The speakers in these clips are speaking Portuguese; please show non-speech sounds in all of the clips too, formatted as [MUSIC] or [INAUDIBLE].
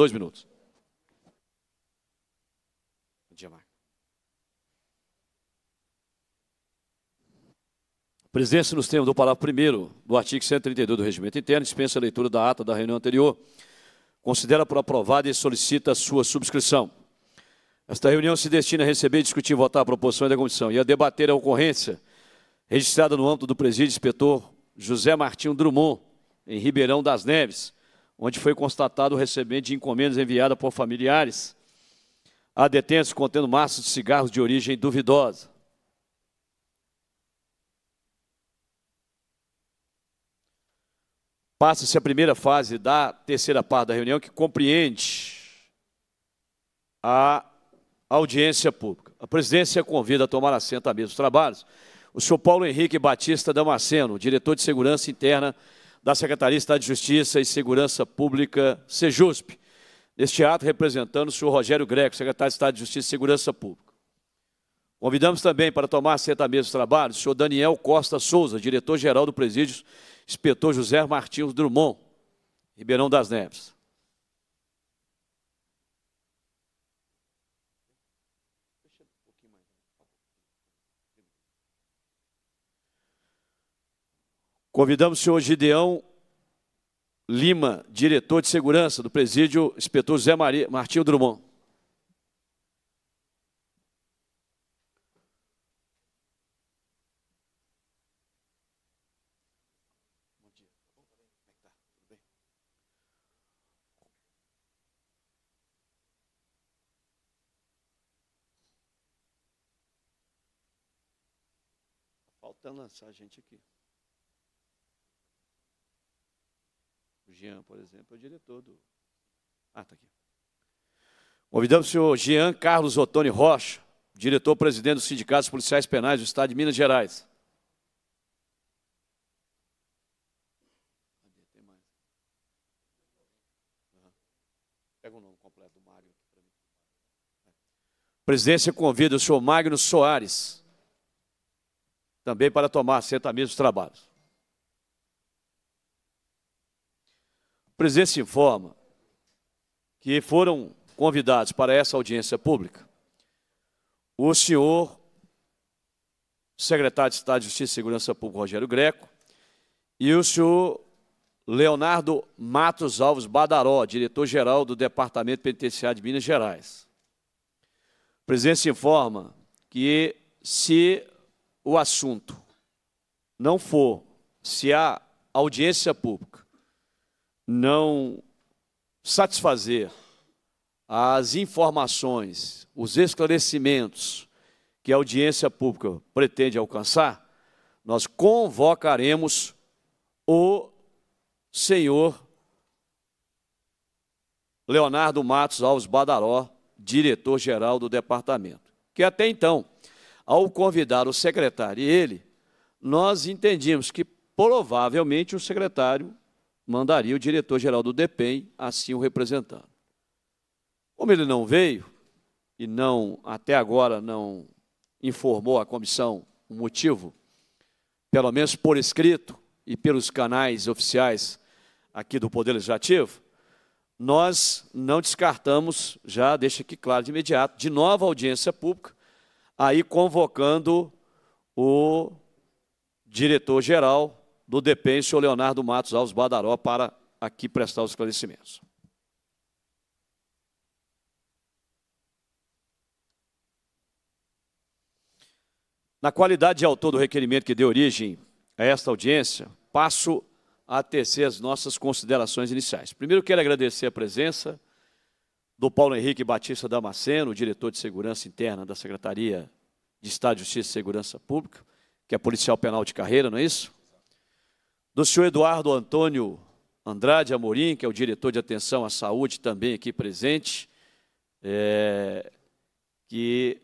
Dois minutos. Bom dia, Marco. Presidência, nos termos do parágrafo 1 do artigo 132 do Regimento Interno dispensa a leitura da ata da reunião anterior. Considera por aprovada e solicita sua subscrição. Esta reunião se destina a receber, discutir e votar a proposição da comissão e a debater a ocorrência registrada no âmbito do presídio inspetor José Martinho Drummond, em Ribeirão das Neves, onde foi constatado o recebimento de encomendas enviadas por familiares a detentos contendo maços de cigarros de origem duvidosa. Passa-se a primeira fase da terceira parte da reunião, que compreende a audiência pública. A presidência convida a tomar assento à mesa dos trabalhos o senhor Paulo Henrique Batista Damasceno, diretor de Segurança Interna da Secretaria de Estado de Justiça e Segurança Pública, SEJUSP. Neste ato, representando o senhor Rogério Greco, secretário de Estado de Justiça e Segurança Pública. Convidamos também para tomar assento à mesa de trabalho o senhor Daniel Costa Souza, diretor-geral do Presídio, inspetor José Martins Drummond, Ribeirão das Neves. Convidamos o senhor Gideão Lima, diretor de segurança do presídio, inspetor José Maria, Martinho Drummond. Faltando lançar a gente aqui. Jean, por exemplo, é o diretor do. Ah, está aqui. Convidamos o senhor Jean Carlos Ottoni Rocha, diretor-presidente do Sindicato Policiais Penais do Estado de Minas Gerais. presidência convida o senhor Magno Soares também para tomar assento à mesa dos trabalhos. presidente informa que foram convidados para essa audiência pública o senhor secretário de Estado de Justiça e Segurança Pública, Rogério Greco, e o senhor Leonardo Matos Alves Badaró, diretor-geral do Departamento Penitenciário de Minas Gerais. O presidente informa que, se o assunto não for, se a audiência pública não satisfazer as informações, os esclarecimentos que a audiência pública pretende alcançar, nós convocaremos o senhor Leonardo Matos Alves Badaró, diretor-geral do departamento. Que até então, ao convidar o secretário e ele, nós entendíamos que provavelmente o secretário mandaria o diretor-geral do DEPEN assim o representando. Como ele não veio e não até agora não informou à comissão o motivo, pelo menos por escrito e pelos canais oficiais aqui do Poder Legislativo, nós não descartamos, já deixa aqui claro de imediato, de nova audiência pública, aí convocando o diretor-geral do DEPEN, senhor Leonardo Matos Alves Badaró, para aqui prestar os esclarecimentos. Na qualidade de autor do requerimento que deu origem a esta audiência, passo a tecer as nossas considerações iniciais. Primeiro, quero agradecer a presença do Paulo Henrique Batista Damasceno, diretor de Segurança Interna da Secretaria de Estado de Justiça e Segurança Pública, que é policial penal de carreira, não é isso? do senhor Eduardo Antônio Andrade Amorim, que é o diretor de atenção à saúde, também aqui presente, é, que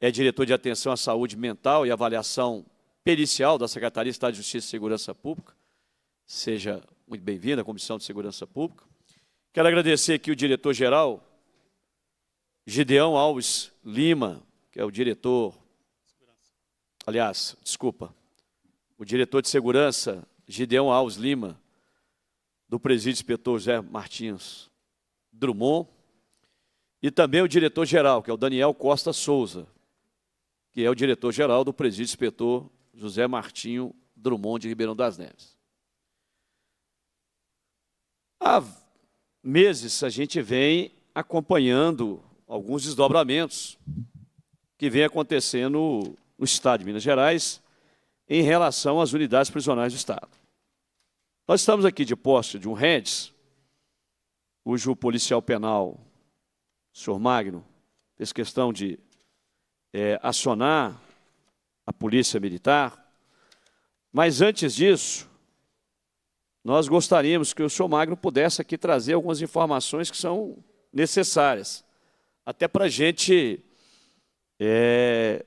é diretor de atenção à saúde mental e avaliação pericial da Secretaria de Estado de Justiça e Segurança Pública. Seja muito bem-vindo à Comissão de Segurança Pública. Quero agradecer aqui o diretor-geral, Gideão Alves Lima, que é o diretor, aliás, desculpa, o diretor de segurança, Gideão Alves Lima, do presídio inspetor José Martins Drummond, e também o diretor-geral, que é o Daniel Costa Souza, que é o diretor-geral do presídio inspetor José Martinho Drummond de Ribeirão das Neves. Há meses a gente vem acompanhando alguns desdobramentos que vem acontecendo no estado de Minas Gerais, em relação às unidades prisionais do Estado. Nós estamos aqui de posse de um REDS, cujo policial penal, o senhor Magno, fez questão de é, acionar a polícia militar, mas antes disso, nós gostaríamos que o senhor Magno pudesse aqui trazer algumas informações que são necessárias, até para a gente é,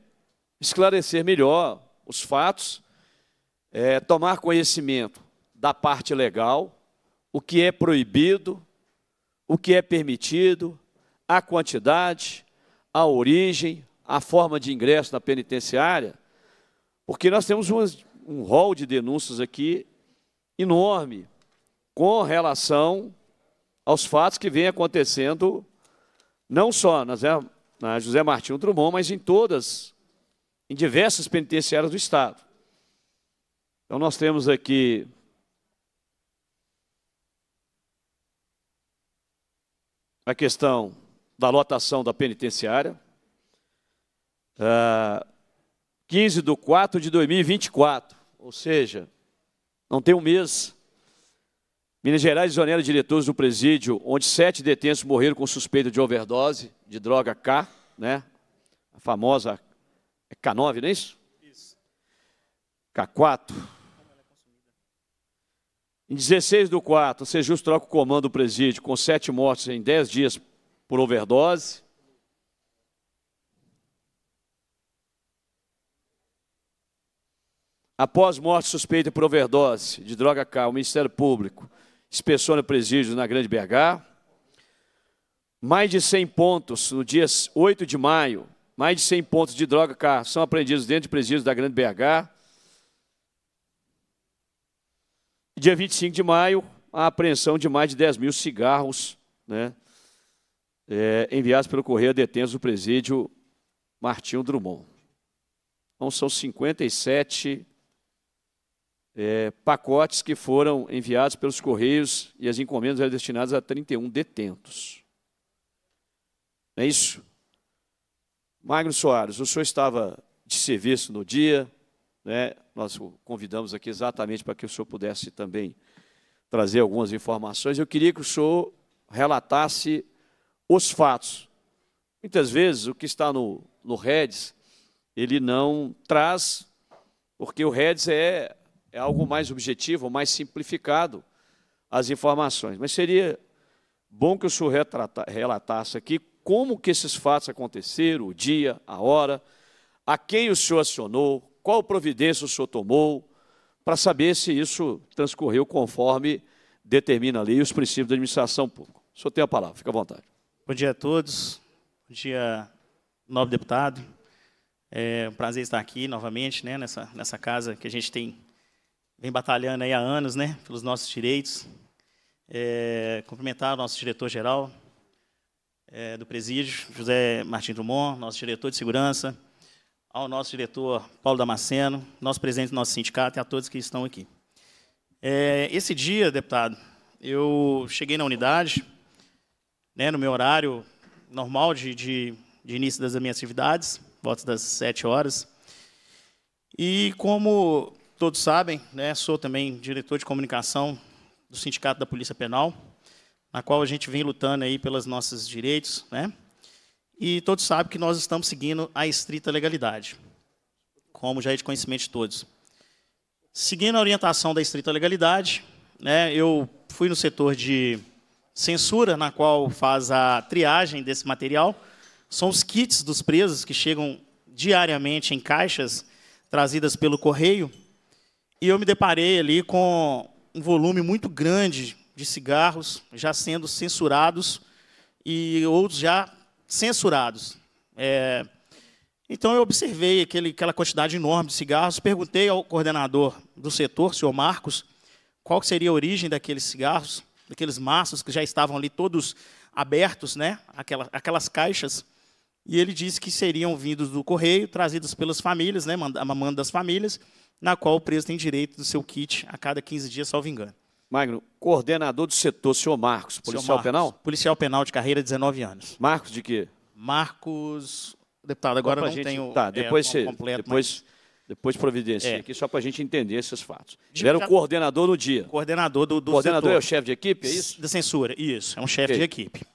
esclarecer melhor os fatos, é, tomar conhecimento da parte legal, o que é proibido, o que é permitido, a quantidade, a origem, a forma de ingresso na penitenciária, porque nós temos um rol de denúncias aqui enorme com relação aos fatos que vêm acontecendo, não só na José Martins Drummond, mas em todas em diversas penitenciárias do Estado. Então, nós temos aqui a questão da lotação da penitenciária. Uh, ah, 15 de 4 de 2024, ou seja, não tem um mês. Minas Gerais exonera diretores do presídio, onde sete detentos morreram com suspeita de overdose de droga K, né? a famosa K9, não é isso? Isso. K4. Em 16 do 4, o Sejus troca o comando do presídio com sete mortes em 10 dias por overdose. Após morte suspeita por overdose de droga K, o Ministério Público inspeciona presídios na Grande BH. Mais de 100 pontos no dia 8 de maio mais de 100 pontos de droga cá são apreendidos dentro de presídios da Grande BH. Dia 25 de maio, a apreensão de mais de 10 mil cigarros né, é, enviados pelo correio a detentos do presídio Martinho Drummond. Então, são 57 é, pacotes que foram enviados pelos correios e as encomendas eram destinadas a 31 detentos. Não é isso? Magno Soares, o senhor estava de serviço no dia, né? nós o convidamos aqui exatamente para que o senhor pudesse também trazer algumas informações. Eu queria que o senhor relatasse os fatos. Muitas vezes o que está no, no REDS, ele não traz, porque o REDS é, é algo mais objetivo, mais simplificado, as informações. Mas seria bom que o senhor retrata, relatasse aqui como que esses fatos aconteceram, o dia, a hora, a quem o senhor acionou, qual providência o senhor tomou, para saber se isso transcorreu conforme determina ali os princípios da administração pública. O senhor tem a palavra, fica à vontade. Bom dia a todos, bom dia, nobre deputado. É um prazer estar aqui novamente, né, nessa, nessa casa que a gente tem vem batalhando aí há anos, né, pelos nossos direitos. É, cumprimentar o nosso diretor-geral, é, do presídio, José Martins Drummond, nosso diretor de segurança, ao nosso diretor Paulo Damasceno, nosso presidente do nosso sindicato e a todos que estão aqui. É, esse dia, deputado, eu cheguei na unidade, né, no meu horário normal de, de, de início das minhas atividades, volta das 7 horas. E como todos sabem, né, sou também diretor de comunicação do Sindicato da Polícia Penal na qual a gente vem lutando aí pelos nossos direitos, né? E todos sabem que nós estamos seguindo a estrita legalidade, como já é de conhecimento de todos. Seguindo a orientação da estrita legalidade, né, eu fui no setor de censura, na qual faz a triagem desse material. São os kits dos presos que chegam diariamente em caixas trazidas pelo correio. E eu me deparei ali com um volume muito grande de cigarros já sendo censurados e outros já censurados. É, então eu observei aquele, aquela quantidade enorme de cigarros, perguntei ao coordenador do setor, senhor Marcos, qual seria a origem daqueles cigarros, daqueles maços que já estavam ali todos abertos, né? Aquela, aquelas caixas. E ele disse que seriam vindos do correio, trazidos pelas famílias, né? a mamãe das famílias, na qual o preso tem direito do seu kit a cada 15 dias, salvo engano. Magno, coordenador do setor, senhor Marcos, policial Marcos, penal? Policial penal de carreira, 19 anos. Marcos de quê? Marcos. Deputado, agora não gente... tenho. Tá, é, depois é, Completo, depois, mas... depois providencia é. aqui, só para a gente entender esses fatos. Tiveram o coordenador no dia. Coordenador do. do coordenador setor. é o chefe de equipe, é isso? Da censura, isso. É um chefe okay. de equipe.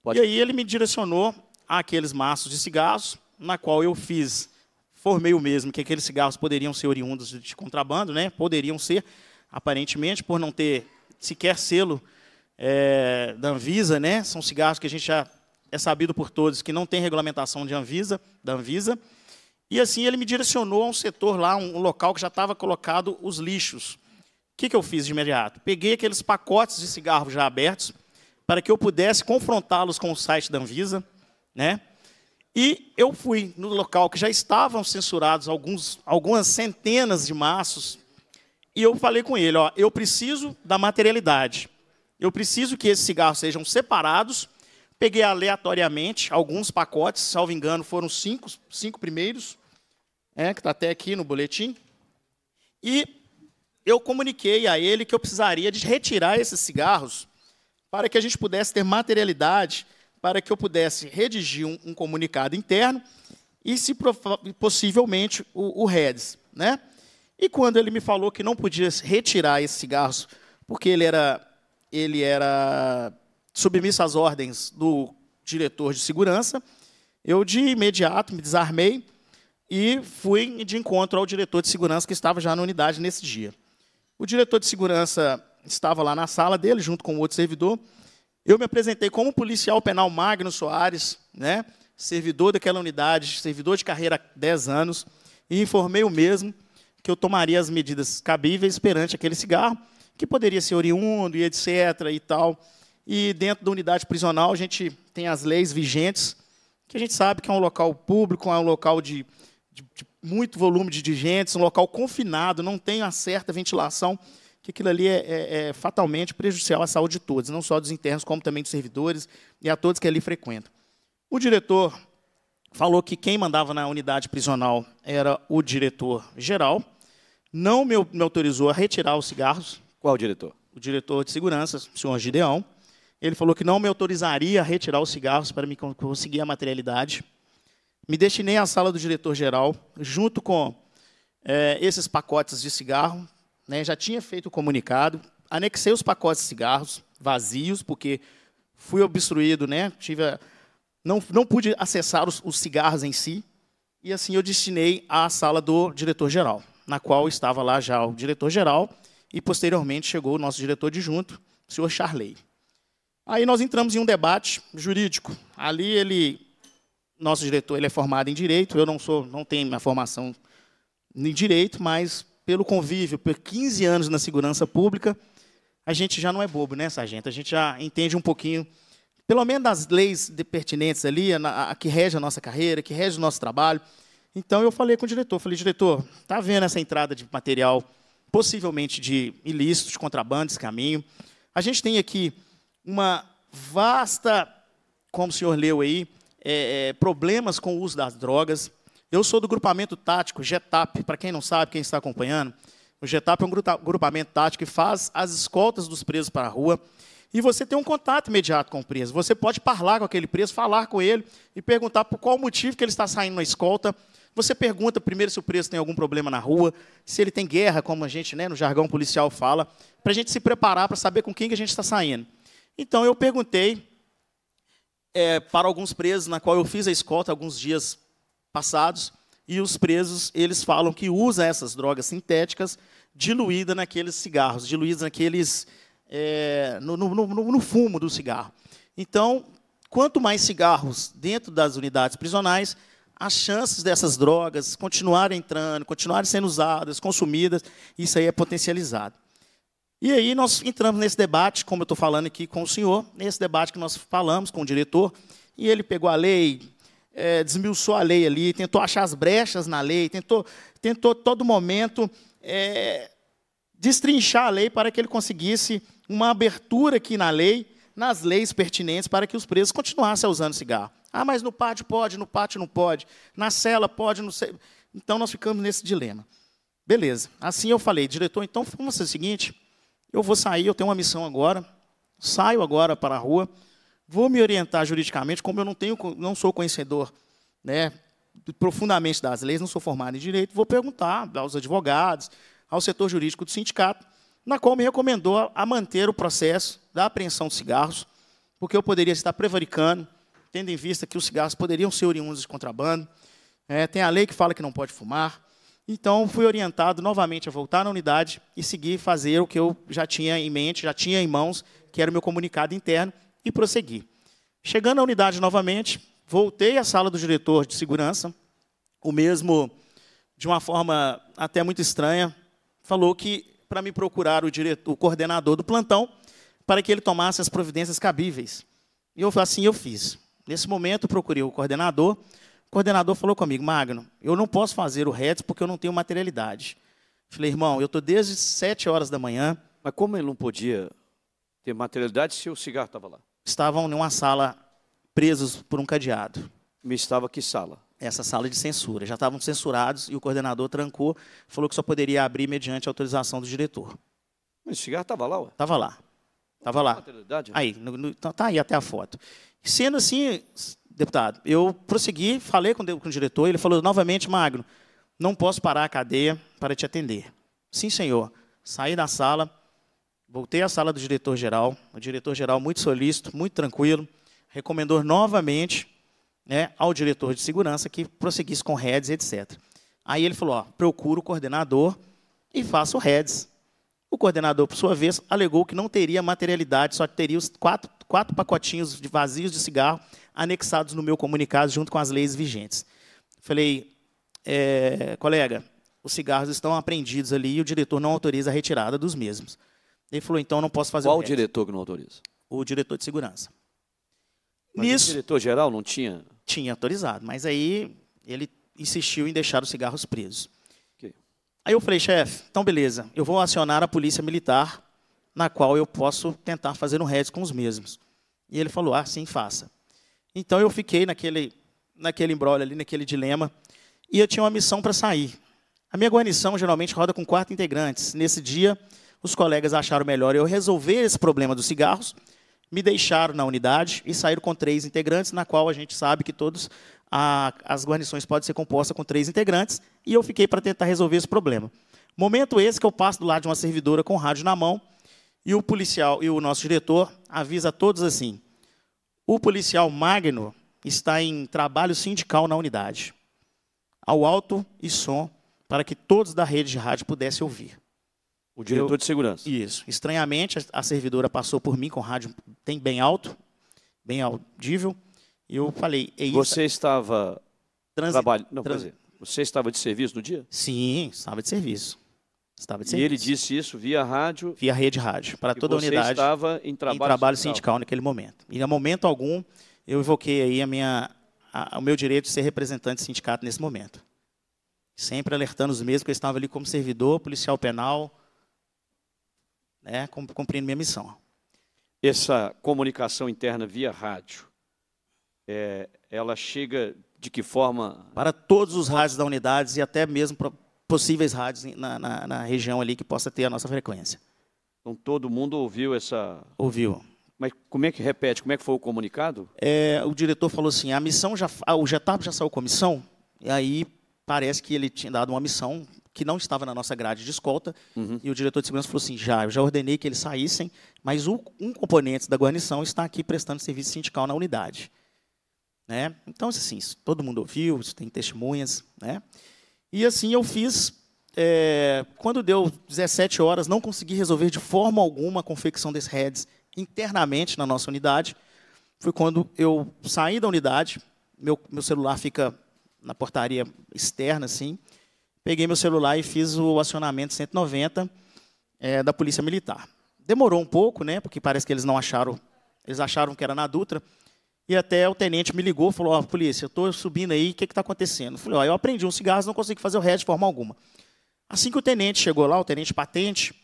Pode... E aí ele me direcionou àqueles maços de cigarros, na qual eu fiz. Formei o mesmo que aqueles cigarros poderiam ser oriundos de contrabando, né? Poderiam ser aparentemente, por não ter sequer selo é, da Anvisa, né? São cigarros que a gente já é sabido por todos que não tem regulamentação de Anvisa, da Anvisa. E assim ele me direcionou a um setor lá, um local que já estava colocado os lixos. O que, que eu fiz de imediato? Peguei aqueles pacotes de cigarros já abertos para que eu pudesse confrontá-los com o site da Anvisa, né? E eu fui no local que já estavam censurados alguns, algumas centenas de maços e eu falei com ele, ó, eu preciso da materialidade. Eu preciso que esses cigarros sejam separados. Peguei aleatoriamente alguns pacotes, salvo engano, foram cinco, cinco primeiros, é, que está até aqui no boletim. E eu comuniquei a ele que eu precisaria de retirar esses cigarros para que a gente pudesse ter materialidade, para que eu pudesse redigir um, um comunicado interno e, se possivelmente, o, o REDS. Né? E quando ele me falou que não podia retirar esses cigarros, porque ele era, ele era submisso às ordens do diretor de segurança, eu de imediato me desarmei e fui de encontro ao diretor de segurança que estava já na unidade nesse dia. O diretor de segurança estava lá na sala dele, junto com outro servidor. Eu me apresentei como policial penal Magno Soares, né, servidor daquela unidade, servidor de carreira há 10 anos, e informei o mesmo que eu tomaria as medidas cabíveis perante aquele cigarro, que poderia ser oriundo e etc. e tal. E dentro da unidade prisional, a gente tem as leis vigentes, que a gente sabe que é um local público, é um local de, de, de muito volume de dirigentes, um local confinado, não tem uma certa ventilação, que aquilo ali é, é, é fatalmente prejudicial à saúde de todos, não só dos internos, como também dos servidores e a todos que ali frequentam. O diretor falou que quem mandava na unidade prisional era o diretor-geral, não me, me autorizou a retirar os cigarros. Qual o diretor? O diretor de segurança, o senhor Gideão. Ele falou que não me autorizaria a retirar os cigarros para me conseguir a materialidade. Me destinei à sala do diretor-geral, junto com é, esses pacotes de cigarro. Né, já tinha feito o comunicado, anexei os pacotes de cigarros vazios, porque fui obstruído, né, tive a, não, não pude acessar os, os cigarros em si, e assim eu destinei à sala do diretor-geral, na qual estava lá já o diretor-geral, e posteriormente chegou o nosso diretor junto, o senhor Charley. Aí nós entramos em um debate jurídico. Ali ele, nosso diretor, ele é formado em direito, eu não sou, não tenho minha formação em direito, mas pelo convívio, por 15 anos na segurança pública, a gente já não é bobo, né, sargento? A gente já entende um pouquinho pelo menos as leis pertinentes ali, a, a que rege a nossa carreira, que rege o nosso trabalho. Então eu falei com o diretor, falei, diretor, tá vendo essa entrada de material possivelmente de ilícitos, de contrabando, esse caminho? A gente tem aqui uma vasta, como o senhor leu aí, é, é, problemas com o uso das drogas. Eu sou do grupamento tático GETAP, para quem não sabe, quem está acompanhando, o GETAP é um grupamento tático que faz as escoltas dos presos para a rua e você tem um contato imediato com o preso. Você pode falar com aquele preso, falar com ele e perguntar por qual motivo que ele está saindo na escolta. Você pergunta primeiro se o preso tem algum problema na rua, se ele tem guerra, como a gente, né, no jargão policial fala, para a gente se preparar para saber com quem que a gente está saindo. Então eu perguntei é, para alguns presos, na qual eu fiz a escolta alguns dias passados, e os presos eles falam que usa essas drogas sintéticas diluídas naqueles cigarros, diluídas naqueles é, no, no, no, no fumo do cigarro. Então, quanto mais cigarros dentro das unidades prisionais, as chances dessas drogas continuarem entrando, continuarem sendo usadas, consumidas, isso aí é potencializado. E aí nós entramos nesse debate, como eu estou falando aqui com o senhor, nesse debate que nós falamos com o diretor, e ele pegou a lei, é, desmiuçou a lei ali, tentou achar as brechas na lei, tentou, tentou todo momento é, destrinchar a lei para que ele conseguisse uma abertura aqui na lei, nas leis pertinentes, para que os presos continuassem usando cigarro. Ah, mas no pátio pode, no pátio não pode, na cela pode, não sei. Então nós ficamos nesse dilema. Beleza. Assim eu falei, diretor, então vamos fazer o seguinte: eu vou sair, eu tenho uma missão agora, saio agora para a rua, vou me orientar juridicamente, como eu não tenho, não sou conhecedor, né, profundamente das leis, não sou formado em direito, vou perguntar aos advogados, ao setor jurídico do sindicato, na qual me recomendou a manter o processo da apreensão de cigarros, porque eu poderia estar prevaricando, tendo em vista que os cigarros poderiam ser oriundos de contrabando. É, tem a lei que fala que não pode fumar. Então, fui orientado novamente a voltar na unidade e seguir fazer o que eu já tinha em mente, já tinha em mãos, que era o meu comunicado interno, e prosseguir. Chegando à unidade novamente, voltei à sala do diretor de segurança, o mesmo, de uma forma até muito estranha, falou que para me procurar o, diretor, o coordenador do plantão para que ele tomasse as providências cabíveis. E eu assim eu fiz. Nesse momento, procurei o coordenador. O coordenador falou comigo, Magno, eu não posso fazer o RETS porque eu não tenho materialidade. falei, irmão, eu estou desde sete horas da manhã. Mas como ele não podia ter materialidade se o cigarro estava lá? Estavam em uma sala presos por um cadeado. Me estava que sala? essa sala de censura. Já estavam censurados e o coordenador trancou, falou que só poderia abrir mediante autorização do diretor. Mas o cigarro estava lá, ué? Estava lá. Estava lá. Aí, no, no, tá, tá aí até a foto. Sendo assim, deputado, eu prossegui, falei com, com o diretor, ele falou novamente, Magno, não posso parar a cadeia para te atender. Sim, senhor. Saí da sala, voltei à sala do diretor-geral, o diretor-geral muito solícito, muito tranquilo, recomendou novamente né, ao diretor de segurança que prosseguisse com REDs, etc. Aí ele falou: procura o coordenador e faça o REDs. O coordenador, por sua vez, alegou que não teria materialidade, só teria os quatro, quatro pacotinhos de vazios de cigarro anexados no meu comunicado, junto com as leis vigentes. Falei, é, colega, os cigarros estão apreendidos ali e o diretor não autoriza a retirada dos mesmos. Ele falou, então não posso fazer Qual o Qual o diretor que não autoriza? O diretor de segurança. Mas Nisso, o diretor-geral não tinha tinha autorizado, mas aí ele insistiu em deixar os cigarros presos. Okay. Aí eu falei, chefe, então beleza, eu vou acionar a polícia militar, na qual eu posso tentar fazer um rédeo com os mesmos. E ele falou, ah, sim, faça. Então eu fiquei naquele, naquele embrolho ali, naquele dilema, e eu tinha uma missão para sair. A minha guarnição geralmente roda com quatro integrantes. Nesse dia, os colegas acharam melhor eu resolver esse problema dos cigarros me deixaram na unidade e saíram com três integrantes, na qual a gente sabe que todas as guarnições podem ser compostas com três integrantes, e eu fiquei para tentar resolver esse problema. Momento esse que eu passo do lado de uma servidora com rádio na mão, e o policial e o nosso diretor avisa a todos assim: o policial Magno está em trabalho sindical na unidade, ao alto e som, para que todos da rede de rádio pudessem ouvir. O diretor eu, de segurança. Isso. Estranhamente, a servidora passou por mim com rádio tem bem alto, bem audível, e eu falei... Você estava... Transi... Trabalho... Não, trans... dizer, você estava de serviço no dia? Sim, estava de serviço. Estava de serviço. E ele disse isso via rádio? Via rede rádio, para toda a unidade. você estava em trabalho, em trabalho sindical. sindical. naquele momento. E, a momento algum, eu invoquei aí a minha, a, o meu direito de ser representante de sindicato nesse momento. Sempre alertando os mesmos, que eu estava ali como servidor, policial penal, né, cumprindo minha missão. Essa comunicação interna via rádio, é, ela chega de que forma? Para todos os rádios da unidade e até mesmo para possíveis rádios na, na, na, região ali que possa ter a nossa frequência. Então todo mundo ouviu essa. Ouviu. Mas como é que repete? Como é que foi o comunicado? É, o diretor falou assim: a missão já, ah, o Getap já saiu com a missão. E aí parece que ele tinha dado uma missão que não estava na nossa grade de escolta. Uhum. E o diretor de segurança falou assim: já, eu já ordenei que eles saíssem, mas o, um componente da guarnição está aqui prestando serviço sindical na unidade. Né? Então, assim, isso, todo mundo ouviu, tem testemunhas. Né? E assim eu fiz. É, quando deu 17 horas, não consegui resolver de forma alguma a confecção desses heads internamente na nossa unidade. Foi quando eu saí da unidade, meu, meu celular fica na portaria externa, assim, peguei meu celular e fiz o acionamento 190 é, da Polícia Militar. Demorou um pouco, né? Porque parece que eles não acharam, eles acharam que era na Dutra. E até o tenente me ligou, falou: "Ó, oh, polícia, eu estou subindo aí, o que está acontecendo?" Eu falei: "Ó, oh, eu aprendi um cigarros, não consigo fazer o resto de forma alguma." Assim que o tenente chegou lá, o tenente patente,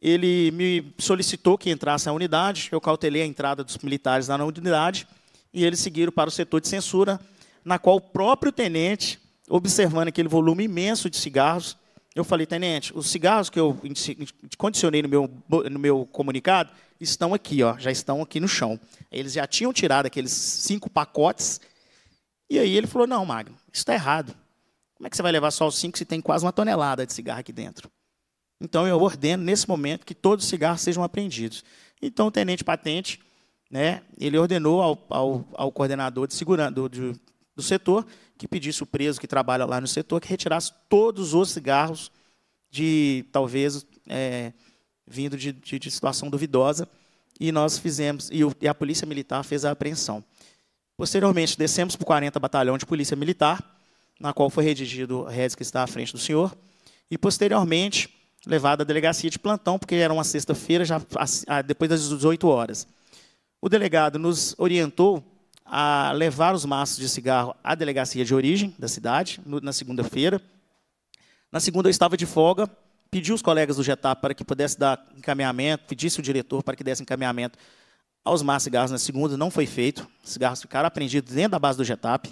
ele me solicitou que entrasse na unidade, eu cautelei a entrada dos militares lá na unidade, e eles seguiram para o setor de censura, na qual o próprio tenente observando aquele volume imenso de cigarros, eu falei, tenente, os cigarros que eu condicionei no meu, no meu comunicado estão aqui, ó, já estão aqui no chão. Eles já tinham tirado aqueles cinco pacotes. E aí ele falou, não, Magno, isso está errado. Como é que você vai levar só os cinco se tem quase uma tonelada de cigarro aqui dentro? Então eu ordeno nesse momento que todos os cigarros sejam apreendidos. Então o tenente patente, né, ele ordenou ao, ao, ao coordenador de segurança, do, de do setor que pedisse o preso que trabalha lá no setor que retirasse todos os cigarros de, talvez, é, vindo de, de, de, situação duvidosa. E nós fizemos, e, o, e a Polícia Militar fez a apreensão. Posteriormente, descemos para o 40 Batalhão de Polícia Militar, na qual foi redigido o Reds que está à frente do senhor, e posteriormente levado à delegacia de plantão, porque era uma sexta-feira, já depois das 18 horas. O delegado nos orientou a levar os maços de cigarro à delegacia de origem da cidade, no, na segunda-feira. Na segunda, eu estava de folga, pedi os colegas do Getap para que pudesse dar encaminhamento, pedisse o diretor para que desse encaminhamento aos maços de cigarros na segunda, não foi feito. Os cigarros ficaram apreendidos dentro da base do Getap,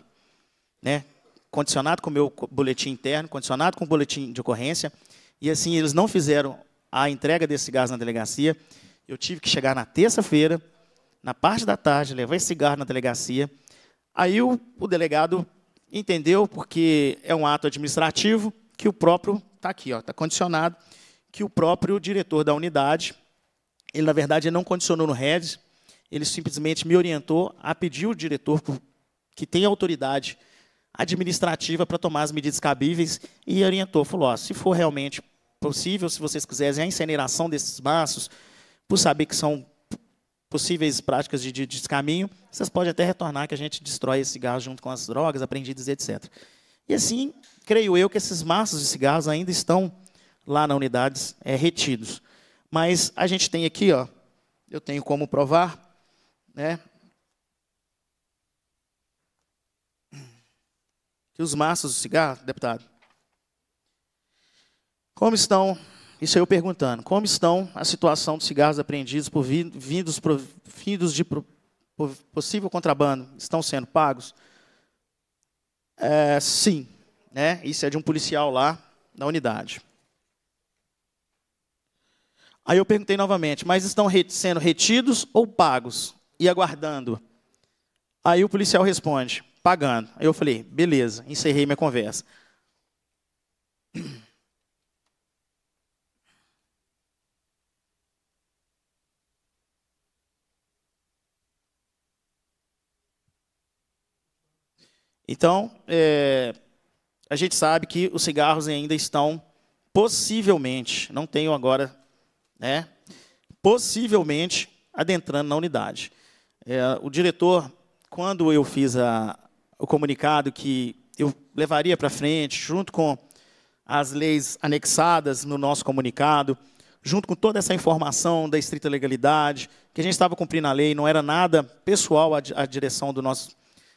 né? condicionado com o meu boletim interno, condicionado com o boletim de ocorrência, e assim eles não fizeram a entrega desses cigarros na delegacia. Eu tive que chegar na terça-feira, na parte da tarde, levar esse cigarro na delegacia. Aí o, o delegado entendeu, porque é um ato administrativo, que o próprio, está aqui, está condicionado, que o próprio diretor da unidade, ele, na verdade, não condicionou no REDS, ele simplesmente me orientou a pedir o diretor que tem autoridade administrativa para tomar as medidas cabíveis e orientou, falou, ó, se for realmente possível, se vocês quiserem, a incineração desses maços, por saber que são possíveis práticas de, de descaminho, vocês podem até retornar que a gente destrói esse cigarro junto com as drogas, apreendidas, etc. E assim, creio eu que esses maços de cigarros ainda estão lá na unidade é, retidos. Mas a gente tem aqui, ó, eu tenho como provar, né? Que os maços de cigarro, deputado, como estão isso eu perguntando, como estão a situação dos cigarros apreendidos por vindos, por, vindos de por, possível contrabando? Estão sendo pagos? É, sim. Né? Isso é de um policial lá na unidade. Aí eu perguntei novamente, mas estão sendo retidos ou pagos? E aguardando? Aí o policial responde, pagando. Aí eu falei, beleza, encerrei minha conversa. Então, é, a gente sabe que os cigarros ainda estão possivelmente, não tenho agora, né, possivelmente adentrando na unidade. É, o diretor, quando eu fiz a, o comunicado que eu levaria para frente, junto com as leis anexadas no nosso comunicado, junto com toda essa informação da estrita legalidade, que a gente estava cumprindo a lei, não era nada pessoal a, à direção do nosso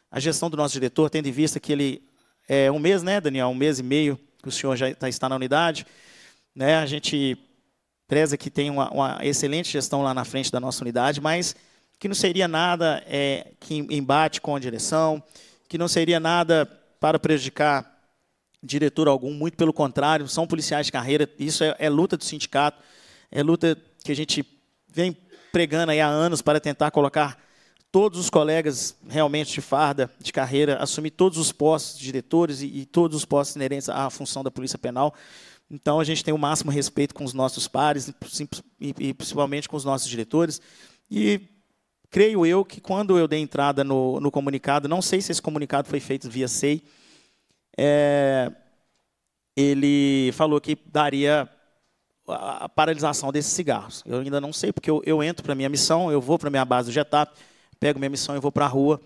a gestão do nosso diretor, tendo em vista que ele é um mês, né, Daniel? Um mês e meio que o senhor já tá, está na unidade. Né? A gente preza que tem uma, uma, excelente gestão lá na frente da nossa unidade, mas que não seria nada é, que embate com a direção, que não seria nada para prejudicar diretor algum, muito pelo contrário, são policiais de carreira, isso é, é luta do sindicato, é luta que a gente vem pregando há anos para tentar colocar todos os colegas realmente de farda, de carreira, assumir todos os postos de diretores e, e todos os postos inerentes à função da Polícia Penal. Então, a gente tem o máximo respeito com os nossos pares e, e principalmente com os nossos diretores. E creio eu que quando eu dei entrada no, no comunicado, não sei se esse comunicado foi feito via SEI, é, ele falou que daria a paralisação desses cigarros. Eu ainda não sei, porque eu, eu entro para a minha missão, eu vou para a minha base do GETAP, pego minha missão e vou para a rua.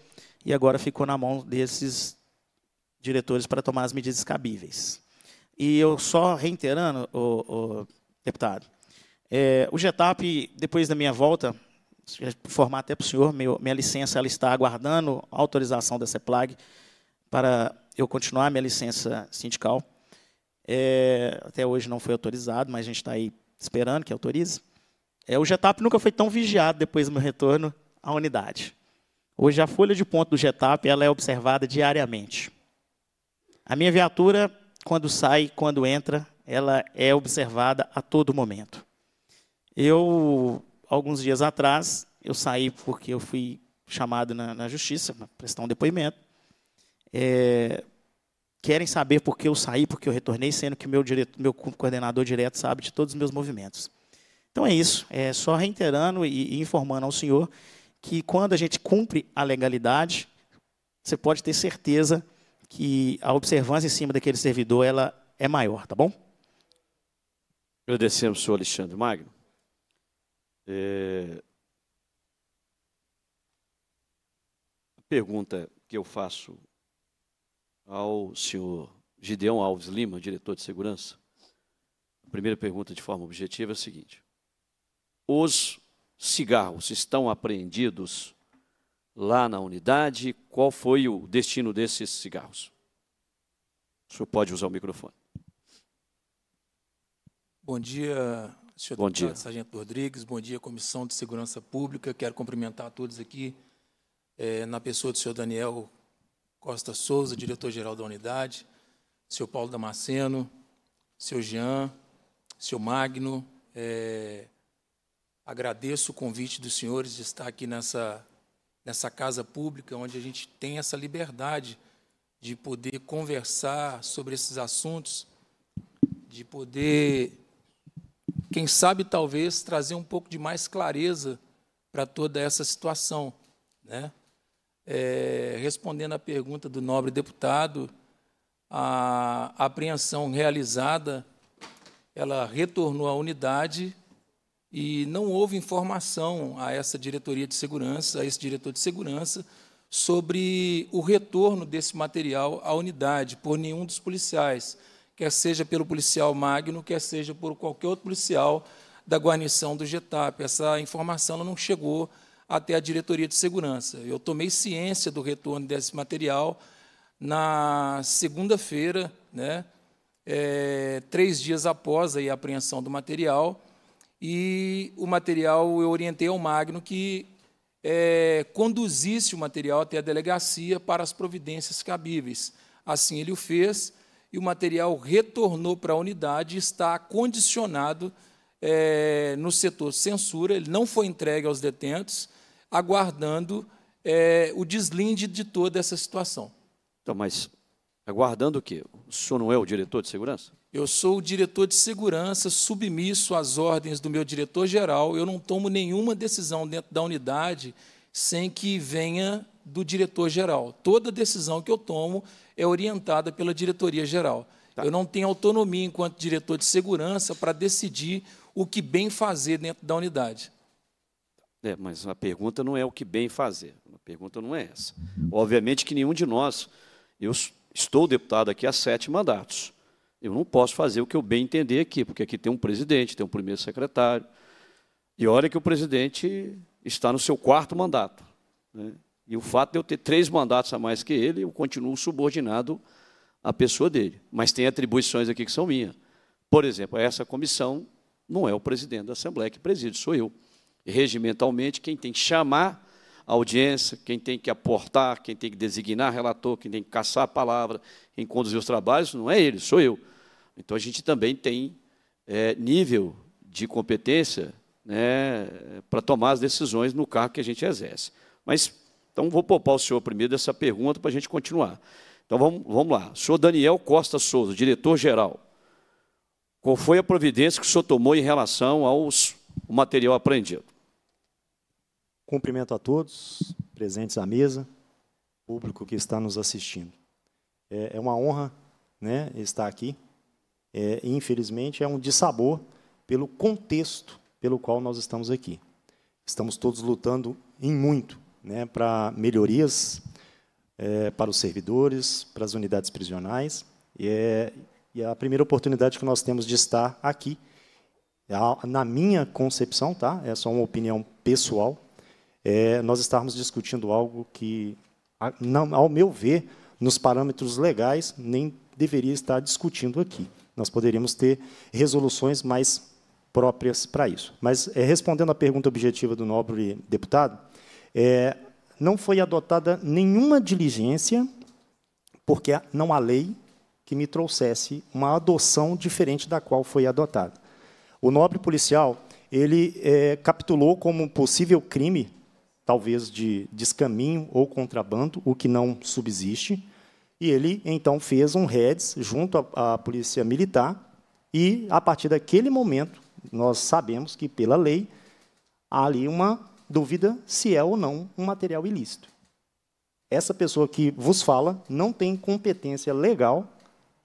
E agora ficou na mão desses diretores para tomar as medidas cabíveis. E eu só reiterando, o, o deputado, é, o GETAP, depois da minha volta, informar até para o senhor, meu, minha licença ela está aguardando a autorização da CEPLAG para eu continuar minha licença sindical. É, até hoje não foi autorizado, mas a gente está aí esperando que autorize. É, o GETAP nunca foi tão vigiado depois do meu retorno a unidade. Hoje a folha de ponto do Getap ela é observada diariamente. A minha viatura, quando sai, quando entra, ela é observada a todo momento. Eu, alguns dias atrás, eu saí porque eu fui chamado na, na justiça para prestar um depoimento. É, querem saber por que eu saí, porque eu retornei, sendo que meu, direto, meu coordenador direto sabe de todos os meus movimentos. Então é isso. É só reiterando e, e informando ao senhor que quando a gente cumpre a legalidade, você pode ter certeza que a observância em cima daquele servidor ela é maior, tá bom? Agradecemos, senhor Alexandre Magno. É... A pergunta que eu faço ao senhor Gideão Alves Lima, diretor de segurança, a primeira pergunta de forma objetiva é a seguinte: os cigarros estão apreendidos lá na unidade? Qual foi o destino desses cigarros? O senhor pode usar o microfone. Bom dia, senhor Bom deputado dia. Sargento Rodrigues. Bom dia, Comissão de Segurança Pública. Quero cumprimentar todos aqui, é, na pessoa do senhor Daniel Costa Souza, diretor-geral da unidade, senhor Paulo Damasceno, senhor Jean, senhor Magno, é, agradeço o convite dos senhores de estar aqui nessa, nessa casa pública, onde a gente tem essa liberdade de poder conversar sobre esses assuntos, de poder, quem sabe, talvez, trazer um pouco de mais clareza para toda essa situação. Né? É, respondendo à pergunta do nobre deputado, a apreensão realizada, ela retornou à unidade e não houve informação a essa diretoria de segurança, a esse diretor de segurança, sobre o retorno desse material à unidade por nenhum dos policiais, quer seja pelo policial Magno, quer seja por qualquer outro policial da guarnição do Getap. Essa informação não chegou até a diretoria de segurança. Eu tomei ciência do retorno desse material na segunda-feira, né, é, três dias após a apreensão do material e o material eu orientei ao Magno que é, conduzisse o material até a delegacia para as providências cabíveis. Assim ele o fez e o material retornou para a unidade e está condicionado é, no setor censura, ele não foi entregue aos detentos, aguardando é, o deslinde de toda essa situação. Então, mas aguardando o quê? O senhor não é o diretor de segurança? Eu sou o diretor de segurança, submisso às ordens do meu diretor-geral. Eu não tomo nenhuma decisão dentro da unidade sem que venha do diretor-geral. Toda decisão que eu tomo é orientada pela diretoria-geral. Tá. Eu não tenho autonomia enquanto diretor de segurança para decidir o que bem fazer dentro da unidade. É, mas a pergunta não é o que bem fazer. A pergunta não é essa. Obviamente que nenhum de nós, eu estou deputado aqui há sete mandatos. Eu não posso fazer o que eu bem entender aqui, porque aqui tem um presidente, tem um primeiro secretário. E olha que o presidente está no seu quarto mandato. Né? E o fato de eu ter três mandatos a mais que ele, eu continuo subordinado à pessoa dele. Mas tem atribuições aqui que são minhas. Por exemplo, essa comissão não é o presidente da Assembleia que preside, sou eu. Regimentalmente, quem tem que chamar a audiência, quem tem que aportar, quem tem que designar relator, quem tem que caçar a palavra, quem conduzir os trabalhos, não é ele, sou eu. Então, a gente também tem é, nível de competência né, para tomar as decisões no cargo que a gente exerce. Mas, então, vou poupar o senhor primeiro dessa pergunta para a gente continuar. Então, vamos, vamos lá. Senhor Daniel Costa Souza, diretor-geral. Qual foi a providência que o senhor tomou em relação ao material apreendido? Cumprimento a todos presentes à mesa, público que está nos assistindo. É, é uma honra né, estar aqui é, infelizmente, é um dissabor pelo contexto pelo qual nós estamos aqui. Estamos todos lutando em muito né, para melhorias é, para os servidores, para as unidades prisionais, e é, e é a primeira oportunidade que nós temos de estar aqui. É na minha concepção, tá? é só uma opinião pessoal, é, nós estarmos discutindo algo que, ao meu ver, nos parâmetros legais, nem deveria estar discutindo aqui. Nós poderíamos ter resoluções mais próprias para isso. Mas, é, respondendo à pergunta objetiva do nobre deputado, é, não foi adotada nenhuma diligência, porque não há lei que me trouxesse uma adoção diferente da qual foi adotada. O nobre policial ele é, capitulou como possível crime, talvez de descaminho ou contrabando, o que não subsiste, e ele, então, fez um REDS junto à, à Polícia Militar, e, a partir daquele momento, nós sabemos que, pela lei, há ali uma dúvida se é ou não um material ilícito. Essa pessoa que vos fala não tem competência legal,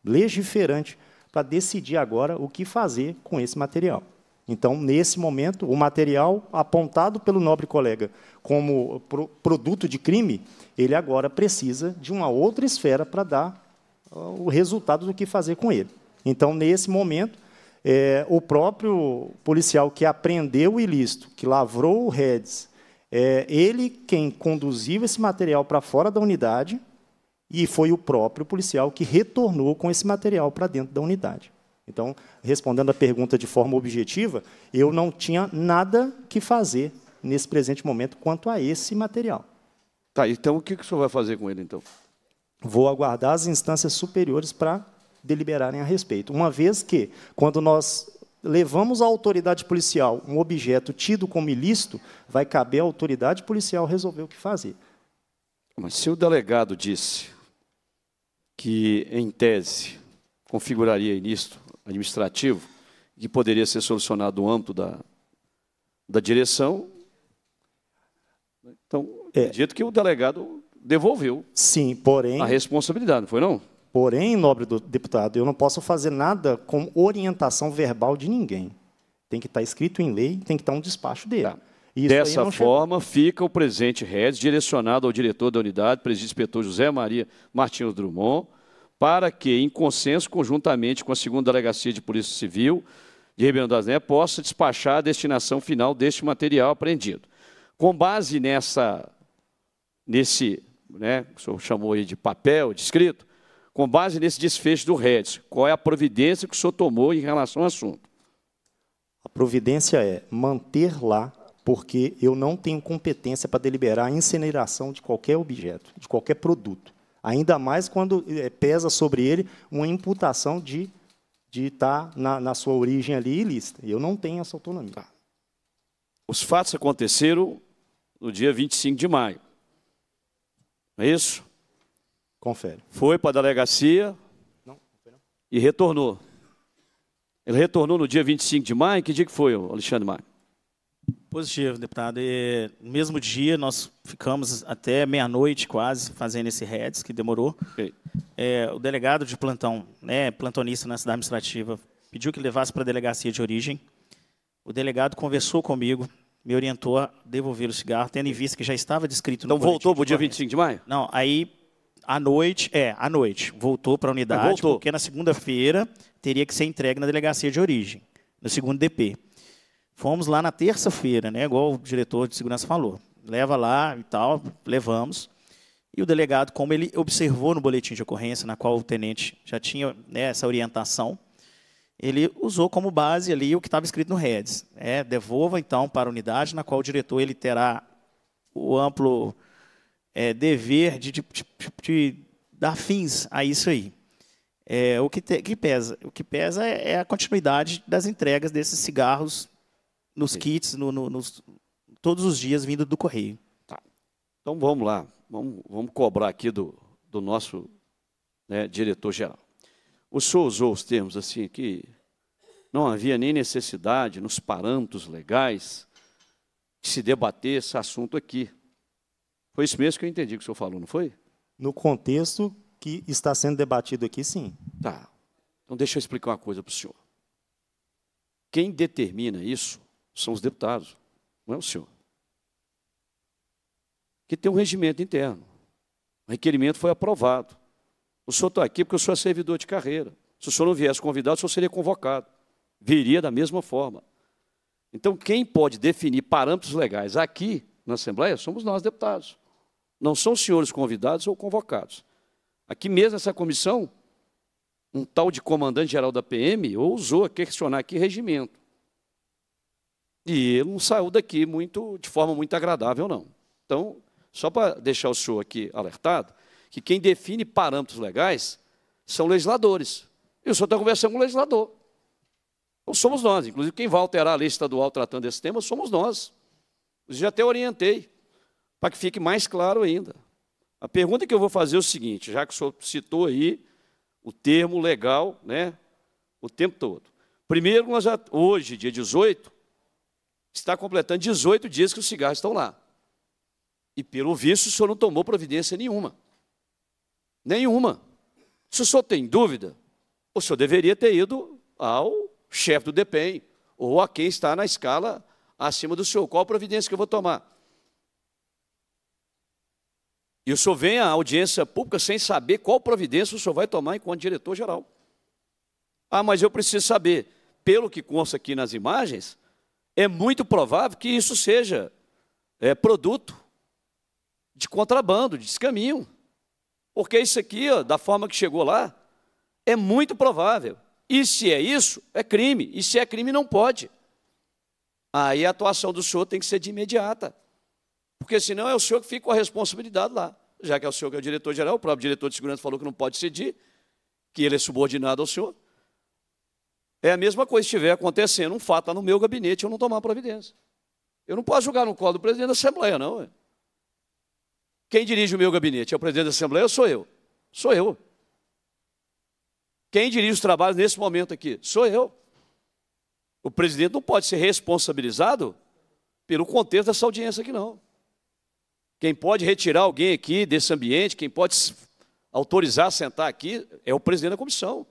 legiferante, para decidir agora o que fazer com esse material. Então, nesse momento, o material apontado pelo nobre colega como pro produto de crime, ele agora precisa de uma outra esfera para dar uh, o resultado do que fazer com ele. Então, nesse momento, é, o próprio policial que apreendeu o ilícito, que lavrou o REDS, é ele quem conduziu esse material para fora da unidade e foi o próprio policial que retornou com esse material para dentro da unidade. Então, respondendo a pergunta de forma objetiva, eu não tinha nada que fazer nesse presente momento quanto a esse material. Tá, então o que, que o senhor vai fazer com ele, então? Vou aguardar as instâncias superiores para deliberarem a respeito. Uma vez que, quando nós levamos à autoridade policial um objeto tido como ilícito, vai caber à autoridade policial resolver o que fazer. Mas se o delegado disse que, em tese, configuraria ilícito, administrativo, que poderia ser solucionado no âmbito da, da direção. Então, é. acredito que o delegado devolveu Sim, porém, a responsabilidade, não foi não? Porém, nobre deputado, eu não posso fazer nada com orientação verbal de ninguém. Tem que estar tá escrito em lei, tem que estar tá um despacho dele. Tá. Dessa forma, chega... fica o presente REDS direcionado ao diretor da unidade, presidente inspetor José Maria Martins Drummond, para que, em consenso, conjuntamente com a 2 Delegacia de Polícia Civil de Ribeirão das Neves, possa despachar a destinação final deste material apreendido. Com base nessa, nesse, né, o senhor chamou aí de papel, de escrito, com base nesse desfecho do REDS, qual é a providência que o senhor tomou em relação ao assunto? A providência é manter lá, porque eu não tenho competência para deliberar a incineração de qualquer objeto, de qualquer produto. Ainda mais quando eh, pesa sobre ele uma imputação de, de estar tá na, na sua origem ali ilícita. Eu não tenho essa autonomia. Tá. Os fatos aconteceram no dia 25 de maio. Não é isso? Confere. Foi para a delegacia não, não e retornou. Ele retornou no dia 25 de maio? Que dia que foi, Alexandre Maio? Positivo, deputado. E, no mesmo dia, nós ficamos até meia-noite quase fazendo esse REDS, que demorou. Okay. É, o delegado de plantão, né, plantonista na cidade administrativa, pediu que levasse para a delegacia de origem. O delegado conversou comigo, me orientou a devolver o cigarro, tendo em vista que já estava descrito no Então voltou para o dia 25 de maio? Não, aí à noite, é, à noite, voltou para a unidade, voltou. porque na segunda-feira teria que ser entregue na delegacia de origem, no segundo DP. Fomos lá na terça-feira, né, igual o diretor de segurança falou. Leva lá e tal, levamos. E o delegado, como ele observou no boletim de ocorrência, na qual o tenente já tinha né, essa orientação, ele usou como base ali o que estava escrito no REDS. É, devolva, então, para a unidade na qual o diretor ele terá o amplo é, dever de, de, de, de, dar fins a isso aí. É, o que, te, que, pesa? O que pesa é, é a continuidade das entregas desses cigarros nos Sim. kits, no, no, nos, todos os dias vindo do correio. Tá. Então vamos lá, vamos, vamos cobrar aqui do, do nosso né, diretor-geral. O senhor usou os termos assim que não havia nem necessidade nos parâmetros legais de se debater esse assunto aqui. Foi isso mesmo que eu entendi que o senhor falou, não foi? No contexto que está sendo debatido aqui, sim. Tá. Então deixa eu explicar uma coisa para o senhor. Quem determina isso são os deputados, não é o senhor. Que tem um regimento interno. O requerimento foi aprovado. O senhor está aqui porque o senhor é servidor de carreira. Se o senhor não viesse convidado, o senhor seria convocado. Viria da mesma forma. Então, quem pode definir parâmetros legais aqui na Assembleia somos nós, deputados. Não são os senhores convidados ou convocados. Aqui mesmo, nessa comissão, um tal de comandante-geral da PM ousou questionar aqui regimento. E ele não saiu daqui muito, de forma muito agradável, não. Então, só para deixar o senhor aqui alertado, que quem define parâmetros legais são legisladores. E o senhor está conversando com o legislador. Então, somos nós. Inclusive, quem vai alterar a lei estadual tratando desse tema somos nós. Eu já até orientei, para que fique mais claro ainda. A pergunta que eu vou fazer é o seguinte, já que o senhor citou aí o termo legal né, o tempo todo. Primeiro, nós já, hoje, dia 18, está completando 18 dias que os cigarros estão lá. E pelo visto, o senhor não tomou providência nenhuma. Nenhuma. Se o senhor tem dúvida, o senhor deveria ter ido ao chefe do DPEM, ou a quem está na escala acima do senhor. Qual providência que eu vou tomar? E o senhor vem à audiência pública sem saber qual providência o senhor vai tomar enquanto diretor-geral. Ah, mas eu preciso saber. Pelo que consta aqui nas imagens, é muito provável que isso seja é, produto de contrabando, de descaminho. Porque isso aqui, ó, da forma que chegou lá, é muito provável. E se é isso, é crime. E se é crime, não pode. Aí a atuação do senhor tem que ser de imediata. Porque senão é o senhor que fica com a responsabilidade lá. Já que é o senhor que é o diretor-geral, o próprio diretor de segurança falou que não pode cedir, que ele é subordinado ao senhor. É a mesma coisa se estiver acontecendo um fato no meu gabinete eu não tomar providência. Eu não posso julgar no colo do presidente da Assembleia, não. Quem dirige o meu gabinete? É o presidente da Assembleia ou sou eu? Sou eu. Quem dirige os trabalhos nesse momento aqui? Sou eu. O presidente não pode ser responsabilizado pelo contexto dessa audiência aqui, não. Quem pode retirar alguém aqui desse ambiente, quem pode autorizar sentar aqui, é o presidente da comissão.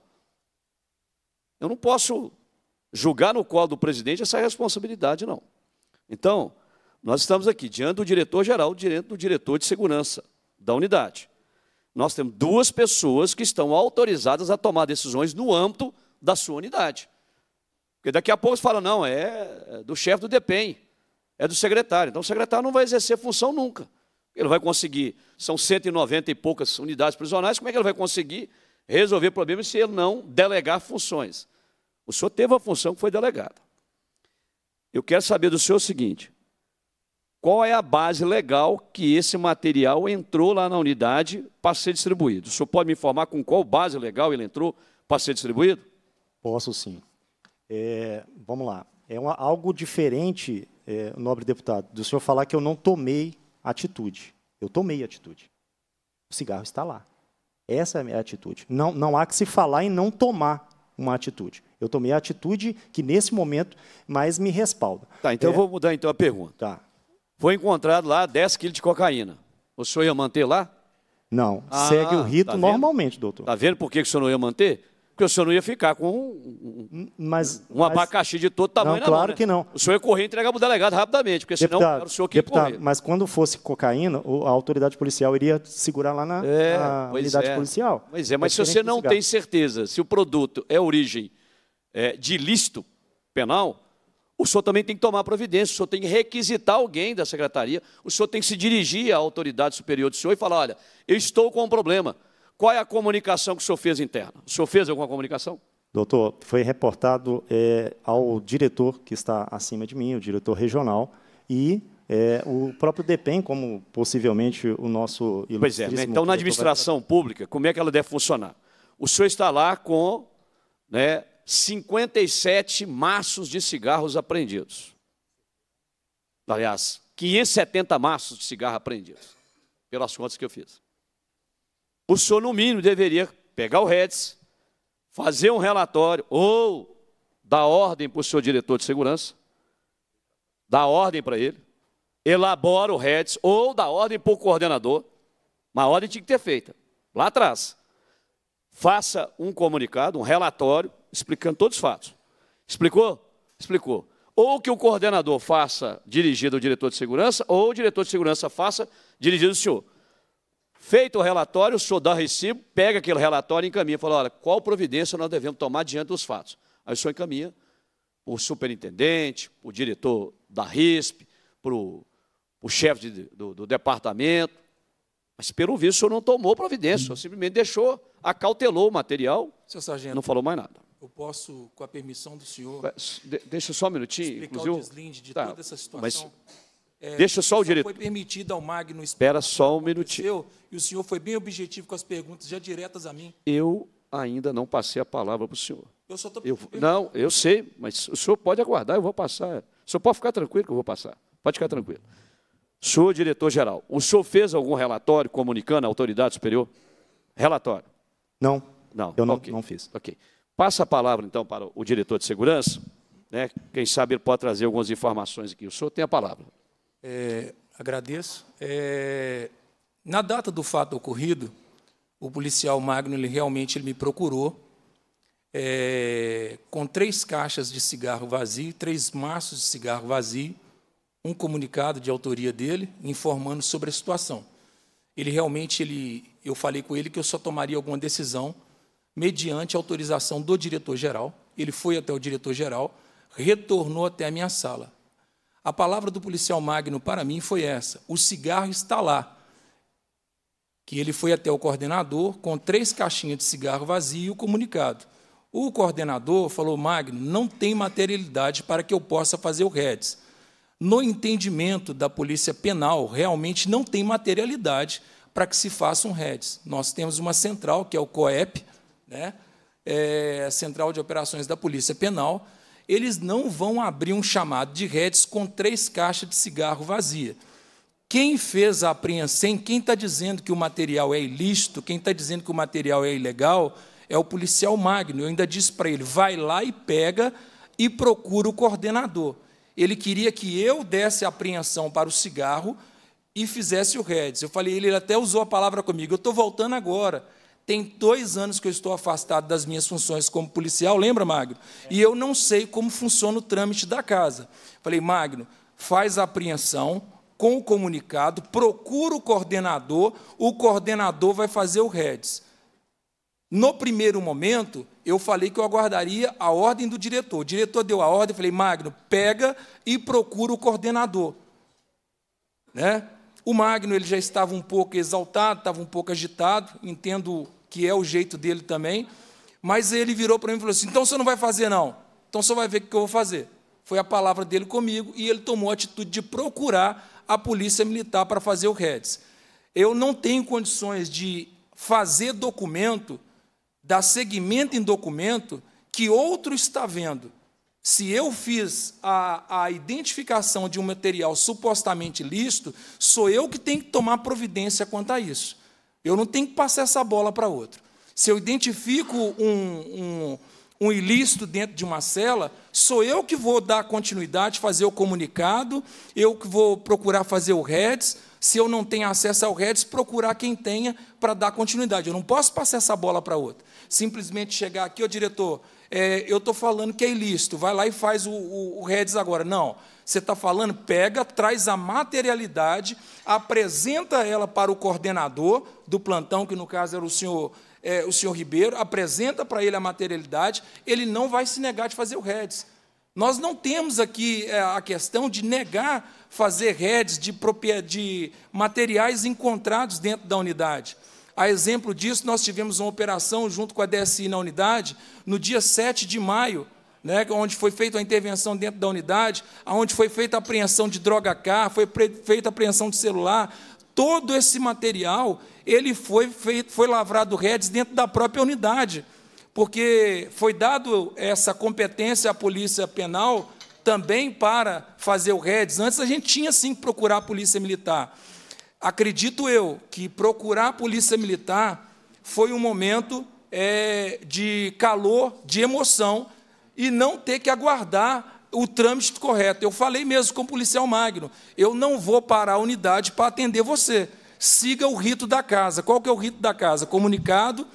Eu não posso julgar no colo do presidente essa responsabilidade, não. Então, nós estamos aqui diante do diretor-geral, diante do diretor de segurança da unidade. Nós temos duas pessoas que estão autorizadas a tomar decisões no âmbito da sua unidade. Porque daqui a pouco você fala, não, é, é do chefe do DEPEN, é do secretário. Então, o secretário não vai exercer função nunca. Ele vai conseguir, são 190 e poucas unidades prisionais, como é que ele vai conseguir resolver problemas se ele não delegar funções. O senhor teve a função que foi delegada. Eu quero saber do senhor o seguinte: qual é a base legal que esse material entrou lá na unidade para ser distribuído? O senhor pode me informar com qual base legal ele entrou para ser distribuído? Posso sim. É, vamos lá. É uma, algo diferente, é, nobre deputado, do senhor falar que eu não tomei atitude. Eu tomei atitude. O cigarro está lá. Essa é a atitude. Não, não há que se falar em não tomar uma atitude. Eu tomei a atitude que, nesse momento, mais me respalda. Tá, então é... eu vou mudar então a pergunta. Tá. Foi encontrado lá 10 quilos de cocaína. O senhor ia manter lá? Não. Ah, segue o ah, rito tá normalmente, doutor. Está vendo por que o senhor não ia manter? Porque o senhor não ia ficar com um, hum, mas, um mas, abacaxi de todo tamanho não, claro mão, né? que não. O senhor ia correr e entregar para o delegado rapidamente, porque deputado, senão era o senhor que deputado, ia Mas quando fosse cocaína, a autoridade policial iria segurar lá na, é, na unidade é. policial. Pois é, mas é se você não tem certeza se o produto é origem é, de ilícito penal, o senhor também tem que tomar providência, o senhor tem que requisitar alguém da secretaria, o senhor tem que se dirigir à autoridade superior do senhor e falar, olha, eu estou com um problema, qual é a comunicação que o senhor fez interna? O senhor fez alguma comunicação? Doutor, foi reportado é, ao diretor que está acima de mim, o diretor regional, e é, o próprio DEPEN, como possivelmente o nosso Pois é, né? então na administração vai... pública, como é que ela deve funcionar? O senhor está lá com né, 57 maços de cigarros apreendidos. Aliás, 570 maços de cigarro apreendidos, pelas contas que eu fiz o senhor, no mínimo, deveria pegar o REDS, fazer um relatório ou dar ordem para o senhor diretor de segurança, dar ordem para ele, elabora o REDS ou dar ordem para o coordenador, uma ordem tinha que ter feita, lá atrás. Faça um comunicado, um relatório, explicando todos os fatos. Explicou? Explicou. Ou que o coordenador faça dirigido ao diretor de segurança, ou o diretor de segurança faça dirigido ao senhor. Feito o relatório, o senhor dá recibo, pega aquele relatório e encaminha. Fala, olha, qual providência nós devemos tomar diante dos fatos? Aí o senhor encaminha para o superintendente, para o diretor da RISP, para o, chefe de, do, do, departamento. Mas, pelo visto, o senhor não tomou providência, o senhor simplesmente deixou, acautelou o material, Seu sargento, não falou mais nada. Eu posso, com a permissão do senhor... De, deixa só um minutinho. Explicar inclusive, o deslinde de tá, toda essa situação. Mas, é, Deixa só o diretor. Foi permitido ao Magno Espera só um minutinho. E o senhor foi bem objetivo com as perguntas já diretas a mim. Eu ainda não passei a palavra para o senhor. Eu só tô... eu, Não, eu sei, mas o senhor pode aguardar, eu vou passar. O senhor pode ficar tranquilo que eu vou passar. Pode ficar tranquilo. Senhor diretor-geral, o senhor fez algum relatório comunicando à autoridade superior? Relatório? Não. Não, eu não, okay. não fiz. Ok. Passa a palavra, então, para o diretor de segurança. Né? Quem sabe ele pode trazer algumas informações aqui. O senhor tem a palavra. É, agradeço. É, na data do fato ocorrido, o policial Magno ele realmente ele me procurou é, com três caixas de cigarro vazio, três maços de cigarro vazio, um comunicado de autoria dele informando sobre a situação. Ele realmente ele, eu falei com ele que eu só tomaria alguma decisão mediante autorização do diretor geral. Ele foi até o diretor geral, retornou até a minha sala. A palavra do policial Magno para mim foi essa: o cigarro está lá. Que ele foi até o coordenador com três caixinhas de cigarro vazio e o comunicado. O coordenador falou: Magno, não tem materialidade para que eu possa fazer o REDS. No entendimento da Polícia Penal, realmente não tem materialidade para que se faça um REDS. Nós temos uma central, que é o COEP, né? É, Central de Operações da Polícia Penal, eles não vão abrir um chamado de redes com três caixas de cigarro vazia. Quem fez a apreensão, quem está dizendo que o material é ilícito, quem está dizendo que o material é ilegal, é o policial Magno. Eu ainda disse para ele: vai lá e pega e procura o coordenador. Ele queria que eu desse a apreensão para o cigarro e fizesse o REDS. Eu falei, ele até usou a palavra comigo: eu estou voltando agora. Tem dois anos que eu estou afastado das minhas funções como policial, lembra, Magno? E eu não sei como funciona o trâmite da casa. Falei, Magno, faz a apreensão com o comunicado, procura o coordenador, o coordenador vai fazer o REDS. No primeiro momento, eu falei que eu aguardaria a ordem do diretor. O diretor deu a ordem, falei, Magno, pega e procura o coordenador. Né? O Magno ele já estava um pouco exaltado, estava um pouco agitado, entendo que é o jeito dele também. Mas ele virou para mim e falou assim: então você não vai fazer, não. Então você vai ver o que eu vou fazer. Foi a palavra dele comigo e ele tomou a atitude de procurar a polícia militar para fazer o REDS. Eu não tenho condições de fazer documento, dar seguimento em documento que outro está vendo. Se eu fiz a, a identificação de um material supostamente lícito, sou eu que tenho que tomar providência quanto a isso. Eu não tenho que passar essa bola para outro. Se eu identifico um, um, um ilícito dentro de uma cela, sou eu que vou dar continuidade, fazer o comunicado, eu que vou procurar fazer o REDS. Se eu não tenho acesso ao REDS, procurar quem tenha para dar continuidade. Eu não posso passar essa bola para outro. Simplesmente chegar aqui, ô diretor, é, eu estou falando que é ilícito, vai lá e faz o, o REDS agora. Não, você está falando, pega, traz a materialidade, apresenta ela para o coordenador do plantão, que no caso era o senhor, é, o senhor Ribeiro, apresenta para ele a materialidade, ele não vai se negar de fazer o REDS. Nós não temos aqui é, a questão de negar fazer REDS de, de materiais encontrados dentro da unidade. A exemplo disso, nós tivemos uma operação junto com a DSI na unidade, no dia 7 de maio né, onde foi feita a intervenção dentro da unidade, onde foi feita a apreensão de droga K, foi feita a apreensão de celular, todo esse material ele foi, feito, foi lavrado redes dentro da própria unidade, porque foi dado essa competência à Polícia Penal também para fazer o redes. Antes a gente tinha sim que procurar a Polícia Militar. Acredito eu que procurar a Polícia Militar foi um momento é, de calor, de emoção, e não ter que aguardar o trâmite correto. Eu falei mesmo com o policial Magno: eu não vou parar a unidade para atender você. Siga o rito da casa. Qual que é o rito da casa? Comunicado,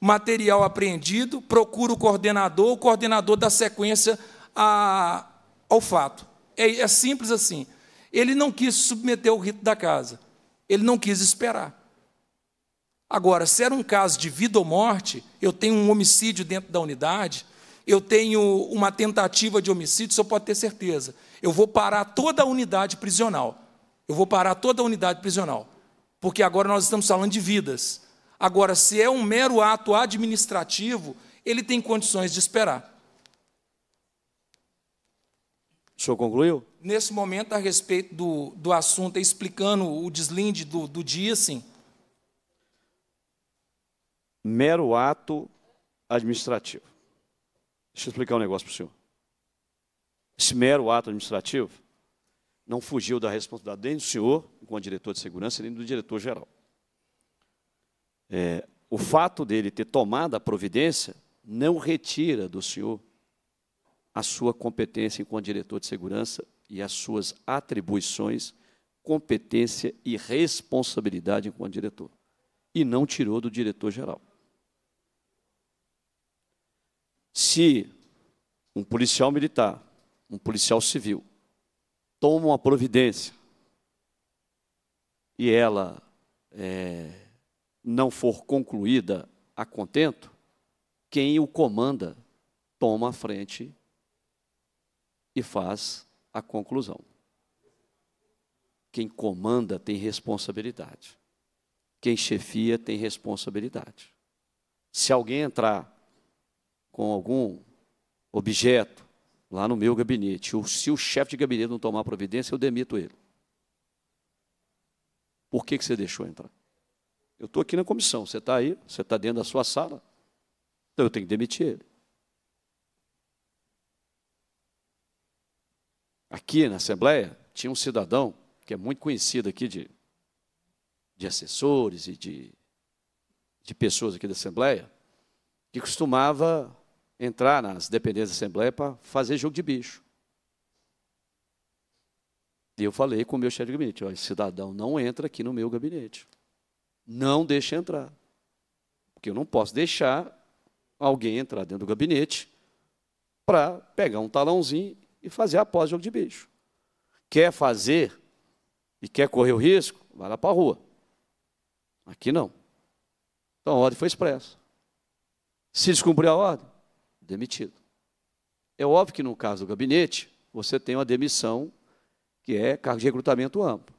material apreendido, procura o coordenador, o coordenador dá sequência a, ao fato. É, é simples assim. Ele não quis submeter o rito da casa. Ele não quis esperar. Agora, se era um caso de vida ou morte, eu tenho um homicídio dentro da unidade, eu tenho uma tentativa de homicídio, senhor pode ter certeza. Eu vou parar toda a unidade prisional. Eu vou parar toda a unidade prisional. Porque agora nós estamos falando de vidas. Agora, se é um mero ato administrativo, ele tem condições de esperar. O senhor concluiu? Nesse momento, a respeito do, do assunto, explicando o deslinde do, do dia, sim. Mero ato administrativo. Deixa eu explicar um negócio para o senhor. Esse mero ato administrativo não fugiu da responsabilidade nem do senhor, como diretor de segurança, nem do diretor-geral. É, o fato dele ter tomado a providência não retira do senhor a sua competência enquanto diretor de segurança e as suas atribuições, competência e responsabilidade enquanto diretor. E não tirou do diretor-geral. Se um policial militar, um policial civil, toma uma providência e ela é, não for concluída a contento, quem o comanda toma a frente e faz a conclusão. Quem comanda tem responsabilidade. Quem chefia tem responsabilidade. Se alguém entrar com algum objeto lá no meu gabinete. Se o chefe de gabinete não tomar providência, eu demito ele. Por que, que você deixou entrar? Eu estou aqui na comissão, você está aí, você está dentro da sua sala, então eu tenho que demitir ele. Aqui na Assembleia tinha um cidadão que é muito conhecido aqui de, de assessores e de, de pessoas aqui da Assembleia, que costumava entrar nas dependências da Assembleia para fazer jogo de bicho. E eu falei com o meu chefe de gabinete, esse cidadão, não entra aqui no meu gabinete. Não deixa entrar. Porque eu não posso deixar alguém entrar dentro do gabinete para pegar um talãozinho e fazer após jogo de bicho. Quer fazer e quer correr o risco, vai lá para a rua. Aqui não. Então a ordem foi expressa. Se descumprir a ordem, demitido. É óbvio que no caso do gabinete, você tem uma demissão que é cargo de recrutamento amplo.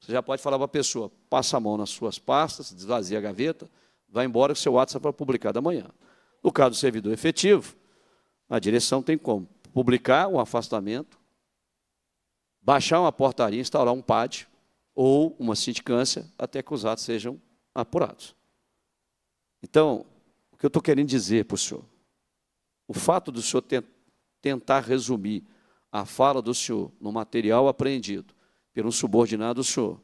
Você já pode falar para a pessoa, passa a mão nas suas pastas, desvazia a gaveta, vai embora que seu ato será para publicar amanhã No caso do servidor efetivo, a direção tem como publicar um afastamento, baixar uma portaria, instaurar um PAD ou uma sindicância até que os atos sejam apurados. Então, o que eu estou querendo dizer para o senhor? O fato do senhor tentar resumir a fala do senhor no material apreendido por um subordinado do senhor,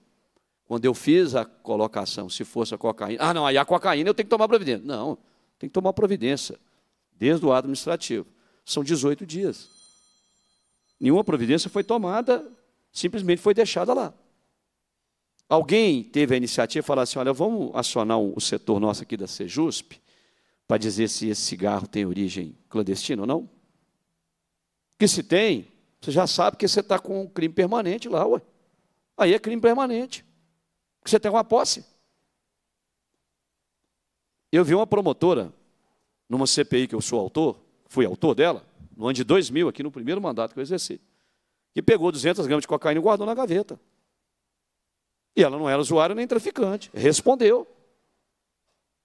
quando eu fiz a colocação, se fosse a cocaína, ah, não, aí a cocaína eu tenho que tomar providência. Não, tem que tomar providência, desde o administrativo. São 18 dias. Nenhuma providência foi tomada, simplesmente foi deixada lá. Alguém teve a iniciativa de falar assim: olha, vamos acionar o setor nosso aqui da Sejusp para dizer se esse cigarro tem origem clandestina ou não. Que se tem, você já sabe que você está com um crime permanente lá, ué. Aí é crime permanente. Que você tem uma posse. Eu vi uma promotora, numa CPI que eu sou autor, fui autor dela, no ano de 2000, aqui no primeiro mandato que eu exerci, que pegou 200 gramas de cocaína e guardou na gaveta. E ela não era usuária nem traficante. Respondeu.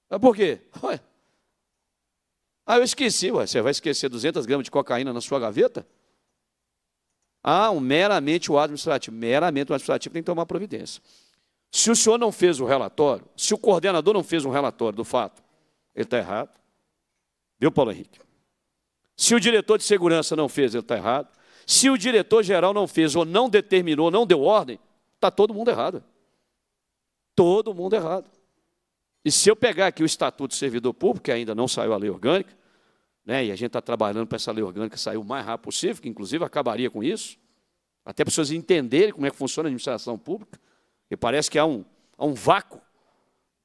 Mas por quê? Ué, ah, eu esqueci. Ué, você vai esquecer 200 gramas de cocaína na sua gaveta? Ah, um, meramente o administrativo. Meramente o administrativo tem que tomar providência. Se o senhor não fez o relatório, se o coordenador não fez um relatório do fato, ele está errado. Viu, Paulo Henrique? Se o diretor de segurança não fez, ele está errado. Se o diretor-geral não fez ou não determinou, não deu ordem, está todo mundo errado. Todo mundo errado. E se eu pegar aqui o Estatuto do Servidor Público, que ainda não saiu a lei orgânica, né, e a gente está trabalhando para essa lei orgânica sair o mais rápido possível, que inclusive acabaria com isso, até pessoas entenderem como é que funciona a administração pública, e parece que há um, há um vácuo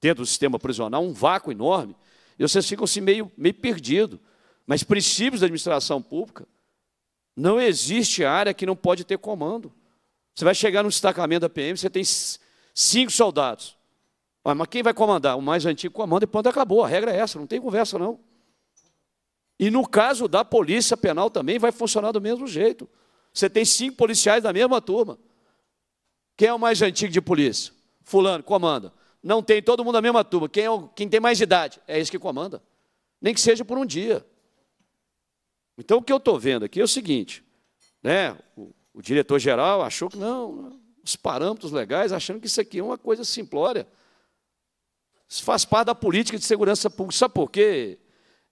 dentro do sistema prisional, um vácuo enorme, e vocês ficam assim meio, meio perdidos. Mas princípios da administração pública, não existe área que não pode ter comando. Você vai chegar no destacamento da PM, você tem cinco soldados. Ah, mas quem vai comandar? O mais antigo comanda e pronto, acabou. A regra é essa, não tem conversa não. E no caso da polícia penal também vai funcionar do mesmo jeito. Você tem cinco policiais da mesma turma. Quem é o mais antigo de polícia? Fulano, comanda. Não tem todo mundo da mesma turma. Quem, é o, quem tem mais idade? É esse que comanda. Nem que seja por um dia. Então, o que eu estou vendo aqui é o seguinte: né? o, o diretor-geral achou que não, os parâmetros legais, achando que isso aqui é uma coisa simplória. Isso faz parte da política de segurança pública. Sabe por quê,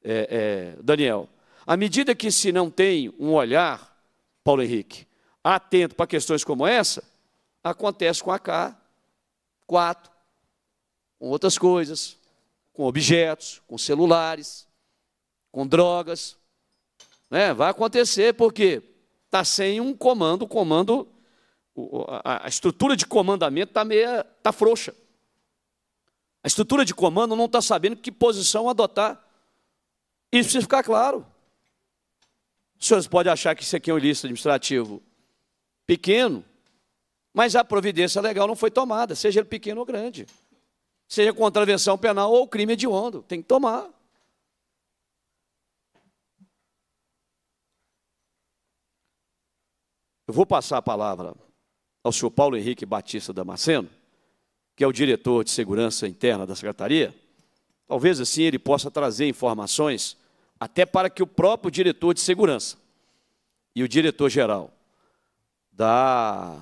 é, é, Daniel, à medida que se não tem um olhar, Paulo Henrique, atento para questões como essa, acontece com a K, 4, com outras coisas, com objetos, com celulares, com drogas. Né? Vai acontecer porque está sem um comando, o comando, a estrutura de comandamento está meia, tá frouxa. A estrutura de comando não está sabendo que posição adotar. Isso precisa ficar claro. Os senhores podem achar que isso aqui é um ilícito administrativo pequeno, mas a providência legal não foi tomada, seja ele pequeno ou grande. Seja contravenção penal ou crime hediondo, tem que tomar. Eu vou passar a palavra ao senhor Paulo Henrique Batista Damasceno, que é o diretor de segurança interna da secretaria. Talvez assim ele possa trazer informações até para que o próprio diretor de segurança e o diretor-geral da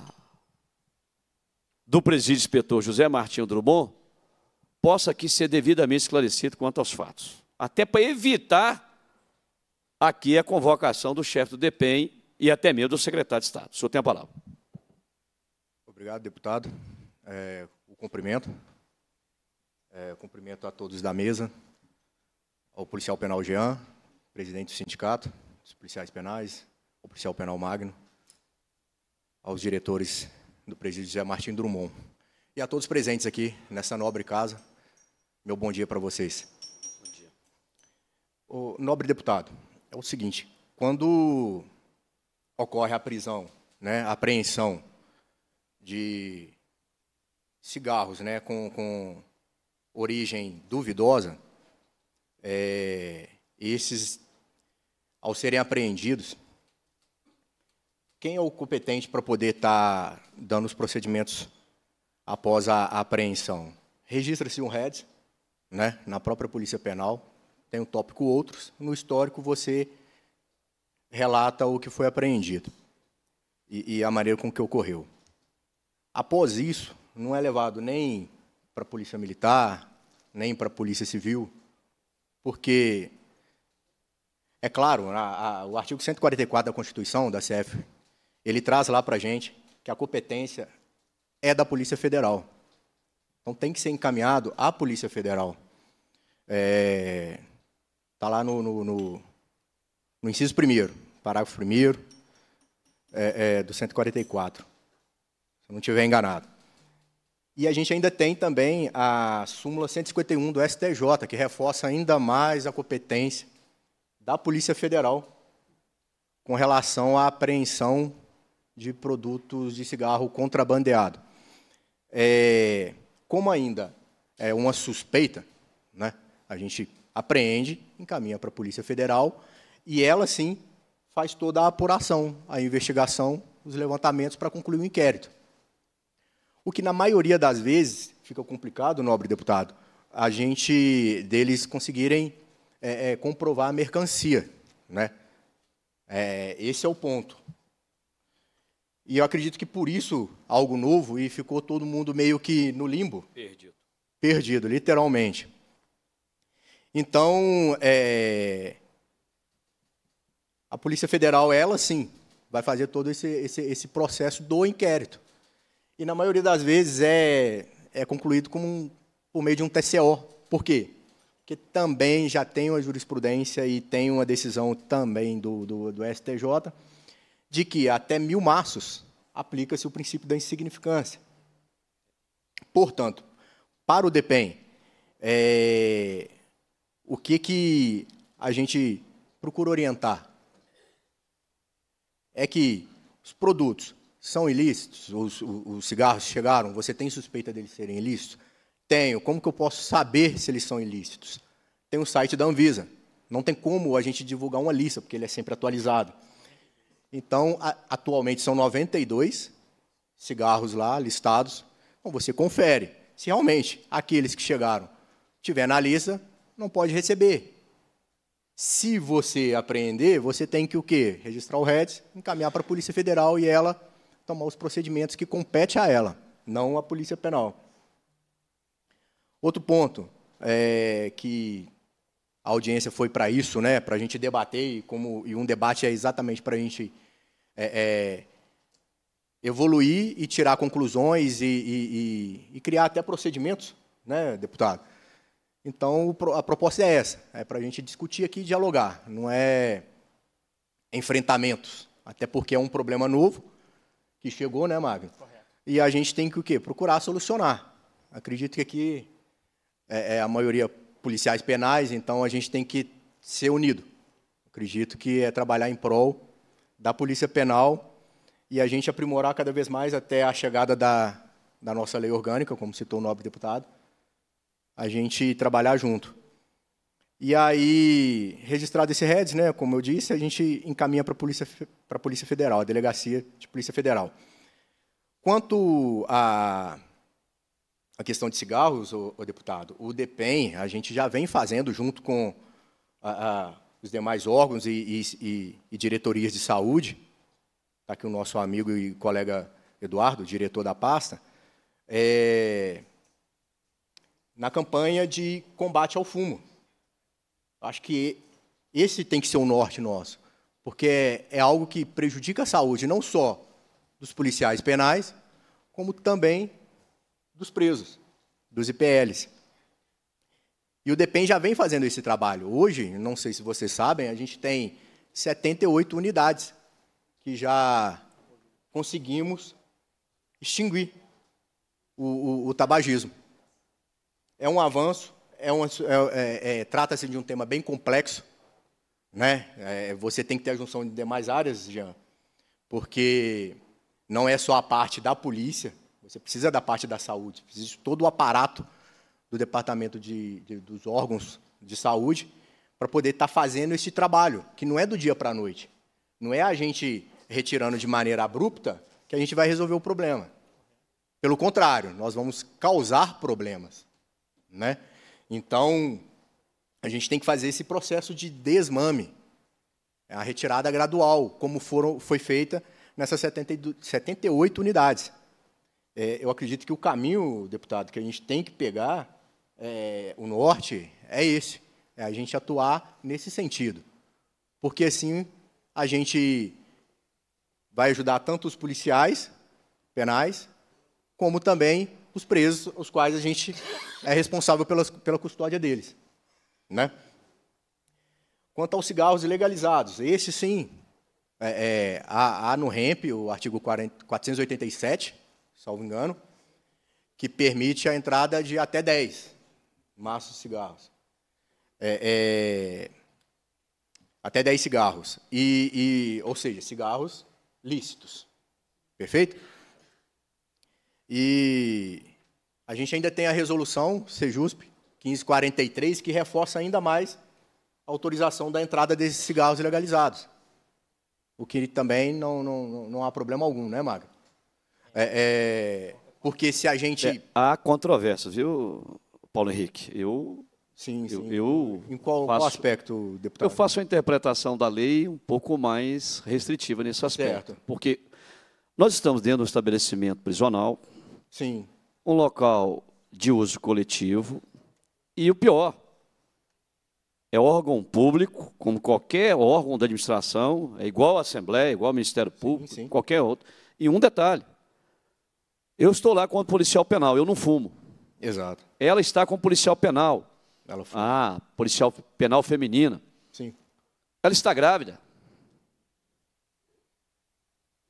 do presídio inspetor José Martinho Drummond possa aqui ser devidamente esclarecido quanto aos fatos, até para evitar aqui a convocação do chefe do DPEM e até mesmo do secretário de Estado. O senhor tem a palavra. Obrigado, deputado. É, o cumprimento. É, cumprimento a todos da mesa ao policial penal Jean, presidente do sindicato, dos policiais penais, ao policial penal Magno, aos diretores do presídio José Martim Drummond e a todos presentes aqui nessa nobre casa. Meu bom dia para vocês. Bom dia. O nobre deputado, é o seguinte, quando ocorre a prisão, né, a apreensão de cigarros, né, com, com origem duvidosa, é, esses, ao serem apreendidos, quem é o competente para poder estar tá dando os procedimentos após a, a apreensão? Registra-se um REDS, né, na própria Polícia Penal, tem um tópico outros, no histórico você relata o que foi apreendido e, e a maneira com que ocorreu. Após isso, não é levado nem para a Polícia Militar, nem para a Polícia Civil, porque, é claro, a, a, o artigo 144 da Constituição, da CF, ele traz lá para a gente que a competência é da Polícia Federal. Então tem que ser encaminhado à Polícia Federal. É, tá lá no, no, no, no inciso primeiro, parágrafo primeiro é, é, do 144. Se eu não estiver enganado. E a gente ainda tem também a súmula 151 do STJ, que reforça ainda mais a competência da Polícia Federal com relação à apreensão de produtos de cigarro contrabandeado. É, como ainda é uma suspeita, né, a gente apreende, encaminha para a Polícia Federal e ela, sim, faz toda a apuração, a investigação, os levantamentos para concluir o inquérito. O que, na maioria das vezes, fica complicado, nobre deputado, a gente deles conseguirem é, é, comprovar a mercancia. Né? É, esse é o ponto. E eu acredito que por isso algo novo e ficou todo mundo meio que no limbo. Perdido. Perdido, literalmente. Então, é... a Polícia Federal, ela sim, vai fazer todo esse, esse, esse processo do inquérito. E na maioria das vezes é, é concluído como um, por meio de um TCO. Por quê? Porque também já tem uma jurisprudência e tem uma decisão também do, do, do STJ de que até mil maços aplica-se o princípio da insignificância. Portanto, para o DEPEN, é, o que, que a gente procura orientar? É que os produtos são ilícitos? Os, os, cigarros chegaram? Você tem suspeita deles serem ilícitos? Tenho. Como que eu posso saber se eles são ilícitos? Tem um site da Anvisa. Não tem como a gente divulgar uma lista, porque ele é sempre atualizado. Então, a, atualmente são 92 cigarros lá listados. Então, você confere se realmente aqueles que chegaram tiver na lista, não pode receber. Se você apreender, você tem que o quê? Registrar o REDS, encaminhar para a Polícia Federal e ela tomar os procedimentos que compete a ela, não a Polícia Penal. Outro ponto é que a audiência foi para isso, né, para a gente debater, e, como, e um debate é exatamente para a gente é, é, evoluir e tirar conclusões e, e, e, criar até procedimentos, né, deputado? Então, a proposta é essa, é para a gente discutir aqui e dialogar, não é enfrentamentos, até porque é um problema novo, que chegou, né, Magno? Correto. E a gente tem que o quê? Procurar solucionar. Acredito que aqui é, é a maioria policiais penais, então a gente tem que ser unido. Acredito que é trabalhar em prol da Polícia Penal e a gente aprimorar cada vez mais até a chegada da, da nossa lei orgânica, como citou o nobre deputado, a gente trabalhar junto. E aí, registrado esse REDS, né, como eu disse, a gente encaminha para a Polícia, Polícia Federal, a Delegacia de Polícia Federal. Quanto à a, a, questão de cigarros, o, deputado, o DEPEN, a gente já vem fazendo junto com a, a, os demais órgãos e, e, e diretorias de saúde, está aqui o nosso amigo e colega Eduardo, diretor da pasta, é, na campanha de combate ao fumo. Acho que esse tem que ser o norte nosso, porque é algo que prejudica a saúde não só dos policiais penais, como também dos presos, dos IPLs. E o DEPEN já vem fazendo esse trabalho. Hoje, não sei se vocês sabem, a gente tem 78 unidades que já conseguimos extinguir o, o, o tabagismo. É um avanço, é um, é, é, é, trata-se de um tema bem complexo. Né? É, você tem que ter a junção de demais áreas, Jean, porque não é só a parte da polícia, você precisa da parte da saúde, precisa de todo o aparato do departamento de, de dos órgãos de saúde para poder estar tá fazendo esse trabalho, que não é do dia para a noite. Não é a gente retirando de maneira abrupta que a gente vai resolver o problema. Pelo contrário, nós vamos causar problemas. Né? Então, a gente tem que fazer esse processo de desmame, é a retirada gradual, como foram, foi feita nessas 70, 78 unidades. É, eu acredito que o caminho, deputado, que a gente tem que pegar, é, o norte, é esse: é a gente atuar nesse sentido. Porque assim a gente vai ajudar tanto os policiais penais, como também os presos, os quais a gente é responsável pela, pela custódia deles. Né? Quanto aos cigarros ilegalizados, esse sim, é, é, há, há, no REMP o artigo 40, 487, salvo engano, que permite a entrada de até 10 maços de cigarros. É, é até 10 cigarros. E, e, ou seja, cigarros lícitos. Perfeito? E a gente ainda tem a resolução CEJUSP 1543 que reforça ainda mais a autorização da entrada desses cigarros ilegalizados. O que também não, não, não há problema algum, né, Magra? É, é, porque se a gente. É, há controvérsias, viu, Paulo Henrique? Eu. Sim, sim. Eu, eu em qual, faço, qual, aspecto, deputado? Eu faço a interpretação da lei um pouco mais restritiva nesse aspecto. Certo. Porque nós estamos dentro do estabelecimento prisional, Sim. Um local de uso coletivo e o pior, é órgão público, como qualquer órgão da administração, é igual à Assembleia, igual ao Ministério Público, sim, sim. qualquer outro. E um detalhe, eu estou lá com o policial penal, eu não fumo. Exato. Ela está com o policial penal. Ela fuma. Ah, policial penal feminina. Sim. Ela está grávida.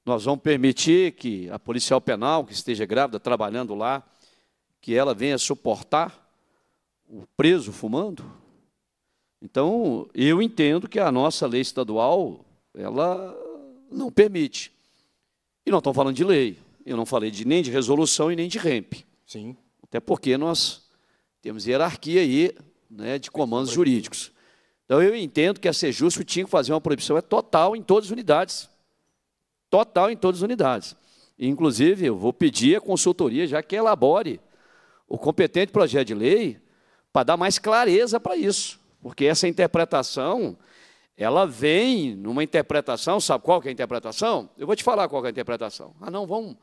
Nós vamos permitir que a policial penal, que esteja grávida, trabalhando lá, que ela venha suportar o preso fumando? Então, eu entendo que a nossa lei estadual, ela não permite. E não estão falando de lei. Eu não falei de, nem de resolução e nem de REMP. Sim. Até porque nós temos hierarquia aí né, de comandos jurídicos. Então, eu entendo que a ser justo tinha que fazer uma proibição é total em todas as unidades total em todas as unidades. E, inclusive, eu vou pedir a consultoria já que elabore o competente projeto de lei para dar mais clareza para isso, porque essa interpretação ela vem numa interpretação, sabe qual que é a interpretação? Eu vou te falar qual é a interpretação. Ah, não, vamos,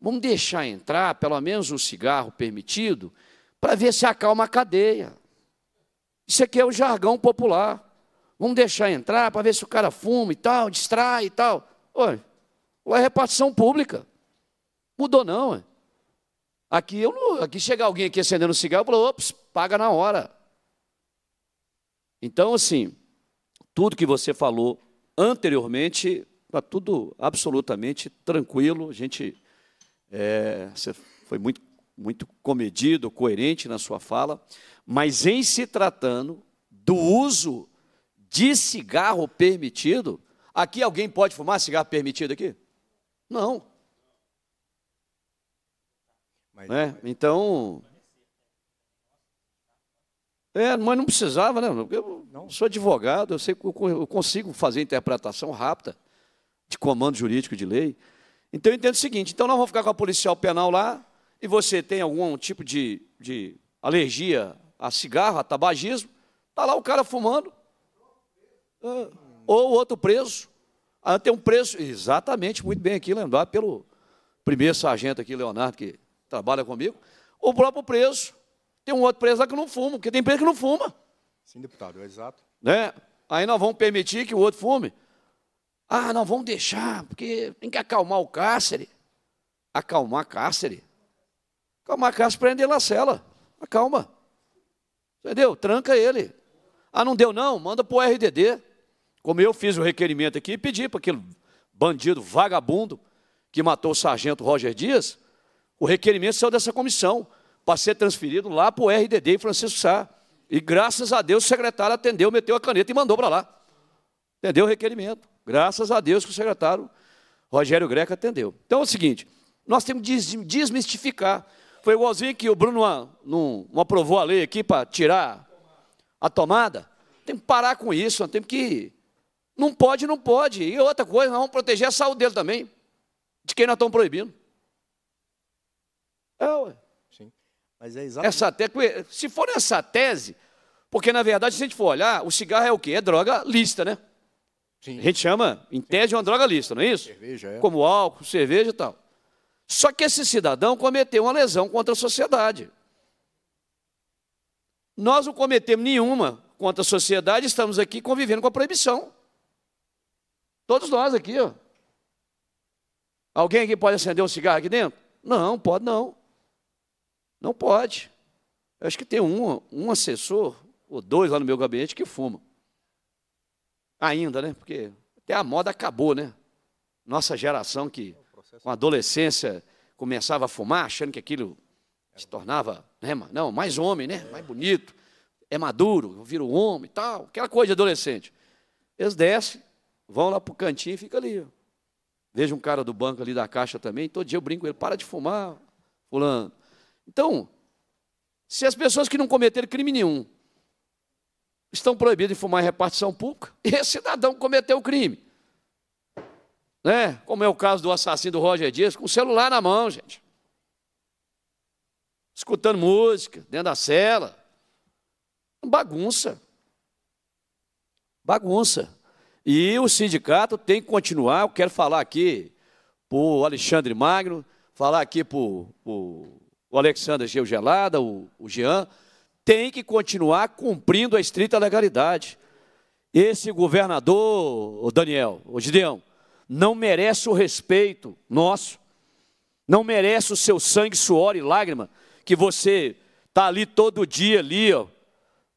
vamos deixar entrar pelo menos o cigarro permitido para ver se acalma a cadeia. Isso aqui é o jargão popular. Vamos deixar entrar para ver se o cara fuma e tal, distrai e tal. Oi, ou é repartição pública. Mudou não. Aqui eu não, aqui chega alguém aqui acendendo um cigarro e fala, ops, paga na hora. Então, assim, tudo que você falou anteriormente, está tudo absolutamente tranquilo. A gente, é, você foi muito, muito comedido, coerente na sua fala, mas em se tratando do uso de cigarro permitido, aqui alguém pode fumar cigarro permitido aqui? Não. Mas, né? Então. É, mas não precisava, né? Eu não. sou advogado, eu sei que eu consigo fazer interpretação rápida de comando jurídico de lei. Então eu entendo o seguinte: então nós vamos ficar com a policial penal lá, e você tem algum tipo de, de alergia a cigarro, a tabagismo, está lá o cara fumando, ou outro preso. Ah, tem um preço, exatamente, muito bem aqui lembrado pelo primeiro sargento aqui, Leonardo, que trabalha comigo. O próprio preço. Tem um outro preso lá que não fuma, porque tem preso que não fuma. Sim, deputado, é exato. Né? Aí nós vamos permitir que o outro fume. Ah, nós vamos deixar, porque tem que acalmar o cárcere. Acalmar cárcere? Acalmar cárcere, prender na cela. Acalma. Entendeu? Tranca ele. Ah, não deu não? Manda pro RDD. Como eu fiz o requerimento aqui e pedi para aquele bandido vagabundo que matou o sargento Roger Dias, o requerimento saiu dessa comissão para ser transferido lá para o RDD e Francisco Sá. E graças a Deus o secretário atendeu, meteu a caneta e mandou para lá. Entendeu o requerimento. Graças a Deus que o secretário Rogério Greco atendeu. Então é o seguinte, nós temos que desmistificar. Foi igualzinho que o Bruno não, não, aprovou a lei aqui para tirar a tomada. Tem que parar com isso, nós temos que não pode, não pode. E outra coisa, nós vamos proteger a saúde dele também. De quem nós estamos proibindo. É, ué. Sim. Mas é exatamente... Essa te... Se for essa tese, porque na verdade, se a gente for olhar, o cigarro é o quê? É droga lista, né? Sim. A gente chama, em tese, uma droga lista, não é isso? Cerveja, é. Como álcool, cerveja e tal. Só que esse cidadão cometeu uma lesão contra a sociedade. Nós não cometemos nenhuma contra a sociedade, estamos aqui convivendo com a proibição. Todos nós aqui, ó. Alguém aqui pode acender um cigarro aqui dentro? Não, pode não. Não pode. Eu acho que tem um, um assessor, ou dois lá no meu gabinete, que fuma. Ainda, né? Porque até a moda acabou, né? Nossa geração que, é com a adolescência, começava a fumar, achando que aquilo se tornava, né, não, mais homem, né? Mais bonito, é maduro, vira um homem e tal, aquela coisa de adolescente. Eles descem, Vão lá para o cantinho e fica ali. Veja Vejo um cara do banco ali da caixa também, todo dia eu brinco com ele, para de fumar, fulano. Então, se as pessoas que não cometeram crime nenhum estão proibidas de fumar em repartição pública, [LAUGHS] esse cidadão cometeu o crime. Né? Como é o caso do assassino do Roger Dias, com o celular na mão, gente. Escutando música, dentro da cela. Bagunça. Bagunça. E o sindicato tem que continuar. Eu quero falar aqui para o Alexandre Magno, falar aqui para o Alexandre Gelgelada, o, o Jean, tem que continuar cumprindo a estrita legalidade. Esse governador, o Daniel, o Gideão, não merece o respeito nosso, não merece o seu sangue, suor e lágrima, que você está ali todo dia, ali, ó,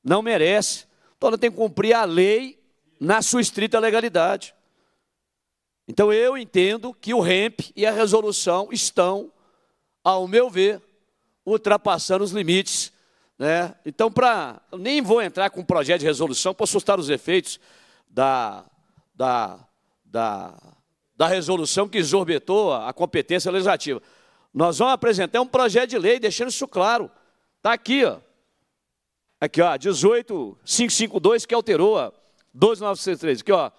não merece. Então, tem que cumprir a lei na sua estrita legalidade. Então eu entendo que o REMP e a resolução estão, ao meu ver, ultrapassando os limites. Né? Então, para nem vou entrar com um projeto de resolução para assustar os efeitos da, da, da, da resolução que exorbitou a competência legislativa. Nós vamos apresentar um projeto de lei, deixando isso claro. Está aqui, ó. Aqui, ó, 18552, que alterou 12963, aqui ó.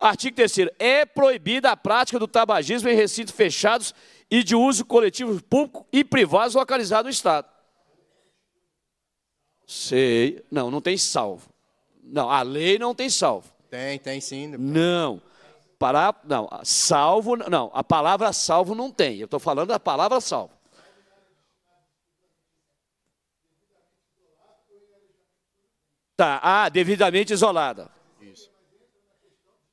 Artigo 3 É proibida a prática do tabagismo em recintos fechados e de uso coletivo público e privado localizado no Estado. Sei. Não, não tem salvo. Não, a lei não tem salvo. Tem, tem sim. Né, não. Para, não, salvo, não, a palavra salvo não tem. Eu estou falando da palavra salvo. Tá, ah, devidamente isolada.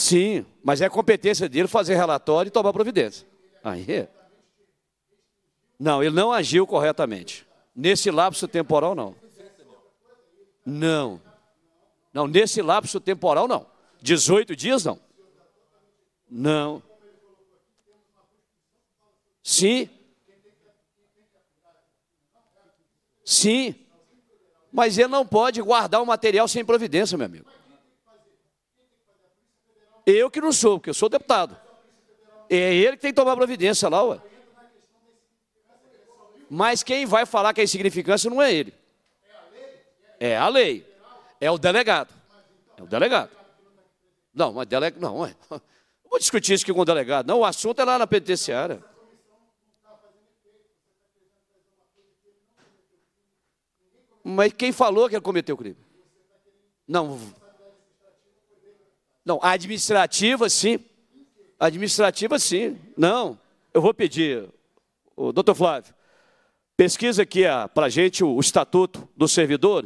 Sim, mas é competência dele fazer relatório e tomar providência. Aí é. Não, ele não agiu corretamente. Nesse lapso temporal, não. Não. Não, nesse lapso temporal, não. 18 dias, não. Não. Sim. Sim. Mas ele não pode guardar o material sem providência, meu amigo. Eu que não sou, porque eu sou deputado. É ele que tem que tomar providência lá, ué. Mas quem vai falar que é insignificância não é ele. É a lei. É o delegado. É o delegado. Não, mas delegado. Não, ué. Não [LAUGHS] vou discutir isso aqui com o delegado. Não, o assunto é lá na penitenciária. Mas quem falou que ele cometeu crime? Não. Não, administrativa sim. Administrativa sim. Não, eu vou pedir, o doutor Flávio, pesquisa aqui para a gente o, estatuto do servidor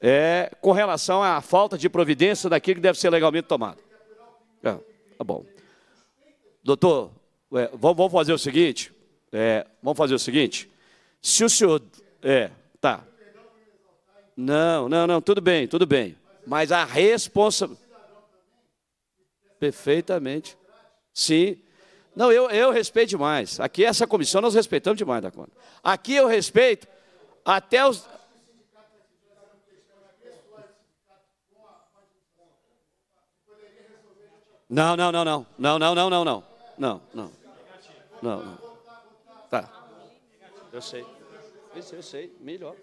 é, com relação à falta de providência daquilo que deve ser legalmente tomado. É, tá bom. Doutor, é, vamos, fazer o seguinte. É, vamos fazer o seguinte. Se o senhor. É, tá. Não, não, não, tudo bem, tudo bem. Mas a responsabilidade. Perfeitamente. Sim. Não, eu, eu respeito demais. Aqui, essa comissão, nós respeitamos demais da conta. Aqui eu respeito até os. Não, não, não, não. Não, não, não, não, não. Não, não. Não, não. Tá. Eu sei. Eu sei, eu sei. Melhor.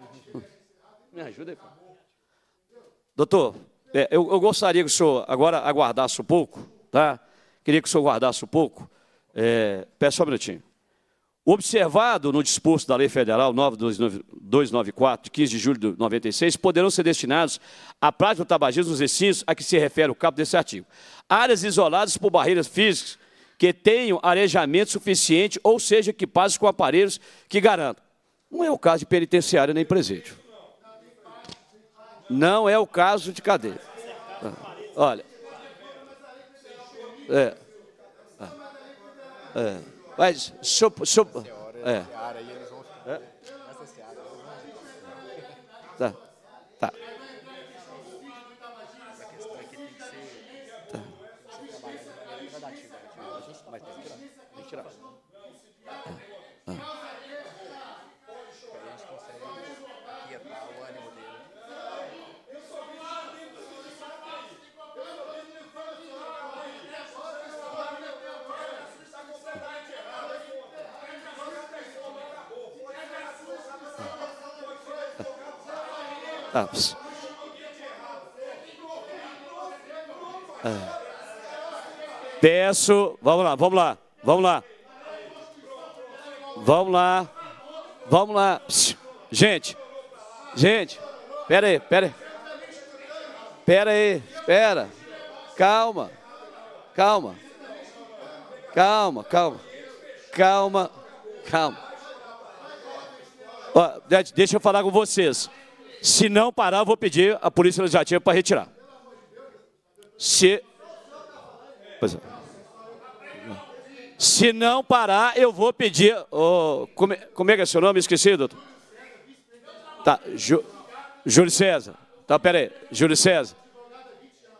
[LAUGHS] Me ajuda aí. Doutor, é, eu, eu, gostaria que o senhor agora aguardasse um pouco, tá? Queria que o senhor aguardasse um pouco. É, peço só um minutinho. Observado no disposto da Lei Federal 9.294, de 15 de julho de 96, poderão ser destinados à prática do tabagismo nos exercícios a que se refere o capo desse artigo. Áreas isoladas por barreiras físicas que tenham arejamento suficiente ou seja equipadas com aparelhos que garantam. Não é o caso de penitenciário nem presídio. Não é o caso de cadeia. Ah, olha. É. Ah, é. Mas, se é. é. Tá. Tá. Ah, Peço, vamos lá, vamos lá, vamos lá. Vamos lá, vamos lá. Gente, gente, pera aí, pera aí. Pera aí, espera. Calma, calma, calma, calma, calma, calma. Ó, deixa eu falar com vocês. Se não parar, vou pedir a Polícia Legislativa para retirar. Se... Pois é. Se não parar, eu vou pedir. Oh, como, como, é que é seu nome? Esqueci, doutor. Tá, Ju, Júlio César. Tá, peraí. Júlio César.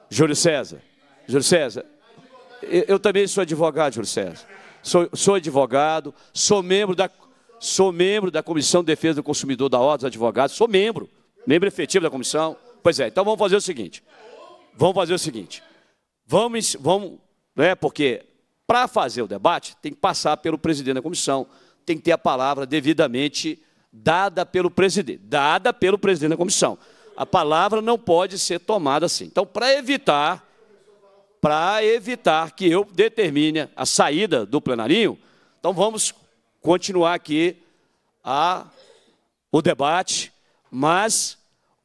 Júlio César. Júlio César. Eu, eu também sou advogado, Júlio César. Sou, sou, advogado, sou membro, da, sou membro da Comissão de Defesa do Consumidor da Ordem dos Advogados, sou membro membro efetivo da comissão. Pois é, então vamos fazer o seguinte. Vamos fazer o seguinte. Vamos, vamos, é porque para fazer o debate tem que passar pelo presidente da comissão, tem que ter a palavra devidamente dada pelo presidente, dada pelo presidente da comissão. A palavra não pode ser tomada assim. Então, para evitar para evitar que eu determine a saída do plenarinho, então vamos continuar aqui a, o debate mas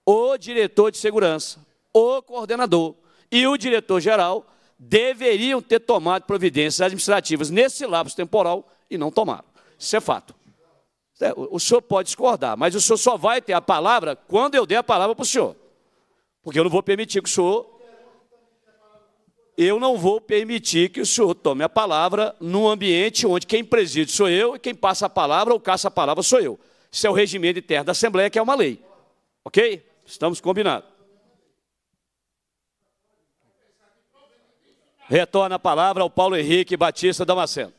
o diretor de segurança, o coordenador e o diretor-geral deveriam ter tomado providências administrativas nesse lapso temporal e não tomaram. Isso é fato. É, o senhor pode discordar, mas o senhor só vai ter a palavra quando eu der a palavra para o senhor. Porque eu não vou permitir que o senhor. Eu não vou permitir que o senhor tome a palavra num ambiente onde quem preside sou eu e quem passa a palavra ou caça a palavra sou eu. Isso é o regimento interno da Assembleia, que é uma lei. Ok? Estamos combinados. Retorna a palavra ao Paulo Henrique Batista Damasceno.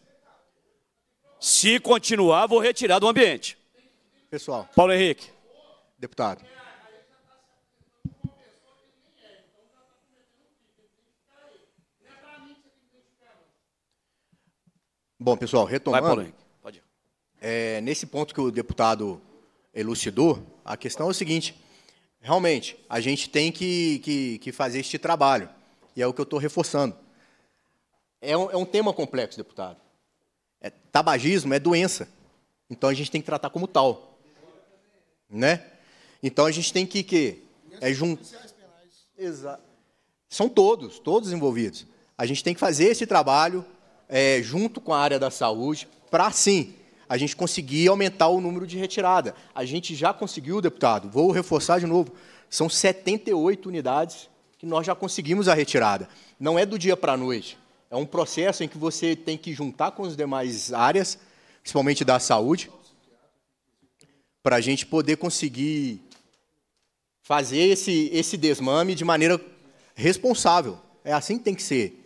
Se continuar, vou retirar do ambiente. Pessoal. Paulo Henrique. Deputado. Bom, pessoal, retomando. Vai, é, nesse ponto que o deputado elucidou, a questão é o seguinte: realmente, a gente tem que, que, que fazer este trabalho, e é o que eu estou reforçando. É um, é um, tema complexo, deputado. É, tabagismo é doença, então a gente tem que tratar como tal. Né? Então a gente tem que. que é junto Exato. São todos, todos envolvidos. A gente tem que fazer esse trabalho é, junto com a área da saúde, para sim a gente conseguir aumentar o número de retirada. A gente já conseguiu, deputado, vou reforçar de novo, são 78 unidades que nós já conseguimos a retirada. Não é do dia para a noite, é um processo em que você tem que juntar com as demais áreas, principalmente da saúde, para a gente poder conseguir fazer esse, esse desmame de maneira responsável. É assim que tem que ser.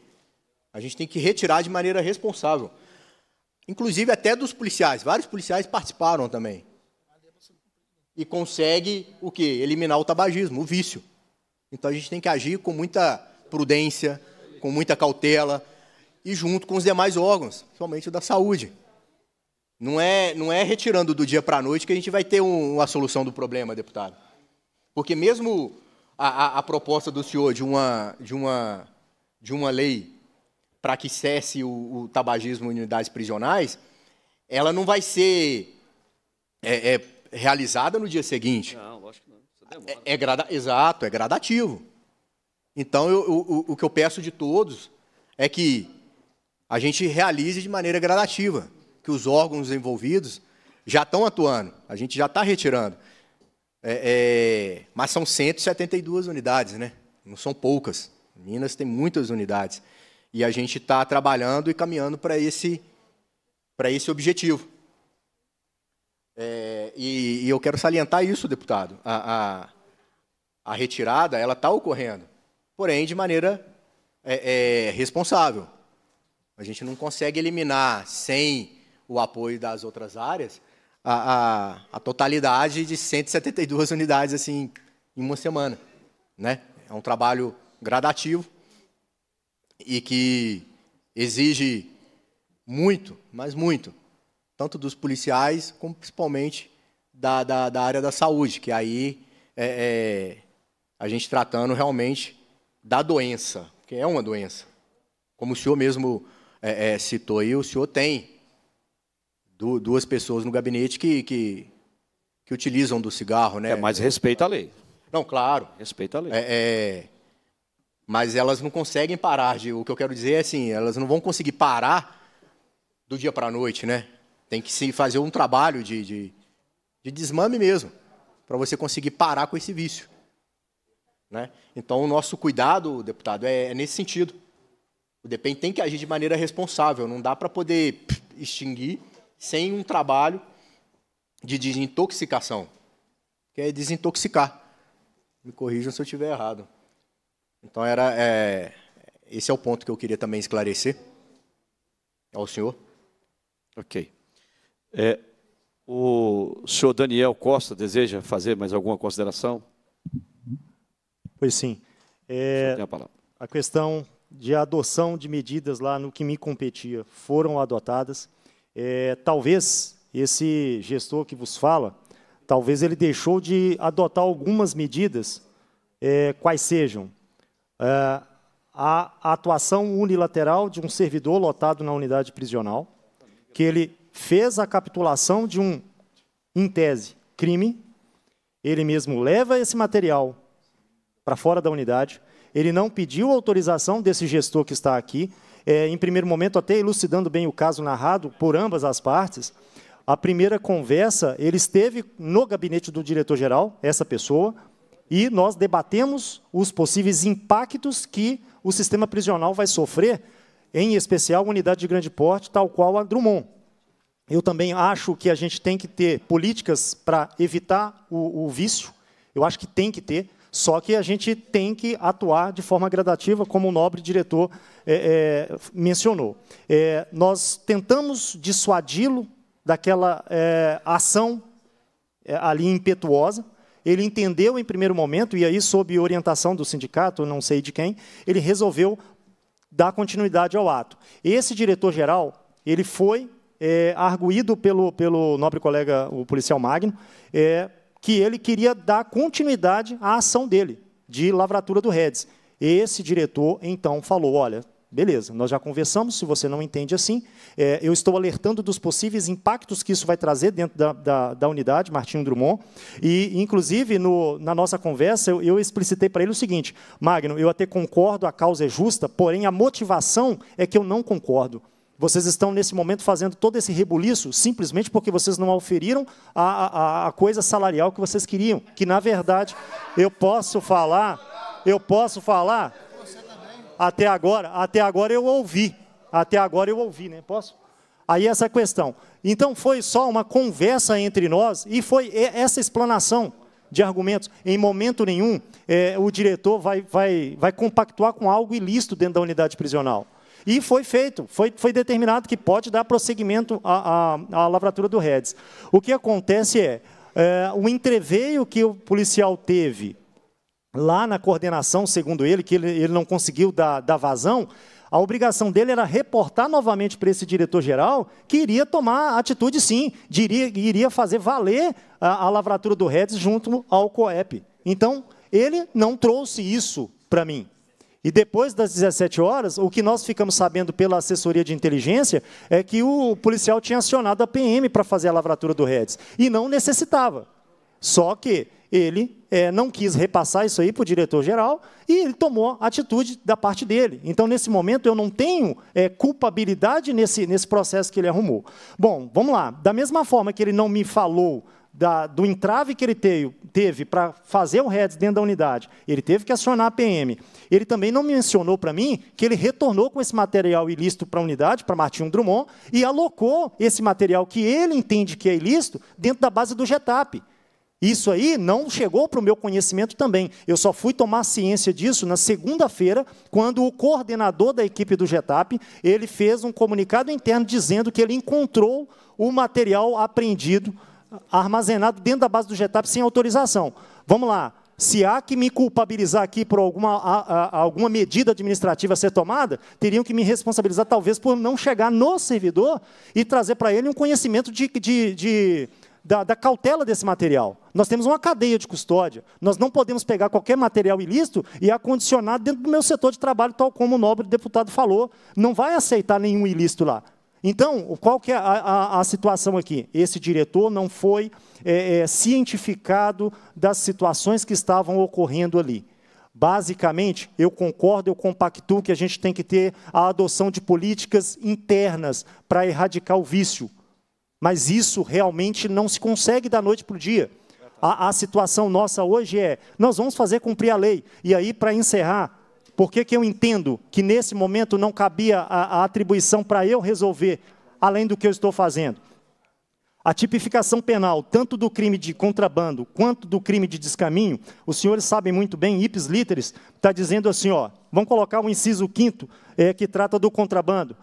A gente tem que retirar de maneira responsável. Inclusive até dos policiais. Vários policiais participaram também. E consegue o quê? Eliminar o tabagismo, o vício. Então a gente tem que agir com muita prudência, com muita cautela e junto com os demais órgãos, principalmente o da saúde. Não é, não é retirando do dia para a noite que a gente vai ter um, uma solução do problema, deputado. Porque mesmo a, a, a proposta do senhor de uma, de uma, de uma lei para que cesse o, o, tabagismo em unidades prisionais, ela não vai ser é, é, realizada no dia seguinte. Não, lógico que não. Isso É, é grada... Exato, é gradativo. Então, eu, eu, o que eu peço de todos é que a gente realize de maneira gradativa, que os órgãos envolvidos já estão atuando, a gente já está retirando. É, é, mas são 172 unidades, né? Não são poucas. Minas tem muitas unidades. E a gente está trabalhando e caminhando para esse, esse objetivo. É, e, e, eu quero salientar isso, deputado. A, a, a retirada ela está ocorrendo, porém de maneira é, é, responsável. A gente não consegue eliminar sem o apoio das outras áreas a, a, a totalidade de 172 [LAUGHS] unidades assim em uma semana, né? É um trabalho gradativo e que exige muito, mas muito, tanto dos policiais como principalmente da, da, da área da saúde, que aí é, é, a gente tratando realmente da doença, que é uma doença. Como o senhor mesmo é, é citou aí, o senhor tem duas pessoas no gabinete que, que, que utilizam do cigarro, né? É, mas respeita a lei. Não, claro. Respeita a lei. É, é mas elas não conseguem parar. De, o que eu quero dizer é assim, elas não vão conseguir parar do dia para a noite, né? Tem que se fazer um trabalho de, de, de desmame mesmo, para você conseguir parar com esse vício. Né? Então, o nosso cuidado, deputado, é, é nesse sentido. O DEPEN tem que agir de maneira responsável, não dá para poder extinguir sem um trabalho de desintoxicação, que é desintoxicar. Me corrijam se eu estiver errado. Então, era é, esse é o ponto que eu queria também esclarecer ao senhor. Ok. É, o senhor Daniel Costa deseja fazer mais alguma consideração? Pois sim. É, a, a questão de adoção de medidas lá no que me competia foram adotadas. É, talvez esse gestor que vos fala, talvez ele deixou de adotar algumas medidas, é, quais sejam é, a atuação unilateral de um servidor lotado na unidade prisional, que ele fez a capitulação de um, em tese, crime, ele mesmo leva esse material para fora da unidade, ele não pediu autorização desse gestor que está aqui, é, em primeiro momento, até elucidando bem o caso narrado por ambas as partes, a primeira conversa, ele esteve no gabinete do diretor-geral, essa pessoa, e nós debatemos os possíveis impactos que o sistema prisional vai sofrer, em especial unidade de grande porte, tal qual a Drummond. Eu também acho que a gente tem que ter políticas para evitar o, o vício, eu acho que tem que ter, só que a gente tem que atuar de forma gradativa, como o nobre diretor é, é, mencionou. É, nós tentamos dissuadi-lo daquela é, ação é, ali impetuosa, ele entendeu em primeiro momento, e aí, sob orientação do sindicato, não sei de quem, ele resolveu dar continuidade ao ato. Esse diretor-geral, ele foi é, arguído pelo, pelo nobre colega, o policial Magno, é, que ele queria dar continuidade à ação dele, de lavratura do Reds. Esse diretor, então, falou, olha, Beleza, nós já conversamos, se você não entende assim, é, eu estou alertando dos possíveis impactos que isso vai trazer dentro da, da, da unidade, Martinho Drummond, e inclusive no, na nossa conversa eu, eu explicitei para ele o seguinte, Magno, eu até concordo, a causa é justa, porém a motivação é que eu não concordo. Vocês estão, nesse momento, fazendo todo esse rebuliço simplesmente porque vocês não oferiram a, a, a, coisa salarial que vocês queriam. Que, na verdade, eu posso falar, eu posso falar até agora, até agora eu ouvi. Até agora eu ouvi, né? Posso? Aí essa questão. Então foi só uma conversa entre nós e foi essa explanação de argumentos. Em momento nenhum é, o diretor vai, vai, vai compactuar com algo ilícito dentro da unidade prisional. E foi feito, foi, foi determinado que pode dar prosseguimento à, à, à lavratura do REDS. O que acontece é, é, o entreveio que o policial teve lá na coordenação, segundo ele, que ele, ele não conseguiu dar, dar vazão, a obrigação dele era reportar novamente para esse diretor-geral que iria tomar atitude, sim, diria, iria fazer valer a, a lavratura do Reds junto ao COEP. Então, ele não trouxe isso para mim. E depois das 17 horas, o que nós ficamos sabendo pela assessoria de inteligência é que o policial tinha acionado a PM para fazer a lavratura do Reds. E não necessitava. Só que ele é, não quis repassar isso aí para o diretor-geral e ele tomou atitude da parte dele. Então, nesse momento, eu não tenho é, culpabilidade nesse, nesse processo que ele arrumou. Bom, vamos lá. Da mesma forma que ele não me falou da, do entrave que ele teve, teve para fazer o red dentro da unidade, ele teve que acionar a PM. Ele também não mencionou para mim que ele retornou com esse material ilícito para a unidade, para Martinho Drummond, e alocou esse material que ele entende que é ilícito dentro da base do GETAP. Isso aí não chegou para o meu conhecimento também. Eu só fui tomar ciência disso na segunda-feira, quando o coordenador da equipe do GETAP, ele fez um comunicado interno dizendo que ele encontrou o material apreendido, armazenado dentro da base do GETAP sem autorização. Vamos lá, se há que me culpabilizar aqui por alguma, a, a, alguma medida administrativa a ser tomada, teriam que me responsabilizar, talvez, por não chegar no servidor e trazer para ele um conhecimento de, de, de da, da cautela desse material. Nós temos uma cadeia de custódia. Nós não podemos pegar qualquer material ilícito e acondicionar dentro do meu setor de trabalho, tal como o nobre deputado falou. Não vai aceitar nenhum ilícito lá. Então, qual que é a, a, a situação aqui? Esse diretor não foi é, é, cientificado das situações que estavam ocorrendo ali. Basicamente, eu concordo, eu compactuo que a gente tem que ter a adoção de políticas internas para erradicar o vício mas isso realmente não se consegue da noite para o dia. A, a, situação nossa hoje é: nós vamos fazer cumprir a lei. E aí, para encerrar, por que, que eu entendo que nesse momento não cabia a, a atribuição para eu resolver, além do que eu estou fazendo? A tipificação penal, tanto do crime de contrabando quanto do crime de descaminho, os senhores sabem muito bem, ipsis literis, está dizendo assim, ó, vamos colocar o inciso quinto, é, que trata do contrabando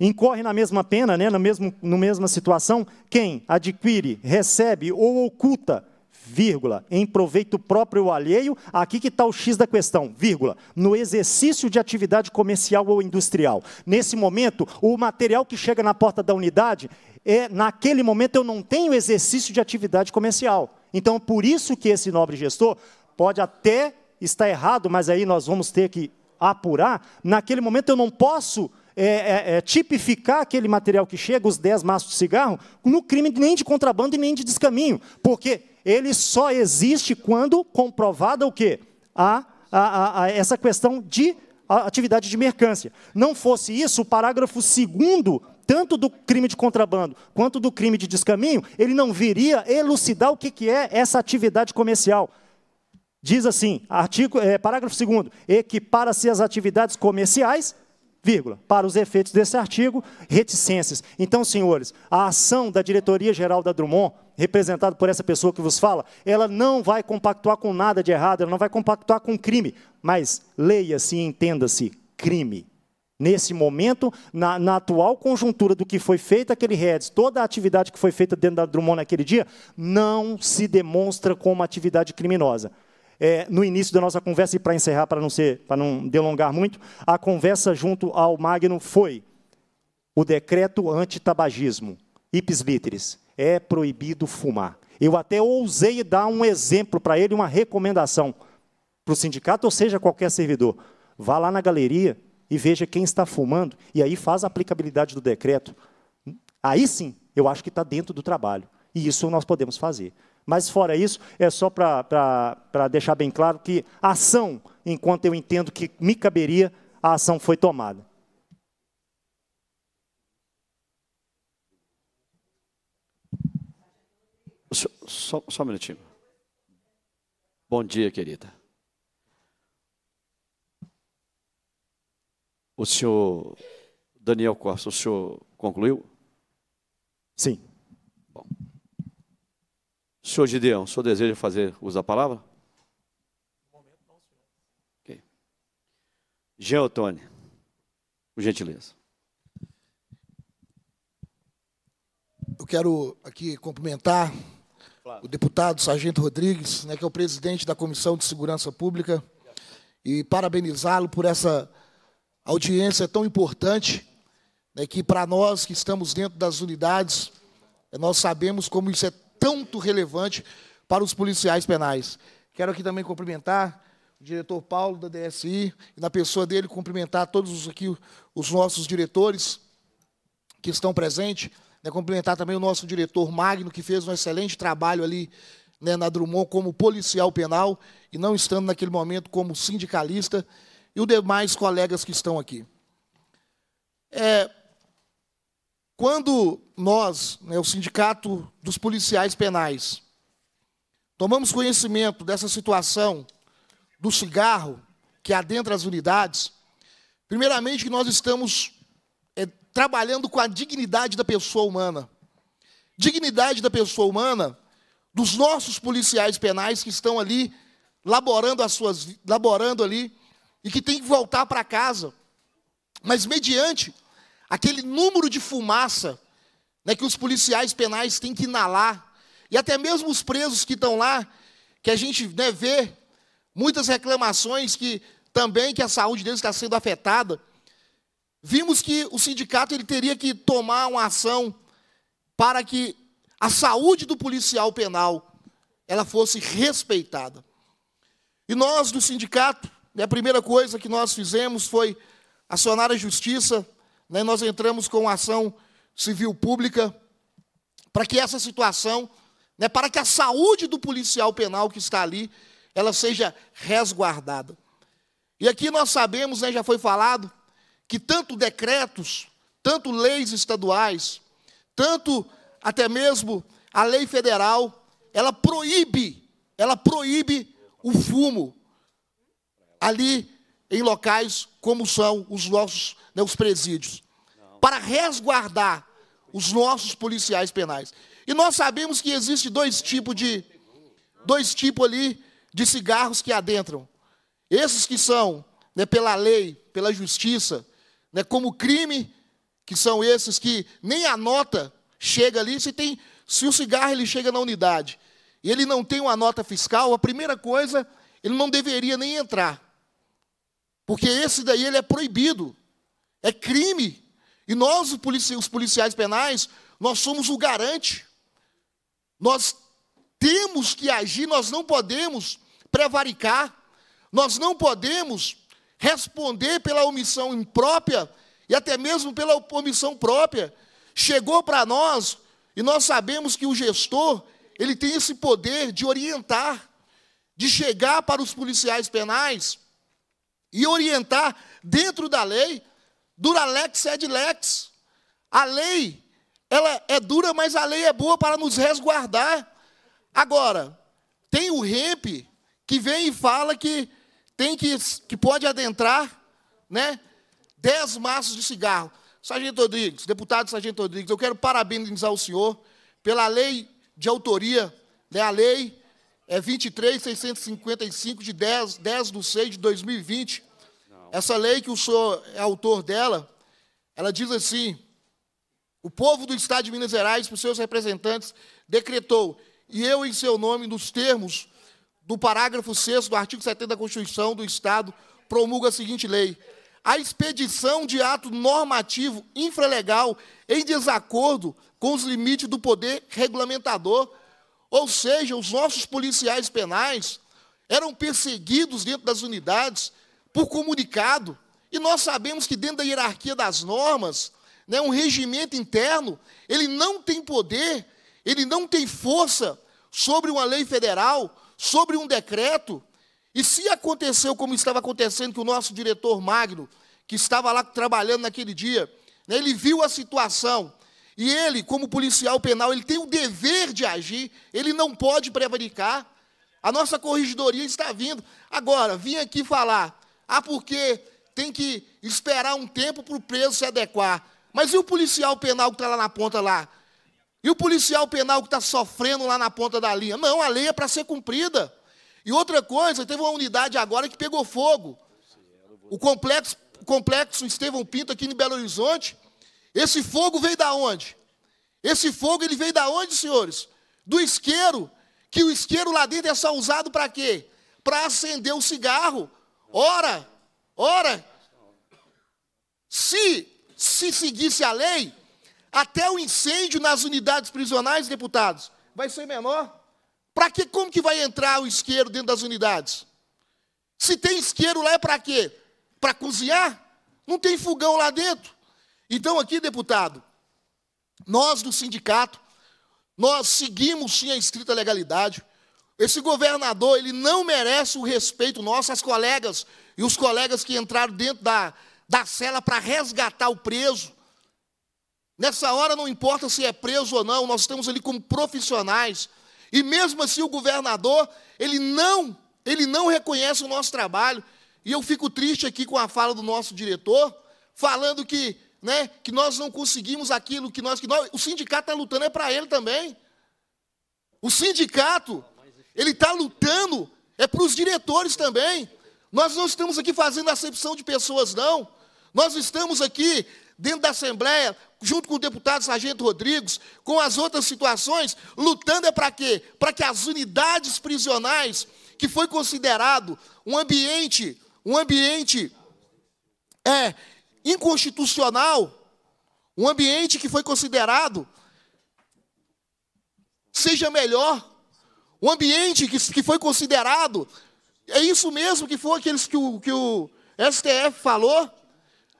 incorre na mesma pena, né, na, mesmo, na mesma situação, quem adquire, recebe ou oculta, vírgula, em proveito próprio ou alheio, aqui que está o X da questão, vírgula, no exercício de atividade comercial ou industrial. Nesse momento, o material que chega na porta da unidade, é, naquele momento eu não tenho exercício de atividade comercial. Então, por isso que esse nobre gestor pode até estar errado, mas aí nós vamos ter que apurar, naquele momento eu não posso é, é, é, tipificar aquele material que chega, os 10 maços de cigarro, no crime nem de contrabando e nem de descaminho, porque ele só existe quando comprovada o quê? A, a, a, essa questão de atividade de mercância. Não fosse isso, o parágrafo 2 tanto do crime de contrabando quanto do crime de descaminho, ele não viria elucidar o que, que é essa atividade comercial. Diz assim, artigo, é, parágrafo 2 equipara-se as atividades comerciais vírgula, para os efeitos desse artigo, reticências. Então, senhores, a ação da Diretoria-Geral da Drummond, representada por essa pessoa que vos fala, ela não vai compactuar com nada de errado, ela não vai compactuar com crime, mas leia-se e entenda-se, crime. Nesse momento, na, na, atual conjuntura do que foi feito aquele REDS, toda a atividade que foi feita dentro da Drummond naquele dia, não se demonstra como atividade criminosa é, no início da nossa conversa, e para encerrar, para não, ser, para não delongar muito, a conversa junto ao Magno foi o decreto anti-tabagismo ipis literis, é proibido fumar. Eu até ousei dar um exemplo para ele, uma recomendação para o sindicato, ou seja, qualquer servidor. Vá lá na galeria e veja quem está fumando, e aí faz a aplicabilidade do decreto. Aí sim, eu acho que está dentro do trabalho. E isso nós podemos fazer. Mas fora isso, é só para deixar bem claro que a ação, enquanto eu entendo que me caberia, a ação foi tomada. Só, só um minutinho. Bom dia, querida. O senhor Daniel Costa, o senhor concluiu? Sim. Senhor Gideão, o senhor deseja fazer uso da palavra? No momento não, senhor. Ok. por gentileza. Eu quero aqui cumprimentar claro. o deputado Sargento Rodrigues, né, que é o presidente da Comissão de Segurança Pública, e parabenizá-lo por essa audiência tão importante, né, que para nós que estamos dentro das unidades, nós sabemos como isso é tanto relevante para os policiais penais. Quero aqui também cumprimentar o diretor Paulo da DSI, e na pessoa dele cumprimentar todos aqui os nossos diretores que estão presentes, né, cumprimentar também o nosso diretor Magno, que fez um excelente trabalho ali né, na Drummond como policial penal e não estando naquele momento como sindicalista, e os demais colegas que estão aqui. É, quando nós, né, o Sindicato dos Policiais Penais, tomamos conhecimento dessa situação do cigarro que adentra as unidades, primeiramente nós estamos é, trabalhando com a dignidade da pessoa humana. Dignidade da pessoa humana dos nossos policiais penais que estão ali laborando as suas laborando ali e que tem que voltar para casa. Mas mediante aquele número de fumaça né, que os policiais penais têm que inalar, e até mesmo os presos que estão lá, que a gente né, vê muitas reclamações que também que a saúde deles está sendo afetada. Vimos que o sindicato ele teria que tomar uma ação para que a saúde do policial penal ela fosse respeitada. E nós do sindicato, né, a primeira coisa que nós fizemos foi acionar a justiça né? Nós entramos com ação civil pública para que essa situação, né, para que a saúde do policial penal que está ali, ela seja resguardada. E aqui nós sabemos, né, já foi falado, que tanto decretos, tanto leis estaduais, tanto até mesmo a lei federal, ela proíbe, ela proíbe o fumo ali em locais como são os nossos né, os presídios, para resguardar os nossos policiais penais. E nós sabemos que existe dois tipos de dois tipos ali de cigarros que adentram. Esses que são né, pela lei, pela justiça, né, como crime, que são esses que nem a nota chega ali, se tem se o cigarro ele chega na unidade e ele não tem uma nota fiscal, a primeira coisa, ele não deveria nem entrar. Porque esse daí ele é proibido. É crime. E nós, os policiais penais, nós somos o garante. Nós temos que agir, nós não podemos prevaricar, nós não podemos responder pela omissão imprópria e até mesmo pela omissão própria. Chegou para nós e nós sabemos que o gestor, ele tem esse poder de orientar, de chegar para os policiais penais e orientar dentro da lei, dura lex ed lex. A lei, ela é dura, mas a lei é boa para nos resguardar. Agora, tem o REMP que vem e fala que tem que, que pode adentrar, né? 10 maços de cigarro. Sargento Rodrigues, deputado Sargento Rodrigues, eu quero parabenizar o senhor pela lei de autoria, né, a lei é 23.655, de 10, 10 de 6 de 2020. Essa lei que o senhor é autor dela, ela diz assim: o povo do Estado de Minas Gerais, por seus representantes, decretou, e eu em seu nome, nos termos do parágrafo 6 do artigo 70 da Constituição do Estado, promulga a seguinte lei: a expedição de ato normativo infralegal em desacordo com os limites do poder regulamentador ou seja, os nossos policiais penais eram perseguidos dentro das unidades por comunicado. E nós sabemos que dentro da hierarquia das normas, né, um regimento interno, ele não tem poder, ele não tem força sobre uma lei federal, sobre um decreto. E se aconteceu como estava acontecendo, que o nosso diretor Magno, que estava lá trabalhando naquele dia, né, ele viu a situação e ele, como policial penal, ele tem o dever de agir, ele não pode prevaricar. A nossa corregedoria está vindo. Agora, vim aqui falar, ah, porque tem que esperar um tempo para o preso se adequar. Mas e o policial penal que está lá na ponta lá? E o policial penal que está sofrendo lá na ponta da linha? Não, a lei é para ser cumprida. E outra coisa, teve uma unidade agora que pegou fogo. O complexo, o complexo Estevão Pinto aqui em Belo Horizonte, esse fogo veio da onde? Esse fogo ele veio da onde, senhores? Do isqueiro, que o isqueiro lá dentro é só usado para quê? Para acender o um cigarro. Ora, ora. Se se seguisse a lei, até o incêndio nas unidades prisionais, deputados, vai ser menor. Para que como que vai entrar o isqueiro dentro das unidades? Se tem isqueiro lá é para quê? Para cozinhar? Não tem fogão lá dentro. Então, aqui, deputado, nós do sindicato, nós seguimos sim a escrita legalidade. Esse governador, ele não merece o respeito nosso, as colegas e os colegas que entraram dentro da, da cela para resgatar o preso. Nessa hora, não importa se é preso ou não, nós estamos ali como profissionais. E mesmo assim, o governador, ele não, ele não reconhece o nosso trabalho. E eu fico triste aqui com a fala do nosso diretor, falando que né, que nós não conseguimos aquilo que nós, que nós o sindicato está lutando é para ele também. O sindicato, ele está lutando é para os diretores também. Nós não estamos aqui fazendo acepção de pessoas, não. Nós estamos aqui dentro da Assembleia, junto com o deputado Sargento Rodrigues, com as outras situações, lutando é para quê? Para que as unidades prisionais, que foi considerado um ambiente, um ambiente é, inconstitucional um ambiente que foi considerado seja melhor, um ambiente que, que foi considerado, é isso mesmo que foi aqueles que o, que o STF falou,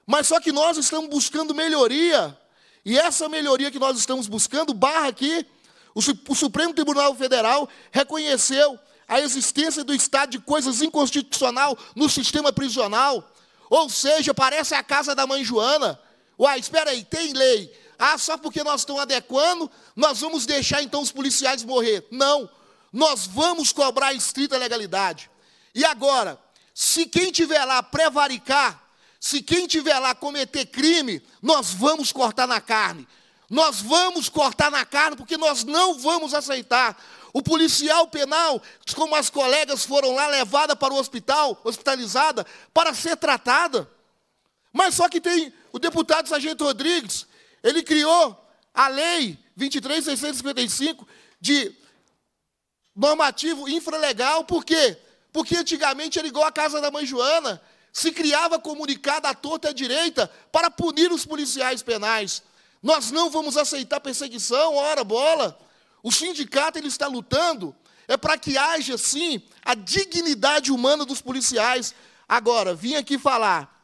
mas só que nós estamos buscando melhoria, e essa melhoria que nós estamos buscando, barra aqui, o, o Supremo Tribunal Federal reconheceu a existência do Estado de coisas inconstitucional no sistema prisional, ou seja, parece a casa da mãe Joana. Uai, espera aí, tem lei. Ah, só porque nós estamos adequando, nós vamos deixar então os policiais morrer. Não, nós vamos cobrar a estrita legalidade. E agora, se quem tiver lá prevaricar, se quem tiver lá cometer crime, nós vamos cortar na carne. Nós vamos cortar na carne porque nós não vamos aceitar. O policial penal, como as colegas foram lá, levada para o hospital, hospitalizada, para ser tratada. Mas só que tem o deputado Sargento Rodrigues, ele criou a lei 23.655 de normativo infralegal, por quê? Porque antigamente era igual a casa da mãe Joana, se criava comunicado à torta e à direita para punir os policiais penais. Nós não vamos aceitar perseguição, ora bola. O sindicato ele está lutando é para que haja sim a dignidade humana dos policiais. Agora, vim aqui falar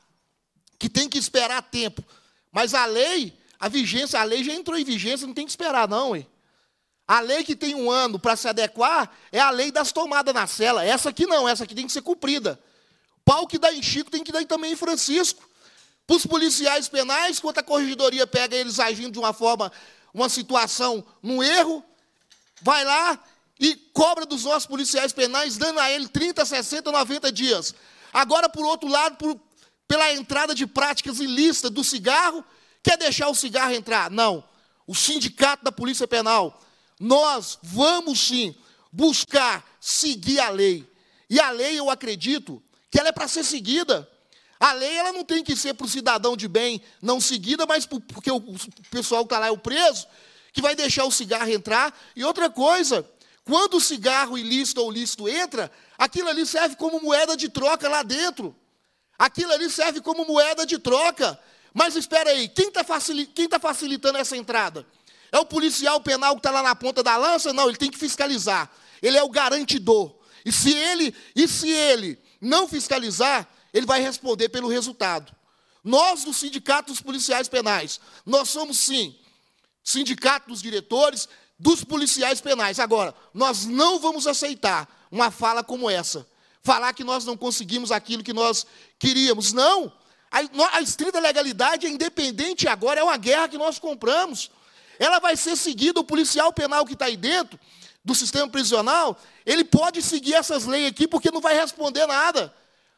que tem que esperar tempo, mas a lei, a vigência, a lei já entrou em vigência, não tem que esperar não, hein? A lei que tem um ano para se adequar é a lei das tomadas na cela. Essa aqui não, essa aqui tem que ser cumprida. Pau que dá em Chico tem que dar também em Francisco. Para os policiais penais, quando a corregedoria pega eles agindo de uma forma, uma situação, num erro, vai lá e cobra dos nossos policiais penais, dando a ele 30, 60, 90 dias. Agora, por outro lado, por, pela entrada de práticas ilícitas do cigarro, quer deixar o cigarro entrar? Não. O sindicato da Polícia Penal. Nós vamos sim buscar seguir a lei. E a lei, eu acredito, que ela é para ser seguida. A lei ela não tem que ser para o cidadão de bem não seguida, mas porque o pessoal que está lá é o preso, que vai deixar o cigarro entrar. E outra coisa, quando o cigarro ilícito ou lícito entra, aquilo ali serve como moeda de troca lá dentro. Aquilo ali serve como moeda de troca. Mas espera aí, quem está tá facilitando essa entrada? É o policial penal que está lá na ponta da lança? Não, ele tem que fiscalizar. Ele é o garantidor. E se ele, e se ele não fiscalizar, ele vai responder pelo resultado. Nós, do Sindicato dos Policiais Penais, nós somos sim sindicato dos diretores, dos policiais penais. Agora, nós não vamos aceitar uma fala como essa. Falar que nós não conseguimos aquilo que nós queríamos. Não! A, a estrita legalidade é independente agora, é uma guerra que nós compramos. Ela vai ser seguida, o policial penal que está aí dentro, do sistema prisional, ele pode seguir essas leis aqui porque não vai responder nada.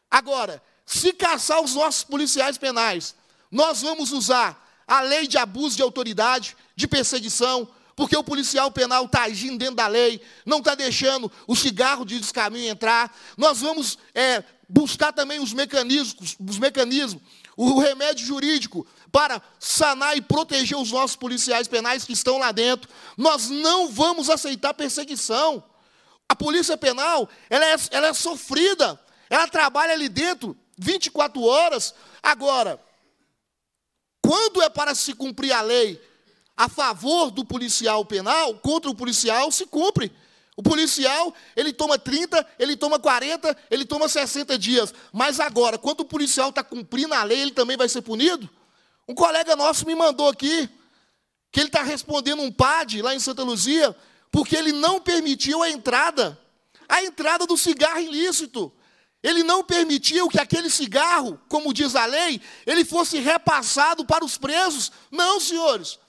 Agora, se caçar os nossos policiais penais, nós vamos usar a lei de abuso de autoridade, de perseguição, porque o policial penal está agindo dentro da lei, não está deixando o cigarro de descaminho entrar. Nós vamos é, buscar também os mecanismos, os mecanismos, o remédio jurídico para sanar e proteger os nossos policiais penais que estão lá dentro. Nós não vamos aceitar perseguição. A polícia penal, ela é, ela é sofrida, ela trabalha ali dentro 24 horas. Agora, quando é para se cumprir a lei a favor do policial penal, contra o policial, se cumpre. O policial, ele toma 30, ele toma 40, ele toma 60 dias. Mas agora, quando o policial está cumprindo a lei, ele também vai ser punido? Um colega nosso me mandou aqui que ele está respondendo um PAD lá em Santa Luzia, porque ele não permitiu a entrada, a entrada do cigarro ilícito. Ele não permitiu que aquele cigarro, como diz a lei, ele fosse repassado para os presos. Não, senhores.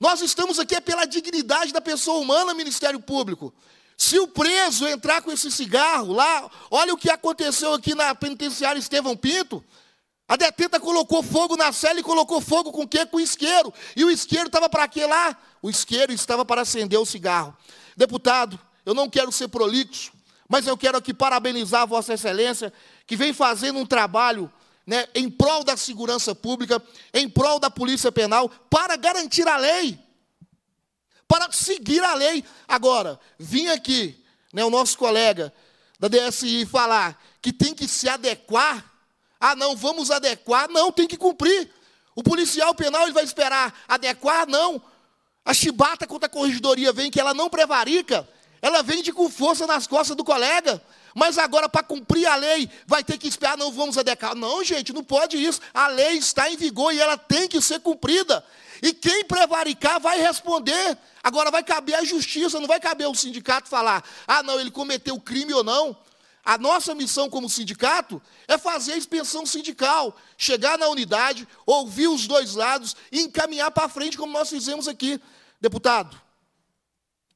Nós estamos aqui é pela dignidade da pessoa humana, Ministério Público. Se o preso entrar com esse cigarro lá, olha o que aconteceu aqui na penitenciária Estevão Pinto. A detenta colocou fogo na cela e colocou fogo com o quê? Com o isqueiro. E o isqueiro estava para quê lá? O isqueiro estava para acender o cigarro. Deputado, eu não quero ser prolixo, mas eu quero aqui parabenizar a Vossa Excelência, que vem fazendo um trabalho né, em prol da segurança pública, em prol da Polícia Penal, para garantir a lei, para seguir a lei. Agora, vim aqui, né, o nosso colega da DSI falar que tem que se adequar. Ah, não, vamos adequar. Não, tem que cumprir. O policial penal ele vai esperar adequar? Não. A chibata contra a corregedoria vem que ela não prevarica. Ela vende com força nas costas do colega. Mas agora, para cumprir a lei, vai ter que esperar, não vamos adecar. Não, gente, não pode isso. A lei está em vigor e ela tem que ser cumprida. E quem prevaricar vai responder. Agora vai caber a justiça, não vai caber o sindicato falar, ah, não, ele cometeu crime ou não. A nossa missão como sindicato é fazer a expensão sindical, chegar na unidade, ouvir os dois lados e encaminhar para frente, como nós fizemos aqui. Deputado,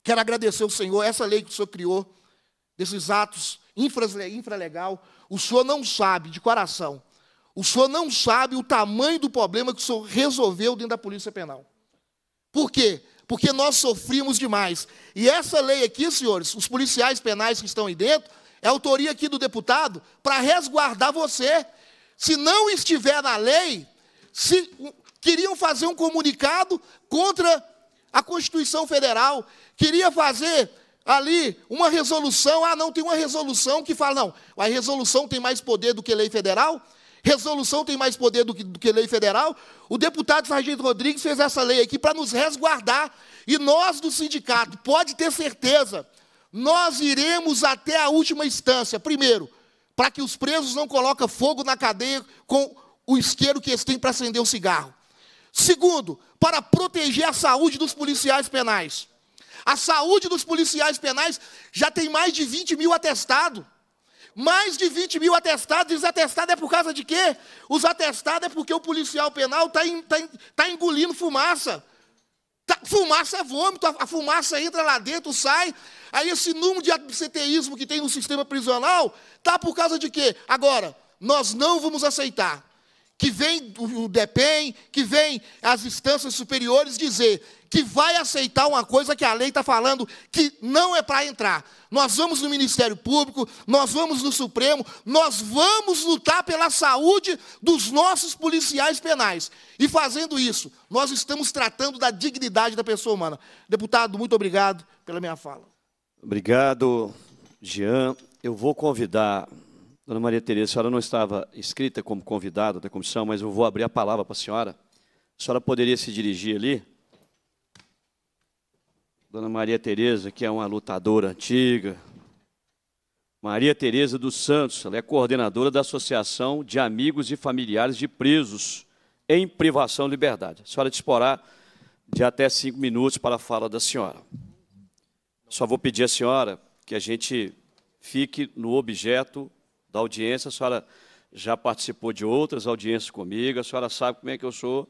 Quero agradecer ao Senhor, essa lei que o Senhor criou, desses atos infralegal, o Senhor não sabe, de coração, o Senhor não sabe o tamanho do problema que o Senhor resolveu dentro da Polícia Penal. Por quê? Porque nós sofrimos demais. E essa lei aqui, senhores, os policiais penais que estão aí dentro, é autoria aqui do deputado para resguardar você. Se não estiver na lei, se queriam fazer um comunicado contra a Constituição Federal queria fazer ali uma resolução. Ah, não, tem uma resolução que fala, não, a resolução tem mais poder do que lei federal? Resolução tem mais poder do que, do que lei federal? O deputado Sargento Rodrigues fez essa lei aqui para nos resguardar. E nós do sindicato, pode ter certeza, nós iremos até a última instância. Primeiro, para que os presos não coloquem fogo na cadeia com o isqueiro que eles têm para acender o cigarro. Segundo, para proteger a saúde dos policiais penais. A saúde dos policiais penais já tem mais de 20 mil atestados. Mais de 20 mil atestados, e os atestados é por causa de quê? Os atestados é porque o policial penal está tá, tá, tá engolindo fumaça. Tá, fumaça é vômito, a, a, fumaça entra lá dentro, sai. Aí esse número de absenteísmo que tem no sistema prisional está por causa de quê? Agora, nós não vamos aceitar que vem o DEPEN, que vem as instâncias superiores dizer que vai aceitar uma coisa que a lei está falando que não é para entrar. Nós vamos no Ministério Público, nós vamos no Supremo, nós vamos lutar pela saúde dos nossos policiais penais. E fazendo isso, nós estamos tratando da dignidade da pessoa humana. Deputado, muito obrigado pela minha fala. Obrigado, Jean. Eu vou convidar Dona Maria Tereza, a senhora não estava inscrita como convidada da comissão, mas eu vou abrir a palavra para a senhora. A senhora poderia se dirigir ali? Dona Maria Tereza, que é uma lutadora antiga. Maria Tereza dos Santos, ela é coordenadora da Associação de Amigos e Familiares de Presos em Privação de Liberdade. A senhora disporá de até cinco minutos para a fala da senhora. Só vou pedir à senhora que a gente fique no objeto da audiência, a senhora já participou de outras audiências comigo, a senhora sabe como é que eu sou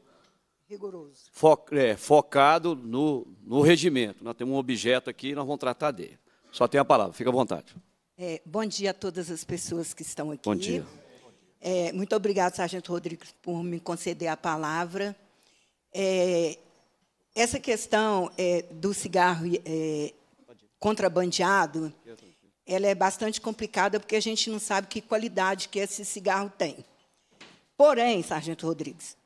rigoroso. Fo, é, focado no, no regimento. Nós temos um objeto aqui e nós vamos tratar dele. Só tem a palavra, fica à vontade. É, bom dia a todas as pessoas que estão aqui. Bom dia. É, muito obrigada, Sargento Rodrigues, por me conceder a palavra. É, essa questão é, do cigarro é, contrabandeado. Eu ela é bastante complicada porque a gente não sabe que qualidade que esse cigarro tem. Porém, Sargento Rodrigues,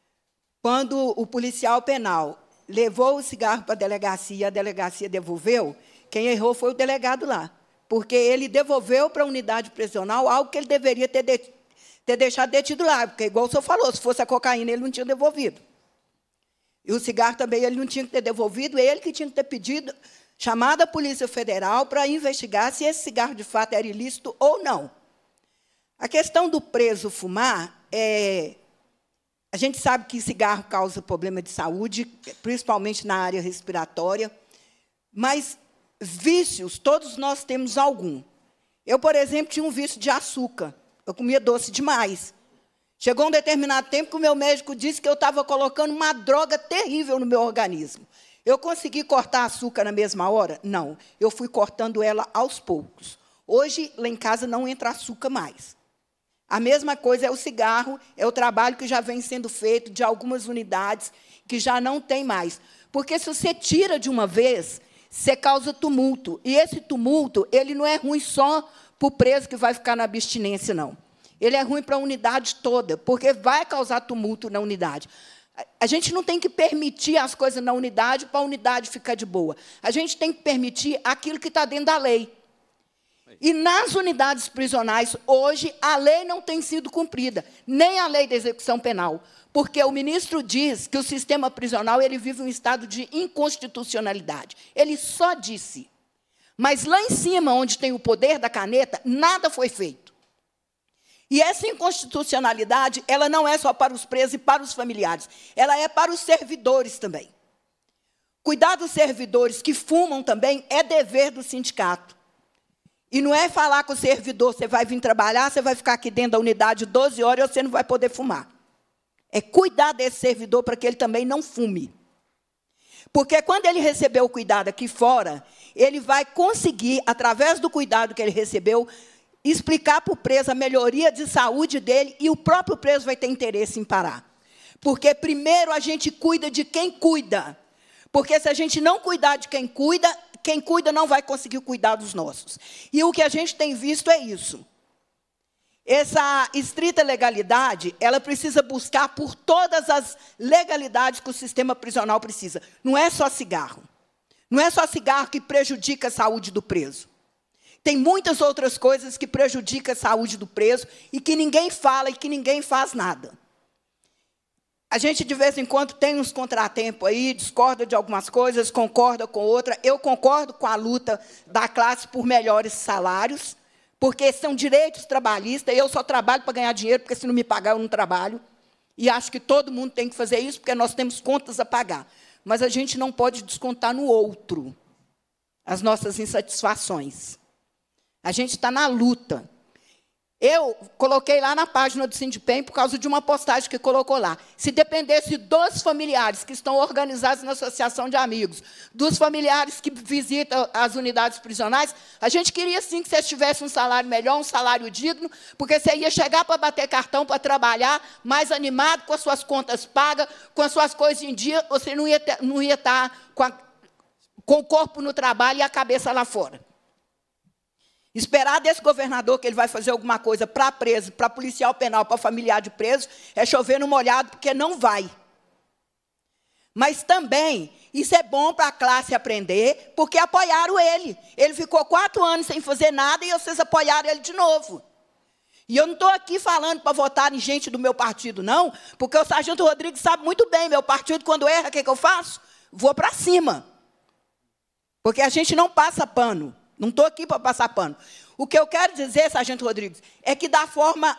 quando o policial penal levou o cigarro para a delegacia, a delegacia devolveu, quem errou foi o delegado lá, porque ele devolveu para a unidade prisional algo que ele deveria ter, de, ter deixado detido lá, porque, igual o senhor falou, se fosse a cocaína, ele não tinha devolvido. E o cigarro também ele não tinha que ter devolvido, ele que tinha que ter pedido chamada a Polícia Federal para investigar se esse cigarro de fato era ilícito ou não. A questão do preso fumar é, A gente sabe que cigarro causa problema de saúde, principalmente na área respiratória, mas vícios, todos nós temos algum. Eu, por exemplo, tinha um vício de açúcar. Eu comia doce demais. Chegou um determinado tempo que o meu médico disse que eu estava colocando uma droga terrível no meu organismo. Eu consegui cortar açúcar na mesma hora? Não. Eu fui cortando ela aos poucos. Hoje, lá em casa, não entra açúcar mais. A mesma coisa é o cigarro, é o trabalho que já vem sendo feito de algumas unidades que já não tem mais. Porque se você tira de uma vez, você causa tumulto. E esse tumulto, ele não é ruim só para o preso que vai ficar na abstinência, não. Ele é ruim para a unidade toda, porque vai causar tumulto na unidade. A gente não tem que permitir as coisas na unidade para a unidade ficar de boa. A gente tem que permitir aquilo que está dentro da lei. E nas unidades prisionais, hoje, a lei não tem sido cumprida, nem a lei da execução penal, porque o ministro diz que o sistema prisional ele vive um estado de inconstitucionalidade. Ele só disse. Mas lá em cima, onde tem o poder da caneta, nada foi feito. E essa inconstitucionalidade, ela não é só para os presos e para os familiares, ela é para os servidores também. Cuidar dos servidores que fumam também é dever do sindicato. E não é falar com o servidor, você vai vir trabalhar, você vai ficar aqui dentro da unidade 12 horas e você não vai poder fumar. É cuidar desse servidor para que ele também não fume. Porque quando ele recebeu o cuidado aqui fora, ele vai conseguir, através do cuidado que ele recebeu, explicar para o preso a melhoria de saúde dele e o próprio preso vai ter interesse em parar. Porque primeiro a gente cuida de quem cuida. Porque se a gente não cuidar de quem cuida, quem cuida não vai conseguir cuidar dos nossos. E o que a gente tem visto é isso. Essa estrita legalidade, ela precisa buscar por todas as legalidades que o sistema prisional precisa. Não é só cigarro. Não é só cigarro que prejudica a saúde do preso. Tem muitas outras coisas que prejudicam a saúde do preso e que ninguém fala e que ninguém faz nada. A gente, de vez em quando, tem uns contratempos aí, discorda de algumas coisas, concorda com outra. Eu concordo com a luta da classe por melhores salários, porque são direitos trabalhistas. Eu só trabalho para ganhar dinheiro, porque se não me pagar, eu não trabalho. E acho que todo mundo tem que fazer isso, porque nós temos contas a pagar. Mas a gente não pode descontar no outro as nossas insatisfações. A gente está na luta. Eu coloquei lá na página do Sindipem por causa de uma postagem que colocou lá. Se dependesse dos familiares que estão organizados na associação de amigos, dos familiares que visitam as unidades prisionais, a gente queria sim que vocês tivessem um salário melhor, um salário digno, porque você ia chegar para bater cartão, para trabalhar, mais animado, com as suas contas pagas, com as suas coisas em dia, você não ia, não ia estar tá com, com o corpo no trabalho e a cabeça lá fora. Esperar desse governador que ele vai fazer alguma coisa para preso, para policial penal, para familiar de preso, é chover no molhado, porque não vai. Mas também, isso é bom para a classe aprender, porque apoiaram ele. Ele ficou quatro anos sem fazer nada e vocês apoiaram ele de novo. E eu não estou aqui falando para votar em gente do meu partido, não, porque o Sargento Rodrigues sabe muito bem, meu partido, quando erra, o que, que eu faço? Vou para cima. Porque a gente não passa pano. Não estou aqui para passar pano. O que eu quero dizer, Sargento Rodrigues, é que da forma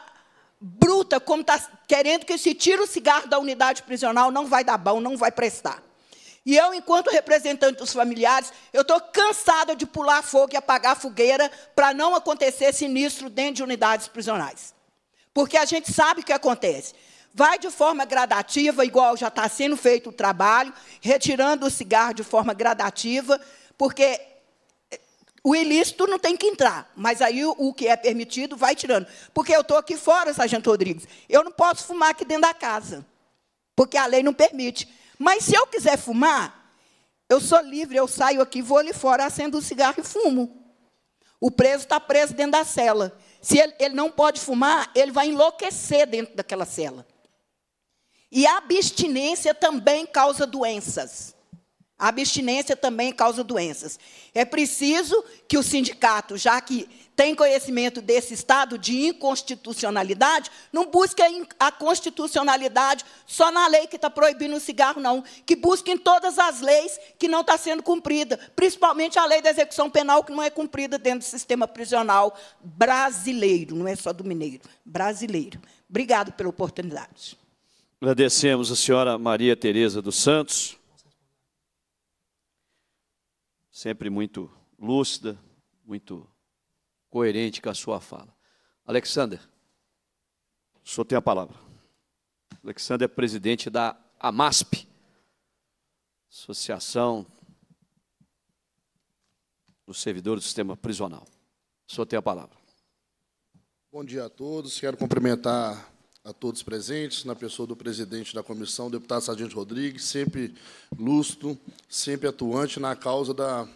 bruta, como está querendo que se tire o cigarro da unidade prisional, não vai dar bom, não vai prestar. E eu, enquanto representante dos familiares, eu estou cansada de pular fogo e apagar a fogueira para não acontecer sinistro dentro de unidades prisionais. Porque a gente sabe o que acontece. Vai de forma gradativa, igual já está sendo feito o trabalho, retirando o cigarro de forma gradativa, porque o ilícito não tem que entrar, mas aí o, o que é permitido vai tirando. Porque eu estou aqui fora, Sargento Rodrigues. Eu não posso fumar aqui dentro da casa, porque a lei não permite. Mas se eu quiser fumar, eu sou livre, eu saio aqui, vou ali fora, acendo um cigarro e fumo. O preso está preso dentro da cela. Se ele, ele não pode fumar, ele vai enlouquecer dentro daquela cela. E a abstinência também causa doenças. A abstinência também causa doenças. É preciso que o sindicato, já que tem conhecimento desse estado de inconstitucionalidade, não busque a constitucionalidade só na lei que está proibindo o cigarro, não. Que busque em todas as leis que não está sendo cumprida, principalmente a lei da execução penal, que não é cumprida dentro do sistema prisional brasileiro, não é só do mineiro, brasileiro. Obrigado pela oportunidade. Agradecemos a senhora Maria Tereza dos Santos sempre muito lúcida, muito coerente com a sua fala. Alexander, o senhor tem a palavra. Alexander é presidente da AMASP, Associação dos Servidores do Sistema Prisional. O senhor tem a palavra. Bom dia a todos. Quero cumprimentar a todos presentes, na pessoa do presidente da comissão, deputado Sargento Rodrigues, sempre lustro, sempre atuante na causa da,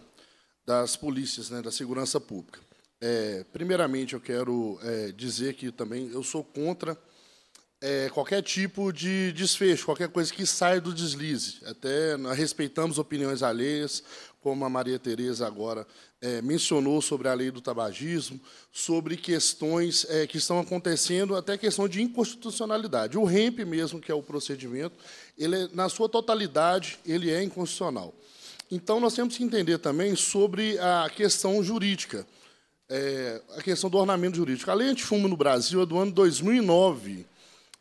das polícias, né, da segurança pública. É, primeiramente, eu quero é, dizer que também eu sou contra é, qualquer tipo de desfecho, qualquer coisa que saia do deslize. Até nós respeitamos opiniões alheias, como a Maria Tereza agora é, mencionou sobre a lei do tabagismo, sobre questões é, que estão acontecendo, até questão de inconstitucionalidade. O REMP mesmo, que é o procedimento, ele é, na sua totalidade, ele é inconstitucional. Então, nós temos que entender também sobre a questão jurídica, é, a questão do ornamento jurídico. A lei antifumo no Brasil é do ano 2009,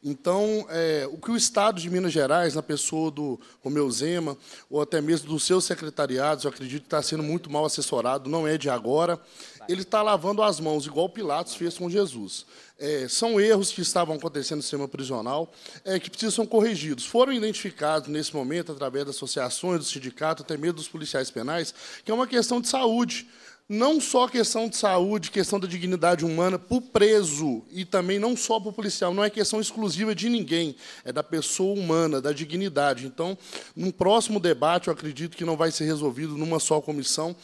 então, é, o que o Estado de Minas Gerais, na pessoa do Romeu Zema, ou até mesmo dos seus secretariados, eu acredito que está sendo muito mal assessorado, não é de agora, ele está lavando as mãos, igual Pilatos fez com Jesus. É, são erros que estavam acontecendo no sistema prisional, é, que precisam ser corrigidos. Foram identificados, nesse momento, através das associações, do sindicato, até mesmo dos policiais penais, que é uma questão de saúde não só questão de saúde, questão da dignidade humana para o preso e também não só para o policial, não é questão exclusiva de ninguém, é da pessoa humana, da dignidade. Então, num próximo debate, eu acredito que não vai ser resolvido numa só comissão,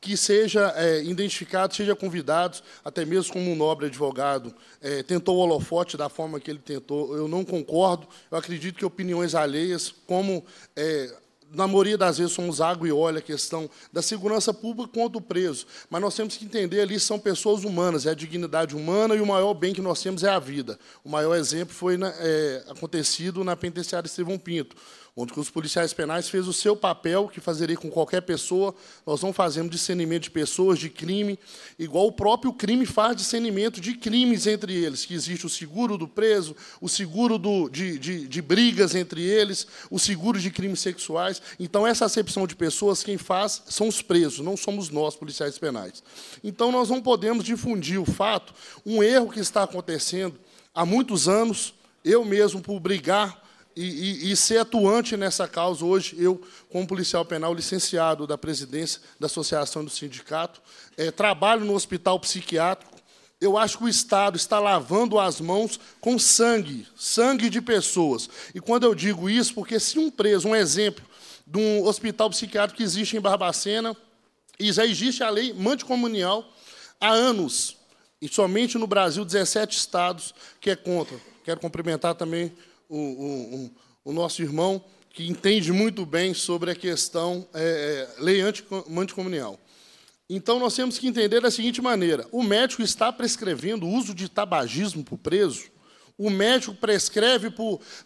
que seja é, identificado, seja convidado, até mesmo como um nobre advogado é, tentou o holofote da forma que ele tentou, eu não concordo, eu acredito que opiniões alheias, como é, na maioria das vezes, somos água e óleo, a questão da segurança pública quanto o preso. Mas nós temos que entender ali são pessoas humanas, é a dignidade humana e o maior bem que nós temos é a vida. O maior exemplo foi na, é, acontecido na penitenciária Estevão Pinto onde os policiais penais fez o seu papel, que fazeria com qualquer pessoa. Nós não fazemos discernimento de pessoas, de crime, igual o próprio crime faz discernimento de crimes entre eles, que existe o seguro do preso, o seguro do, de, de, de brigas entre eles, o seguro de crimes sexuais. Então, essa acepção de pessoas, quem faz são os presos, não somos nós, policiais penais. Então, nós não podemos difundir o fato, um erro que está acontecendo há muitos anos, eu mesmo, por brigar e, e, e, ser atuante nessa causa hoje, eu, como policial penal licenciado da presidência da Associação do Sindicato, é, trabalho no hospital psiquiátrico. Eu acho que o Estado está lavando as mãos com sangue, sangue de pessoas. E quando eu digo isso, porque se um preso, um exemplo de um hospital psiquiátrico que existe em Barbacena, e já existe a lei manticomunial há anos, e somente no Brasil, 17 estados que é contra. Quero cumprimentar também o, o, o nosso irmão que entende muito bem sobre a questão é, é lei anticomunial. Então, nós temos que entender da seguinte maneira: o médico está prescrevendo o uso de tabagismo para o preso? O médico prescreve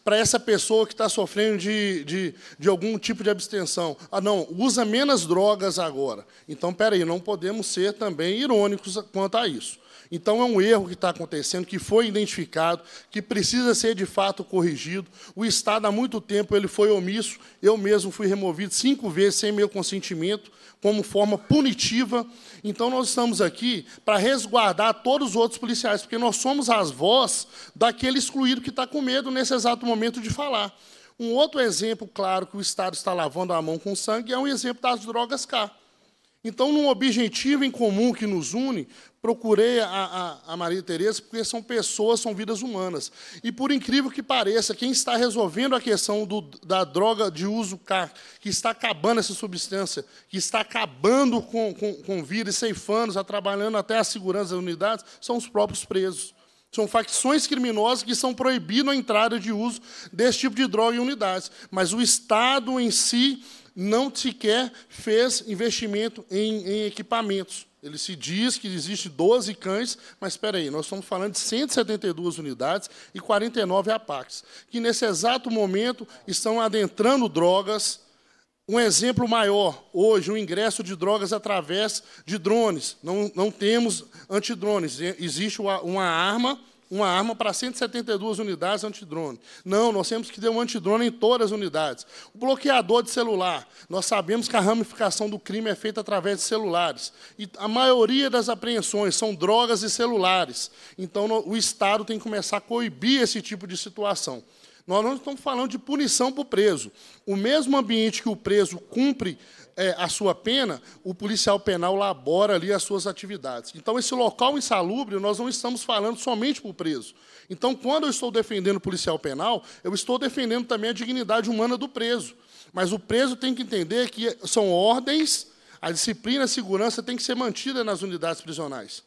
para essa pessoa que está sofrendo de, de, de, algum tipo de abstenção. Ah, não, usa menos drogas agora. Então, peraí, não podemos ser também irônicos quanto a isso. Então é um erro que está acontecendo, que foi identificado, que precisa ser de fato corrigido. O Estado, há muito tempo, ele foi omisso. Eu mesmo fui removido cinco vezes sem meu consentimento, como forma punitiva. Então nós estamos aqui para resguardar todos os outros policiais, porque nós somos as vozes daquele excluído que está com medo nesse exato momento de falar. Um outro exemplo claro que o Estado está lavando a mão com sangue é um exemplo das drogas cá. Então, num objetivo em comum que nos une, procurei a, a, a, Maria Tereza, porque são pessoas, são vidas humanas. E por incrível que pareça, quem está resolvendo a questão do, da droga de uso K, que está acabando essa substância, que está acabando com, com, com vidas, ceifando, está trabalhando até a segurança das unidades, são os próprios presos. São facções criminosas que são proibindo a entrada de uso desse tipo de droga em unidades. Mas o Estado em si não sequer fez investimento em, em equipamentos. Ele se diz que existe 12 cães, mas espera aí, nós estamos falando de 172 unidades e 49 APACs, que nesse exato momento estão adentrando drogas. Um exemplo maior, hoje, o ingresso de drogas através de drones. Não, não temos antidrones, existe uma arma uma arma para 172 unidades antidrone. Não, nós temos que ter um antidrone em todas as unidades. O bloqueador de celular. Nós sabemos que a ramificação do crime é feita através de celulares. E a maioria das apreensões são drogas e celulares. Então, o Estado tem que começar a coibir esse tipo de situação. Nós não estamos falando de punição para o preso. O mesmo ambiente que o preso cumpre é, a sua pena, o policial penal labora ali as suas atividades. Então, esse local insalubre, nós não estamos falando somente para o preso. Então, quando eu estou defendendo o policial penal, eu estou defendendo também a dignidade humana do preso. Mas o preso tem que entender que são ordens, a disciplina, a segurança tem que ser mantida nas unidades prisionais.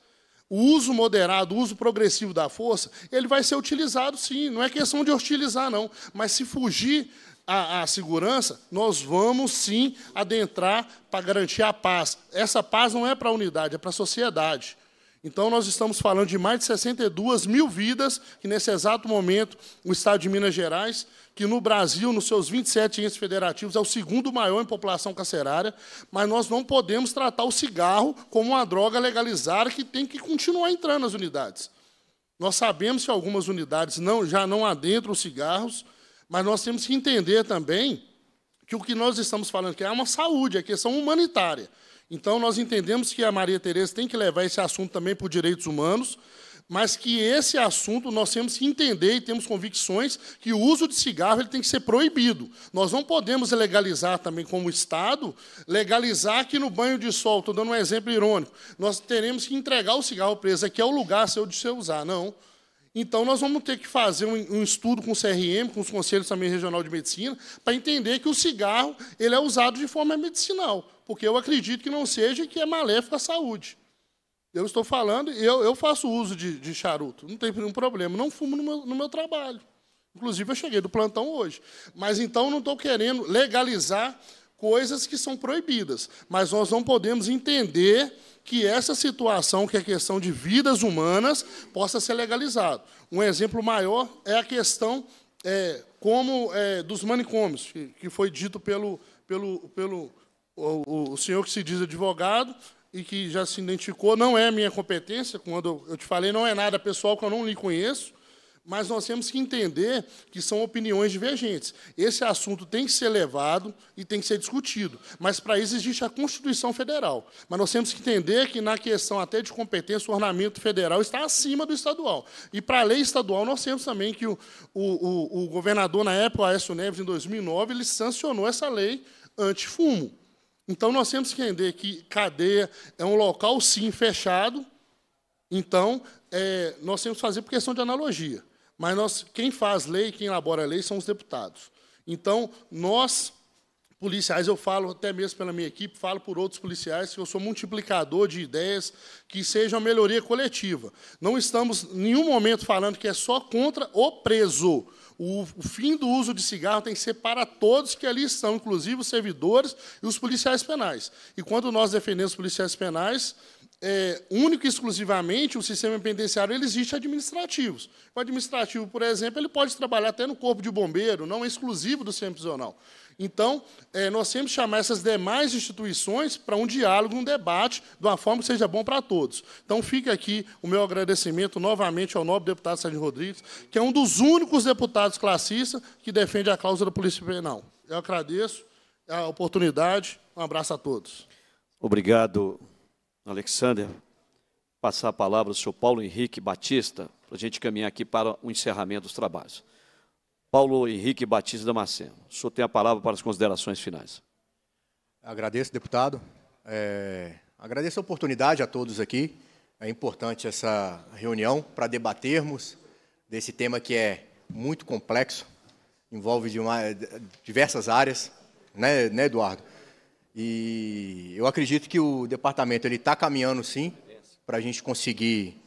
O uso moderado, o uso progressivo da força, ele vai ser utilizado sim, não é questão de hostilizar, não. Mas se fugir a, a segurança, nós vamos sim adentrar para garantir a paz. Essa paz não é para a unidade, é para a sociedade. Então, nós estamos falando de mais de 62 mil vidas que, nesse exato momento, o Estado de Minas Gerais, que no Brasil, nos seus 27 entes federativos, é o segundo maior em população carcerária, mas nós não podemos tratar o cigarro como uma droga legalizada que tem que continuar entrando nas unidades. Nós sabemos que algumas unidades não, já não adentram os cigarros, mas nós temos que entender também que o que nós estamos falando aqui é uma saúde, é questão humanitária. Então, nós entendemos que a Maria Tereza tem que levar esse assunto também para os direitos humanos, mas que esse assunto nós temos que entender e temos convicções que o uso de cigarro ele tem que ser proibido. Nós não podemos legalizar também como Estado, legalizar que no banho de sol, estou dando um exemplo irônico, nós teremos que entregar o cigarro preso, aqui é o lugar seu de se usar. Não. Então, nós vamos ter que fazer um, um estudo com o CRM, com os Conselhos também Regional de Medicina, para entender que o cigarro ele é usado de forma medicinal, porque eu acredito que não seja que é maléfico à saúde. Eu estou falando, eu, eu faço uso de, de, charuto, não tem nenhum problema, não fumo no meu, no meu trabalho. Inclusive, eu cheguei do plantão hoje. Mas então, não estou querendo legalizar coisas que são proibidas, mas nós não podemos entender que essa situação, que é questão de vidas humanas, possa ser legalizada. Um exemplo maior é a questão é, como é, dos manicômios, que, que, foi dito pelo, pelo, pelo o, o, senhor que se diz advogado e que já se identificou, não é minha competência, quando eu te falei, não é nada pessoal que eu não lhe conheço, mas nós temos que entender que são opiniões divergentes. Esse assunto tem que ser levado e tem que ser discutido. Mas para isso existe a Constituição Federal. Mas nós temos que entender que na questão até de competência, o ornamento federal está acima do estadual. E para a lei estadual, nós temos também que o, o, o governador, na época, o Aécio Neves, em 2009, ele sancionou essa lei antifumo. Então, nós temos que entender que cadeia é um local, sim, fechado. Então, é, nós temos que fazer por questão de analogia mas nós, quem faz lei, quem elabora a lei, são os deputados. Então, nós, policiais, eu falo até mesmo pela minha equipe, falo por outros policiais, que eu sou multiplicador de ideias que sejam melhoria coletiva. Não estamos, em nenhum momento, falando que é só contra o preso. O, o fim do uso de cigarro tem que ser para todos que ali estão, inclusive os servidores e os policiais penais. E quando nós defendemos os policiais penais, é, único e exclusivamente o sistema penitenciário ele existe administrativos. O administrativo, por exemplo, ele pode trabalhar até no corpo de bombeiro, não é exclusivo do sistema prisional. Então, é, nós temos que chamar essas demais instituições para um diálogo, um debate, de uma forma que seja bom para todos. Então, fica aqui o meu agradecimento novamente ao nobre deputado Sérgio Rodrigues, que é um dos únicos deputados classistas que defende a cláusula da Polícia Penal. Eu agradeço a oportunidade. Um abraço a todos. Obrigado, Alexander, passar a palavra ao senhor Paulo Henrique Batista, para a gente caminhar aqui para o encerramento dos trabalhos. Paulo Henrique Batista Damasceno, o senhor tem a palavra para as considerações finais. Agradeço, deputado. É, agradeço a oportunidade a todos aqui. É importante essa reunião para debatermos desse tema que é muito complexo, envolve uma, diversas áreas, né, né Eduardo? E eu acredito que o departamento ele está caminhando sim para a gente conseguir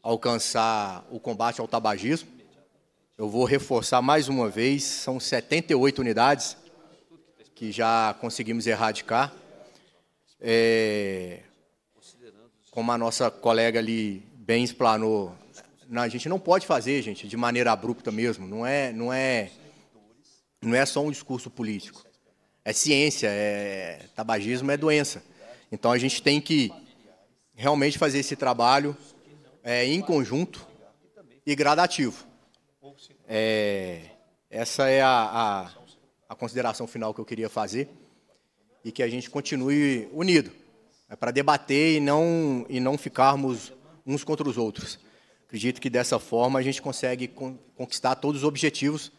alcançar o combate ao tabagismo. Eu vou reforçar mais uma vez, são 78 unidades que já conseguimos erradicar. É, como a nossa colega ali bem explanou, a gente não pode fazer, gente, de maneira abrupta mesmo. Não é, não é, não é só um discurso político é ciência, é tabagismo é doença. Então a gente tem que realmente fazer esse trabalho é, em conjunto e gradativo. É, essa é a, a, a, consideração final que eu queria fazer e que a gente continue unido é para debater e não, e não ficarmos uns contra os outros. Acredito que dessa forma a gente consegue conquistar todos os objetivos,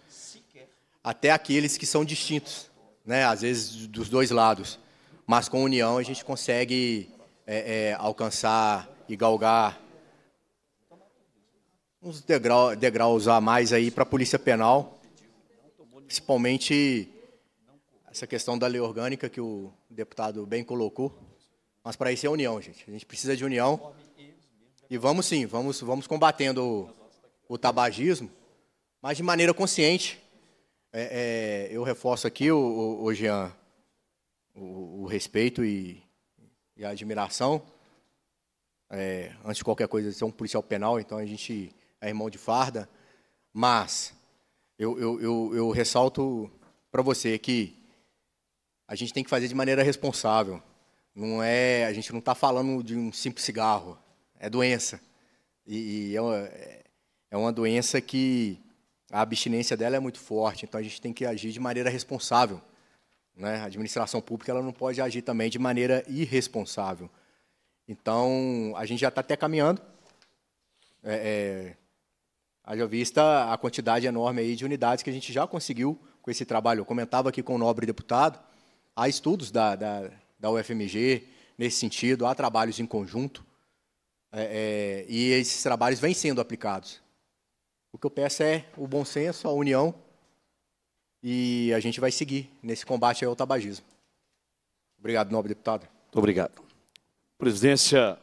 até aqueles que são distintos né, às vezes dos dois lados. Mas com união a gente consegue é, é, alcançar e galgar uns degrau, degraus a mais aí para a Polícia Penal, principalmente essa questão da lei orgânica que o deputado bem colocou. Mas para isso é união, gente. A gente precisa de união. E vamos sim, vamos, vamos combatendo o, o tabagismo, mas de maneira consciente, é, é, eu reforço aqui, o, o, o Jean, o, o respeito e, e, a admiração. É, antes de qualquer coisa, você é um policial penal, então a gente é irmão de farda. Mas eu, eu, eu, eu ressalto para você que a gente tem que fazer de maneira responsável. Não é, a gente não está falando de um simples cigarro, é doença. E, e é, é, é uma doença que a abstinência dela é muito forte, então a gente tem que agir de maneira responsável. Né? A administração pública ela não pode agir também de maneira irresponsável. Então, a gente já está até caminhando. É, é, haja vista a quantidade enorme aí de unidades que a gente já conseguiu com esse trabalho. Eu comentava aqui com o nobre deputado, há estudos da, da, da UFMG nesse sentido, há trabalhos em conjunto, é, é, e esses trabalhos vêm sendo aplicados. O que eu peço é o bom senso, a união, e a gente vai seguir nesse combate ao tabagismo. Obrigado, nobre deputado. Muito obrigado. A presidência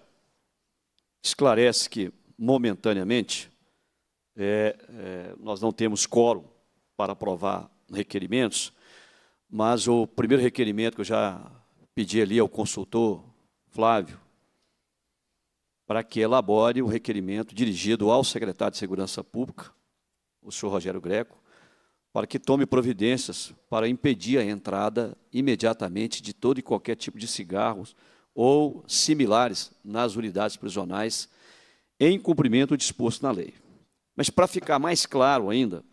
esclarece que, momentaneamente, é, é, nós não temos quórum para aprovar requerimentos, mas o primeiro requerimento que eu já pedi ali ao consultor Flávio para que elabore o requerimento dirigido ao secretário de Segurança Pública, o senhor Rogério Greco, para que tome providências para impedir a entrada imediatamente de todo e qualquer tipo de cigarros ou similares nas unidades prisionais, em cumprimento do disposto na lei. Mas, para ficar mais claro ainda,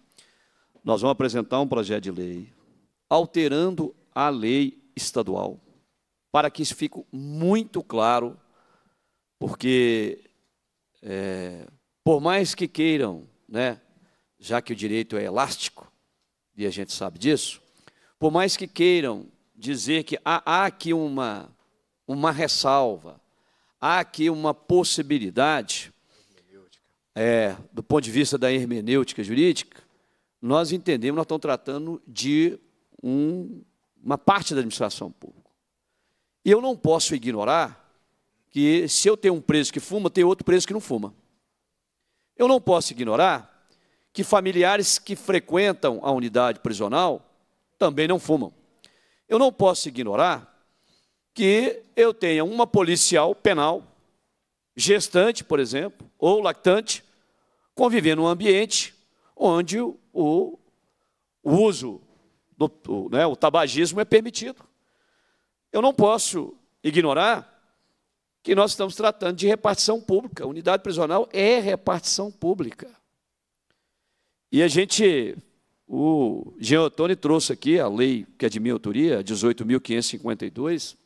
nós vamos apresentar um projeto de lei alterando a lei estadual, para que isso fique muito claro porque, é, por mais que queiram, né, já que o direito é elástico, e a gente sabe disso, por mais que queiram dizer que há, há aqui uma, uma ressalva, há aqui uma possibilidade, é, do ponto de vista da hermenêutica jurídica, nós entendemos, nós estamos tratando de um, uma parte da administração pública. E eu não posso ignorar que se eu tenho um preso que fuma, tem outro preso que não fuma. Eu não posso ignorar que familiares que frequentam a unidade prisional também não fumam. Eu não posso ignorar que eu tenha uma policial penal, gestante, por exemplo, ou lactante, convivendo num ambiente onde o, o uso do o, né, o tabagismo é permitido. Eu não posso ignorar que nós estamos tratando de repartição pública. Unidade prisional é repartição pública. E a gente, o Jean Otone trouxe aqui a lei que é de minha autoria, 18.552,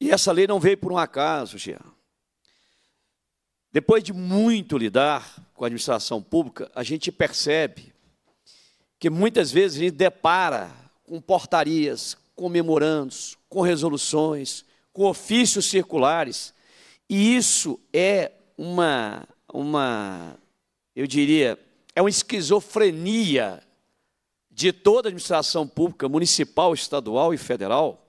e essa lei não veio por um acaso, Jean. Depois de muito lidar com a administração pública, a gente percebe que muitas vezes a gente depara com portarias, com memorandos, com resoluções, com ofícios circulares. E isso é uma, uma, eu diria, é uma esquizofrenia de toda a administração pública, municipal, estadual e federal,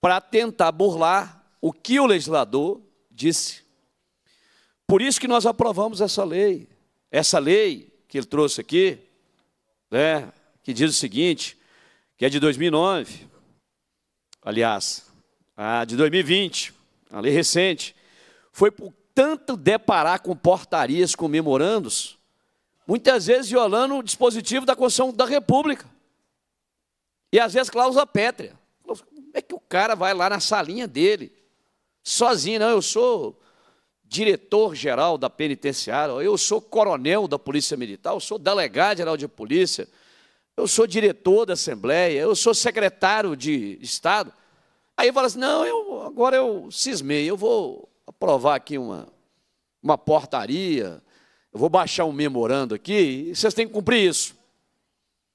para tentar burlar o que o legislador disse. Por isso que nós aprovamos essa lei, essa lei que ele trouxe aqui, né, que diz o seguinte, que é de 2009, aliás, a de 2020, a lei recente, foi por tanto deparar com portarias, com memorandos, muitas vezes violando o dispositivo da Constituição da República. E às vezes cláusula pétrea. Como é que o cara vai lá na salinha dele, sozinho? Não, eu sou diretor-geral da penitenciária, eu sou coronel da Polícia Militar, eu sou delegado-geral de polícia, eu sou diretor da Assembleia, eu sou secretário de Estado. Aí fala assim, não, eu, agora eu cismei, eu vou aprovar aqui uma, uma portaria, eu vou baixar um memorando aqui, e vocês têm que cumprir isso.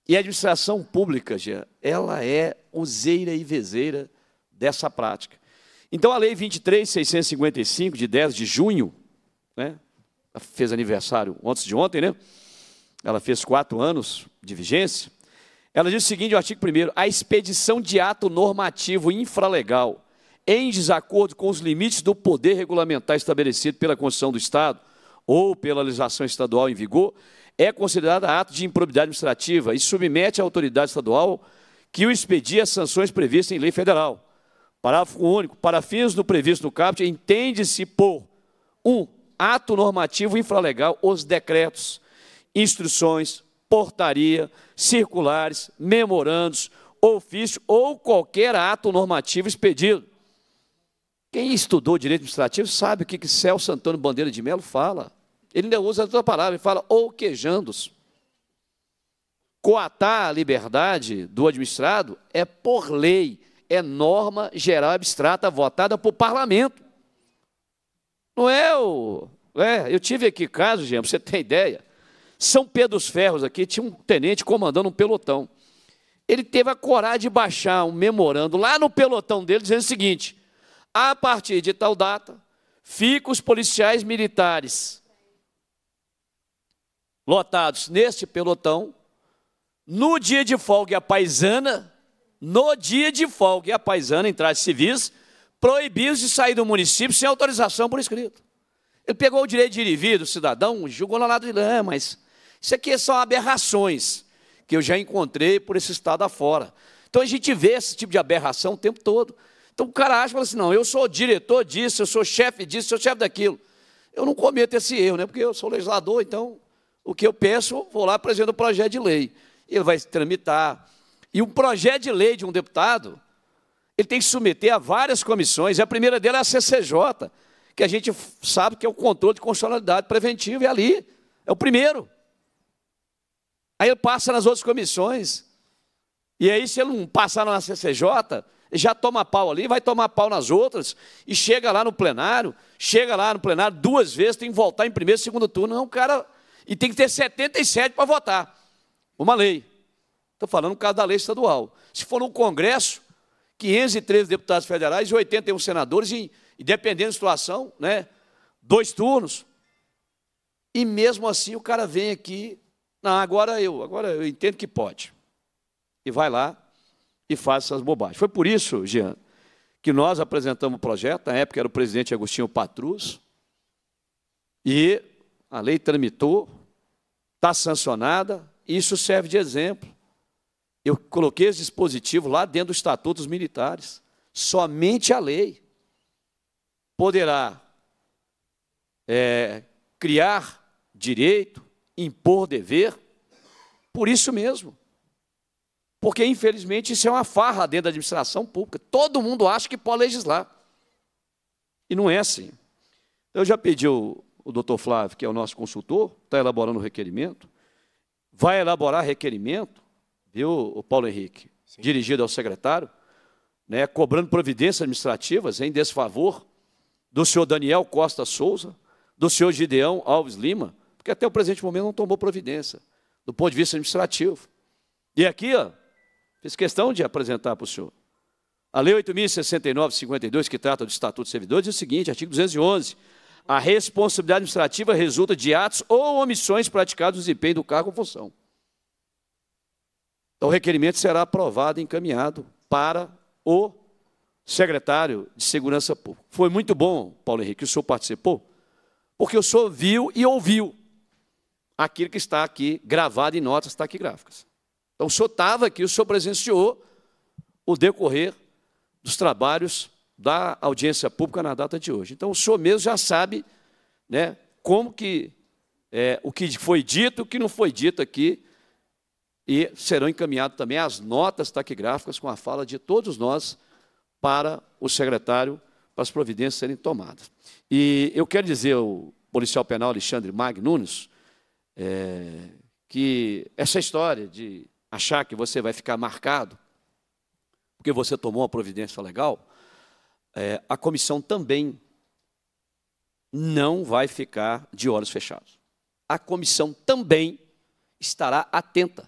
E a administração pública, Jean, ela é useira e vezeira dessa prática. Então, a Lei 23.655, de 10 de junho, né, fez aniversário antes de ontem, né? ela fez quatro anos de vigência, ela diz o seguinte, o artigo 1 a expedição de ato normativo infralegal em desacordo com os limites do poder regulamentar estabelecido pela Constituição do Estado ou pela legislação estadual em vigor, é considerada ato de improbidade administrativa e submete à autoridade estadual que o expedia as sanções previstas em lei federal. Parágrafo único. Para fins do previsto no caput, entende-se por 1. Um, ato normativo infralegal os decretos, instruções, portaria, circulares, memorandos, ofício ou qualquer ato normativo expedido. Quem estudou direito administrativo sabe o que, que Celso Antônio Bandeira de Melo fala. Ele ainda usa outra palavra, ele fala ouquejandos. Coatar a liberdade do administrado é por lei, é norma geral abstrata votada por parlamento. Não é o. É, eu tive aqui caso, gente, você tem ideia, são Pedro dos Ferros aqui tinha um tenente comandando um pelotão. Ele teve a coragem de baixar um memorando lá no pelotão dele dizendo o seguinte: a partir de tal data, ficam os policiais militares lotados neste pelotão, no dia de folga e a paisana, no dia de folga e a paisana em trajes civis, proibidos de sair do município sem autorização por escrito. Ele pegou o direito de ir e vir do cidadão, julgou lá lado de lá, mas isso aqui é são aberrações que eu já encontrei por esse estado afora. Então a gente vê esse tipo de aberração o tempo todo. Então o cara acha e fala assim: não, eu sou diretor disso, eu sou chefe disso, eu sou chefe daquilo. Eu não cometo esse erro, né? Porque eu sou legislador, então o que eu peço, vou lá apresentar o um projeto de lei. Ele vai tramitar. E um projeto de lei de um deputado, ele tem que submeter a várias comissões, e a primeira dela é a CCJ, que a gente sabe que é o controle de constitucionalidade preventiva, e é ali é o primeiro. Aí ele passa nas outras comissões. E aí, se ele não passar na CCJ, já toma pau ali, vai tomar pau nas outras, e chega lá no plenário, chega lá no plenário duas vezes, tem que voltar em primeiro e segundo turno. Não, cara. E tem que ter 77 para votar. Uma lei. Estou falando no caso da lei estadual. Se for no Congresso, 513 deputados federais e 81 senadores, e, e dependendo da situação, né, dois turnos. E mesmo assim o cara vem aqui não, agora eu, agora eu entendo que pode. E vai lá e faz essas bobagens. Foi por isso, Jean, que nós apresentamos o projeto, na época era o presidente Agostinho Patrus, e a lei tramitou, está sancionada, isso serve de exemplo. Eu coloquei esse dispositivo lá dentro do Estatuto dos Militares. Somente a lei poderá é, criar direito, impor dever por isso mesmo. Porque, infelizmente, isso é uma farra dentro da administração pública. Todo mundo acha que pode legislar. E não é assim. Eu já pedi o, o doutor Flávio, que é o nosso consultor, está elaborando o requerimento, vai elaborar requerimento, viu, o Paulo Henrique, Sim. dirigido ao secretário, né, cobrando providências administrativas em desfavor do senhor Daniel Costa Souza, do senhor Gideão Alves Lima, que até o presente momento não tomou providência, do ponto de vista administrativo. E aqui, ó, fiz questão de apresentar para o senhor. A Lei 8.069-52, que trata do Estatuto de Servidores, diz o seguinte, artigo 211, a responsabilidade administrativa resulta de atos ou omissões praticados no desempenho do cargo ou função. Então, o requerimento será aprovado e encaminhado para o secretário de Segurança Pública. Foi muito bom, Paulo Henrique, que o senhor participou, porque o senhor viu e ouviu aquilo que está aqui gravado em notas taquigráficas. Então, o senhor estava aqui, o senhor presenciou o decorrer dos trabalhos da audiência pública na data de hoje. Então, o senhor mesmo já sabe né, como que é, o que foi dito, o que não foi dito aqui, e serão encaminhadas também as notas taquigráficas com a fala de todos nós para o secretário, para as providências serem tomadas. E eu quero dizer ao policial penal Alexandre Magnunes, é, que essa história de achar que você vai ficar marcado porque você tomou uma providência legal, é, a comissão também não vai ficar de olhos fechados. A comissão também estará atenta.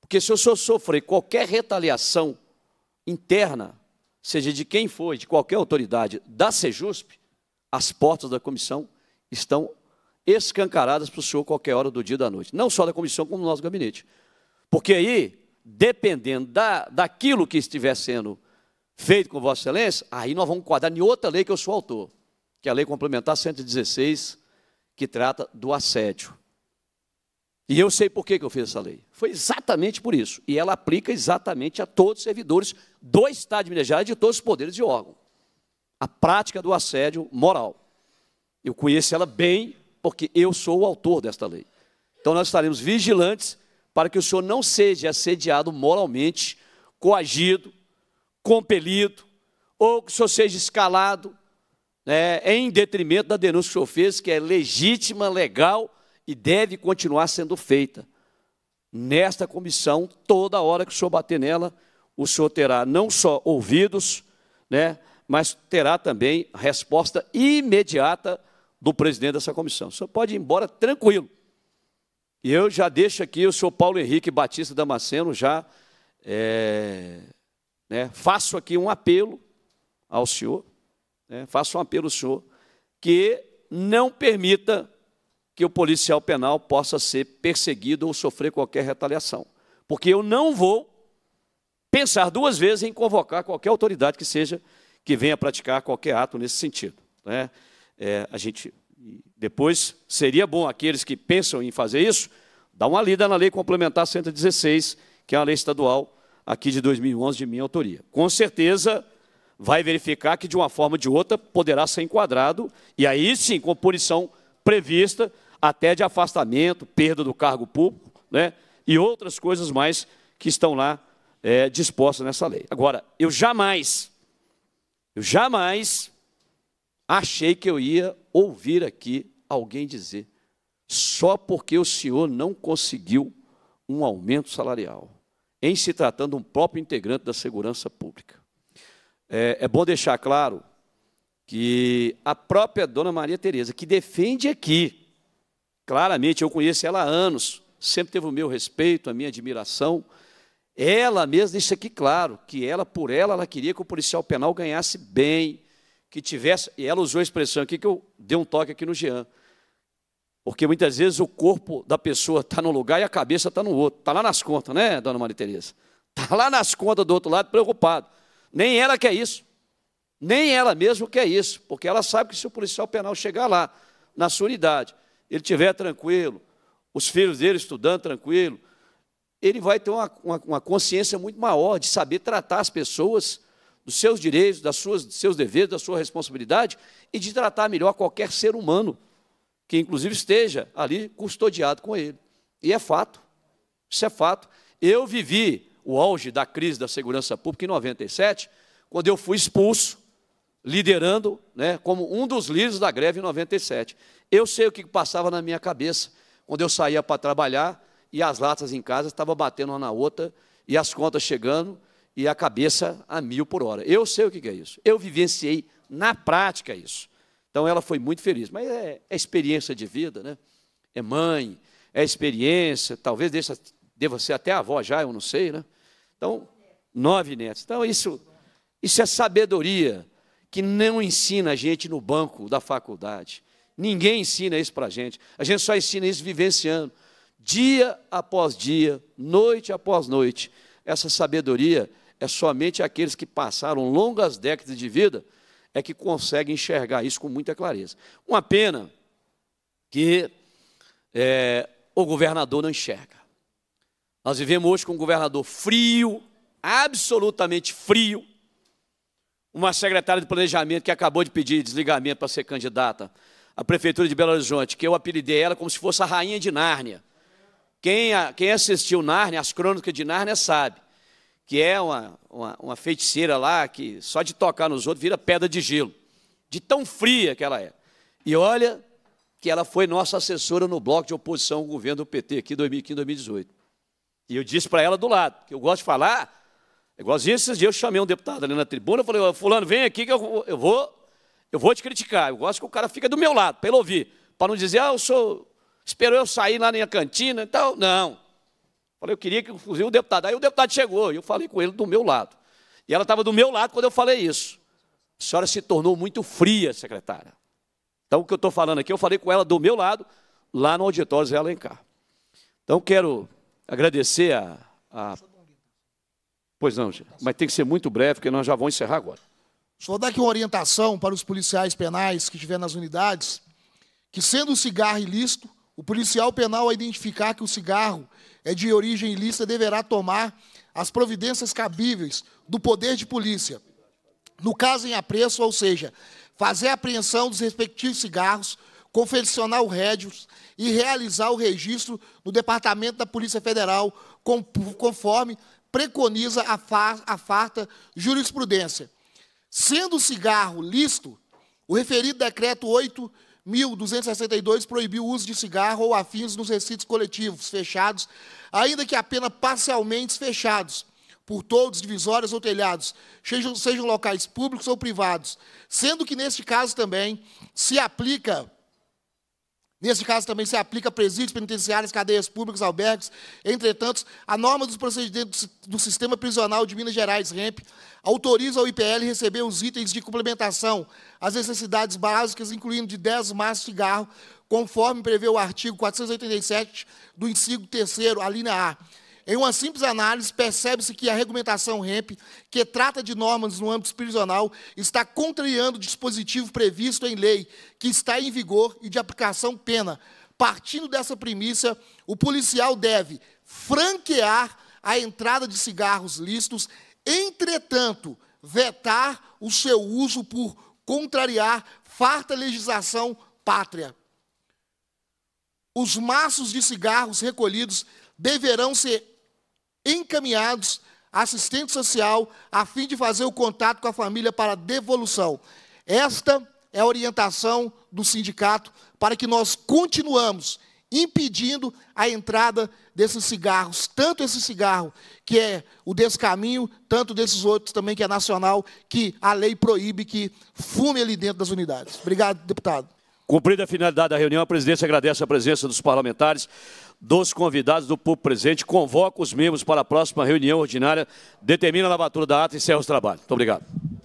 Porque se eu sofrer qualquer retaliação interna, seja de quem for, de qualquer autoridade da Sejusp, as portas da comissão estão escancaradas para o senhor qualquer hora do dia e da noite. Não só da comissão, como do nosso gabinete. Porque aí, dependendo da, daquilo que estiver sendo feito com Vossa Excelência, aí nós vamos quadrar em outra lei que eu sou autor, que é a Lei Complementar 116, que trata do assédio. E eu sei por que, que eu fiz essa lei. Foi exatamente por isso. E ela aplica exatamente a todos os servidores do Estado de Minas Gerais e de todos os poderes de órgão. A prática do assédio moral. Eu conheço ela bem porque eu sou o autor desta lei. Então nós estaremos vigilantes para que o senhor não seja assediado moralmente, coagido, compelido, ou que o senhor seja escalado né, em detrimento da denúncia que o senhor fez, que é legítima, legal e deve continuar sendo feita. Nesta comissão, toda hora que o senhor bater nela, o senhor terá não só ouvidos, né, mas terá também resposta imediata do presidente dessa comissão. O senhor pode ir embora tranquilo. E eu já deixo aqui o senhor Paulo Henrique Batista Damasceno, já é, né, faço aqui um apelo ao senhor, né, faço um apelo ao senhor, que não permita que o policial penal possa ser perseguido ou sofrer qualquer retaliação. Porque eu não vou pensar duas vezes em convocar qualquer autoridade que seja que venha praticar qualquer ato nesse sentido. é, é, a gente depois seria bom aqueles que pensam em fazer isso, dar uma lida na lei complementar 116, que é uma lei estadual aqui de 2011 de minha autoria. Com certeza vai verificar que de uma forma ou de outra poderá ser enquadrado e aí sim com punição prevista até de afastamento, perda do cargo público, né? E outras coisas mais que estão lá é, dispostas nessa lei. Agora, eu jamais, eu jamais Achei que eu ia ouvir aqui alguém dizer: só porque o senhor não conseguiu um aumento salarial, em se tratando um próprio integrante da segurança pública. É, é bom deixar claro que a própria dona Maria Tereza, que defende aqui, claramente, eu conheço ela há anos, sempre teve o meu respeito, a minha admiração, ela mesma disse aqui claro que ela, por ela, ela queria que o policial penal ganhasse bem, que tivesse, e ela usou a expressão aqui que eu dei um toque aqui no Jean, porque muitas vezes o corpo da pessoa está num lugar e a cabeça está no outro. Está lá nas contas, né, dona Maria Tereza? Está lá nas contas do outro lado, preocupado. Nem ela quer isso. Nem ela mesma quer isso. Porque ela sabe que se o policial penal chegar lá, na sua unidade, ele estiver tranquilo, os filhos dele estudando tranquilo, ele vai ter uma, uma, uma consciência muito maior de saber tratar as pessoas dos seus direitos, das suas, dos seus deveres, da sua responsabilidade e de tratar melhor qualquer ser humano que, inclusive, esteja ali custodiado com ele. E é fato, isso é fato. Eu vivi o auge da crise da segurança pública em 97, quando eu fui expulso, liderando, né, como um dos líderes da greve em 97. Eu sei o que passava na minha cabeça quando eu saía para trabalhar e as latas em casa estavam batendo uma na outra e as contas chegando e a cabeça a mil por hora. Eu sei o que é isso. Eu vivenciei na prática isso. Então ela foi muito feliz. Mas é, é experiência de vida, né? É mãe, é experiência, talvez deixa, deva ser até avó já, eu não sei, né? Então, nove netos. Então, isso, isso é sabedoria que não ensina a gente no banco da faculdade. Ninguém ensina isso para a gente. A gente só ensina isso vivenciando, dia após dia, noite após noite. Essa sabedoria é somente aqueles que passaram longas décadas de vida é que conseguem enxergar isso com muita clareza. Uma pena que é, o governador não enxerga. Nós vivemos hoje com um governador frio, absolutamente frio, uma secretária de planejamento que acabou de pedir desligamento para ser candidata à prefeitura de Belo Horizonte, que eu apelidei ela como se fosse a rainha de Nárnia. Quem, quem assistiu Nárnia, as crônicas de Nárnia, sabe que é uma, uma, uma feiticeira lá, que só de tocar nos outros vira pedra de gelo, de tão fria que ela é. E olha que ela foi nossa assessora no bloco de oposição ao governo do PT aqui em 2015, 2018. E eu disse para ela do lado, que eu gosto de falar, é Igualzinho esses dias eu chamei um deputado ali na tribuna, falei, fulano, vem aqui que eu, eu vou eu vou te criticar. Eu gosto que o cara fica do meu lado, para ele ouvir. Para não dizer, ah, eu sou esperou eu sair lá na minha cantina e tal. Não. Falei, eu queria que fuzil o deputado. Aí o deputado chegou, e eu falei com ele do meu lado. E ela estava do meu lado quando eu falei isso. A senhora se tornou muito fria, secretária. Então, o que eu estou falando aqui, eu falei com ela do meu lado, lá no auditório Zé Alencar. Então, quero agradecer a... a... Pois não, mas tem que ser muito breve, porque nós já vamos encerrar agora. Só vou dar aqui uma orientação para os policiais penais que estiver nas unidades, que sendo o cigarro ilícito, o policial penal a identificar que o cigarro é de origem ilícita deverá tomar as providências cabíveis do poder de polícia. No caso em apreço, ou seja, fazer a apreensão dos respectivos cigarros, confeccionar o rédio e realizar o registro no Departamento da Polícia Federal, conforme preconiza a, a farta jurisprudência. Sendo o cigarro lícito, o referido decreto 8 1262 proibiu o uso de cigarro ou afins nos recintos coletivos fechados, ainda que apenas parcialmente fechados, por todos, divisórias ou telhados, sejam, sejam locais públicos ou privados, sendo que neste caso também se aplica Neste caso também se aplica a presídios penitenciários, cadeias públicas, albergues. Entretanto, a norma dos procedimentos do Sistema Prisional de Minas Gerais, REMP, autoriza ao IPL receber os itens de complementação às necessidades básicas, incluindo de 10 maços de cigarro, conforme prevê o artigo 487 do inciso 3 a linha A. Em uma simples análise, percebe-se que a regulamentação REMP, que trata de normas no âmbito prisional, está contrariando o dispositivo previsto em lei, que está em vigor e de aplicação pena. Partindo dessa premissa, o policial deve franquear a entrada de cigarros listos, entretanto, vetar o seu uso por contrariar farta legislação pátria. Os maços de cigarros recolhidos deverão ser encaminhados assistente social a fim de fazer o contato com a família para devolução. Esta é a orientação do sindicato para que nós continuamos impedindo a entrada desses cigarros, tanto esse cigarro que é o descaminho, tanto desses outros também que é nacional, que a lei proíbe que fume ali dentro das unidades. Obrigado, deputado. Cumprida a finalidade da reunião, a presidência agradece a presença dos parlamentares dos convidados do público presente, convoca os membros para a próxima reunião ordinária, determina a lavatura da ata e encerra os trabalhos. Muito obrigado.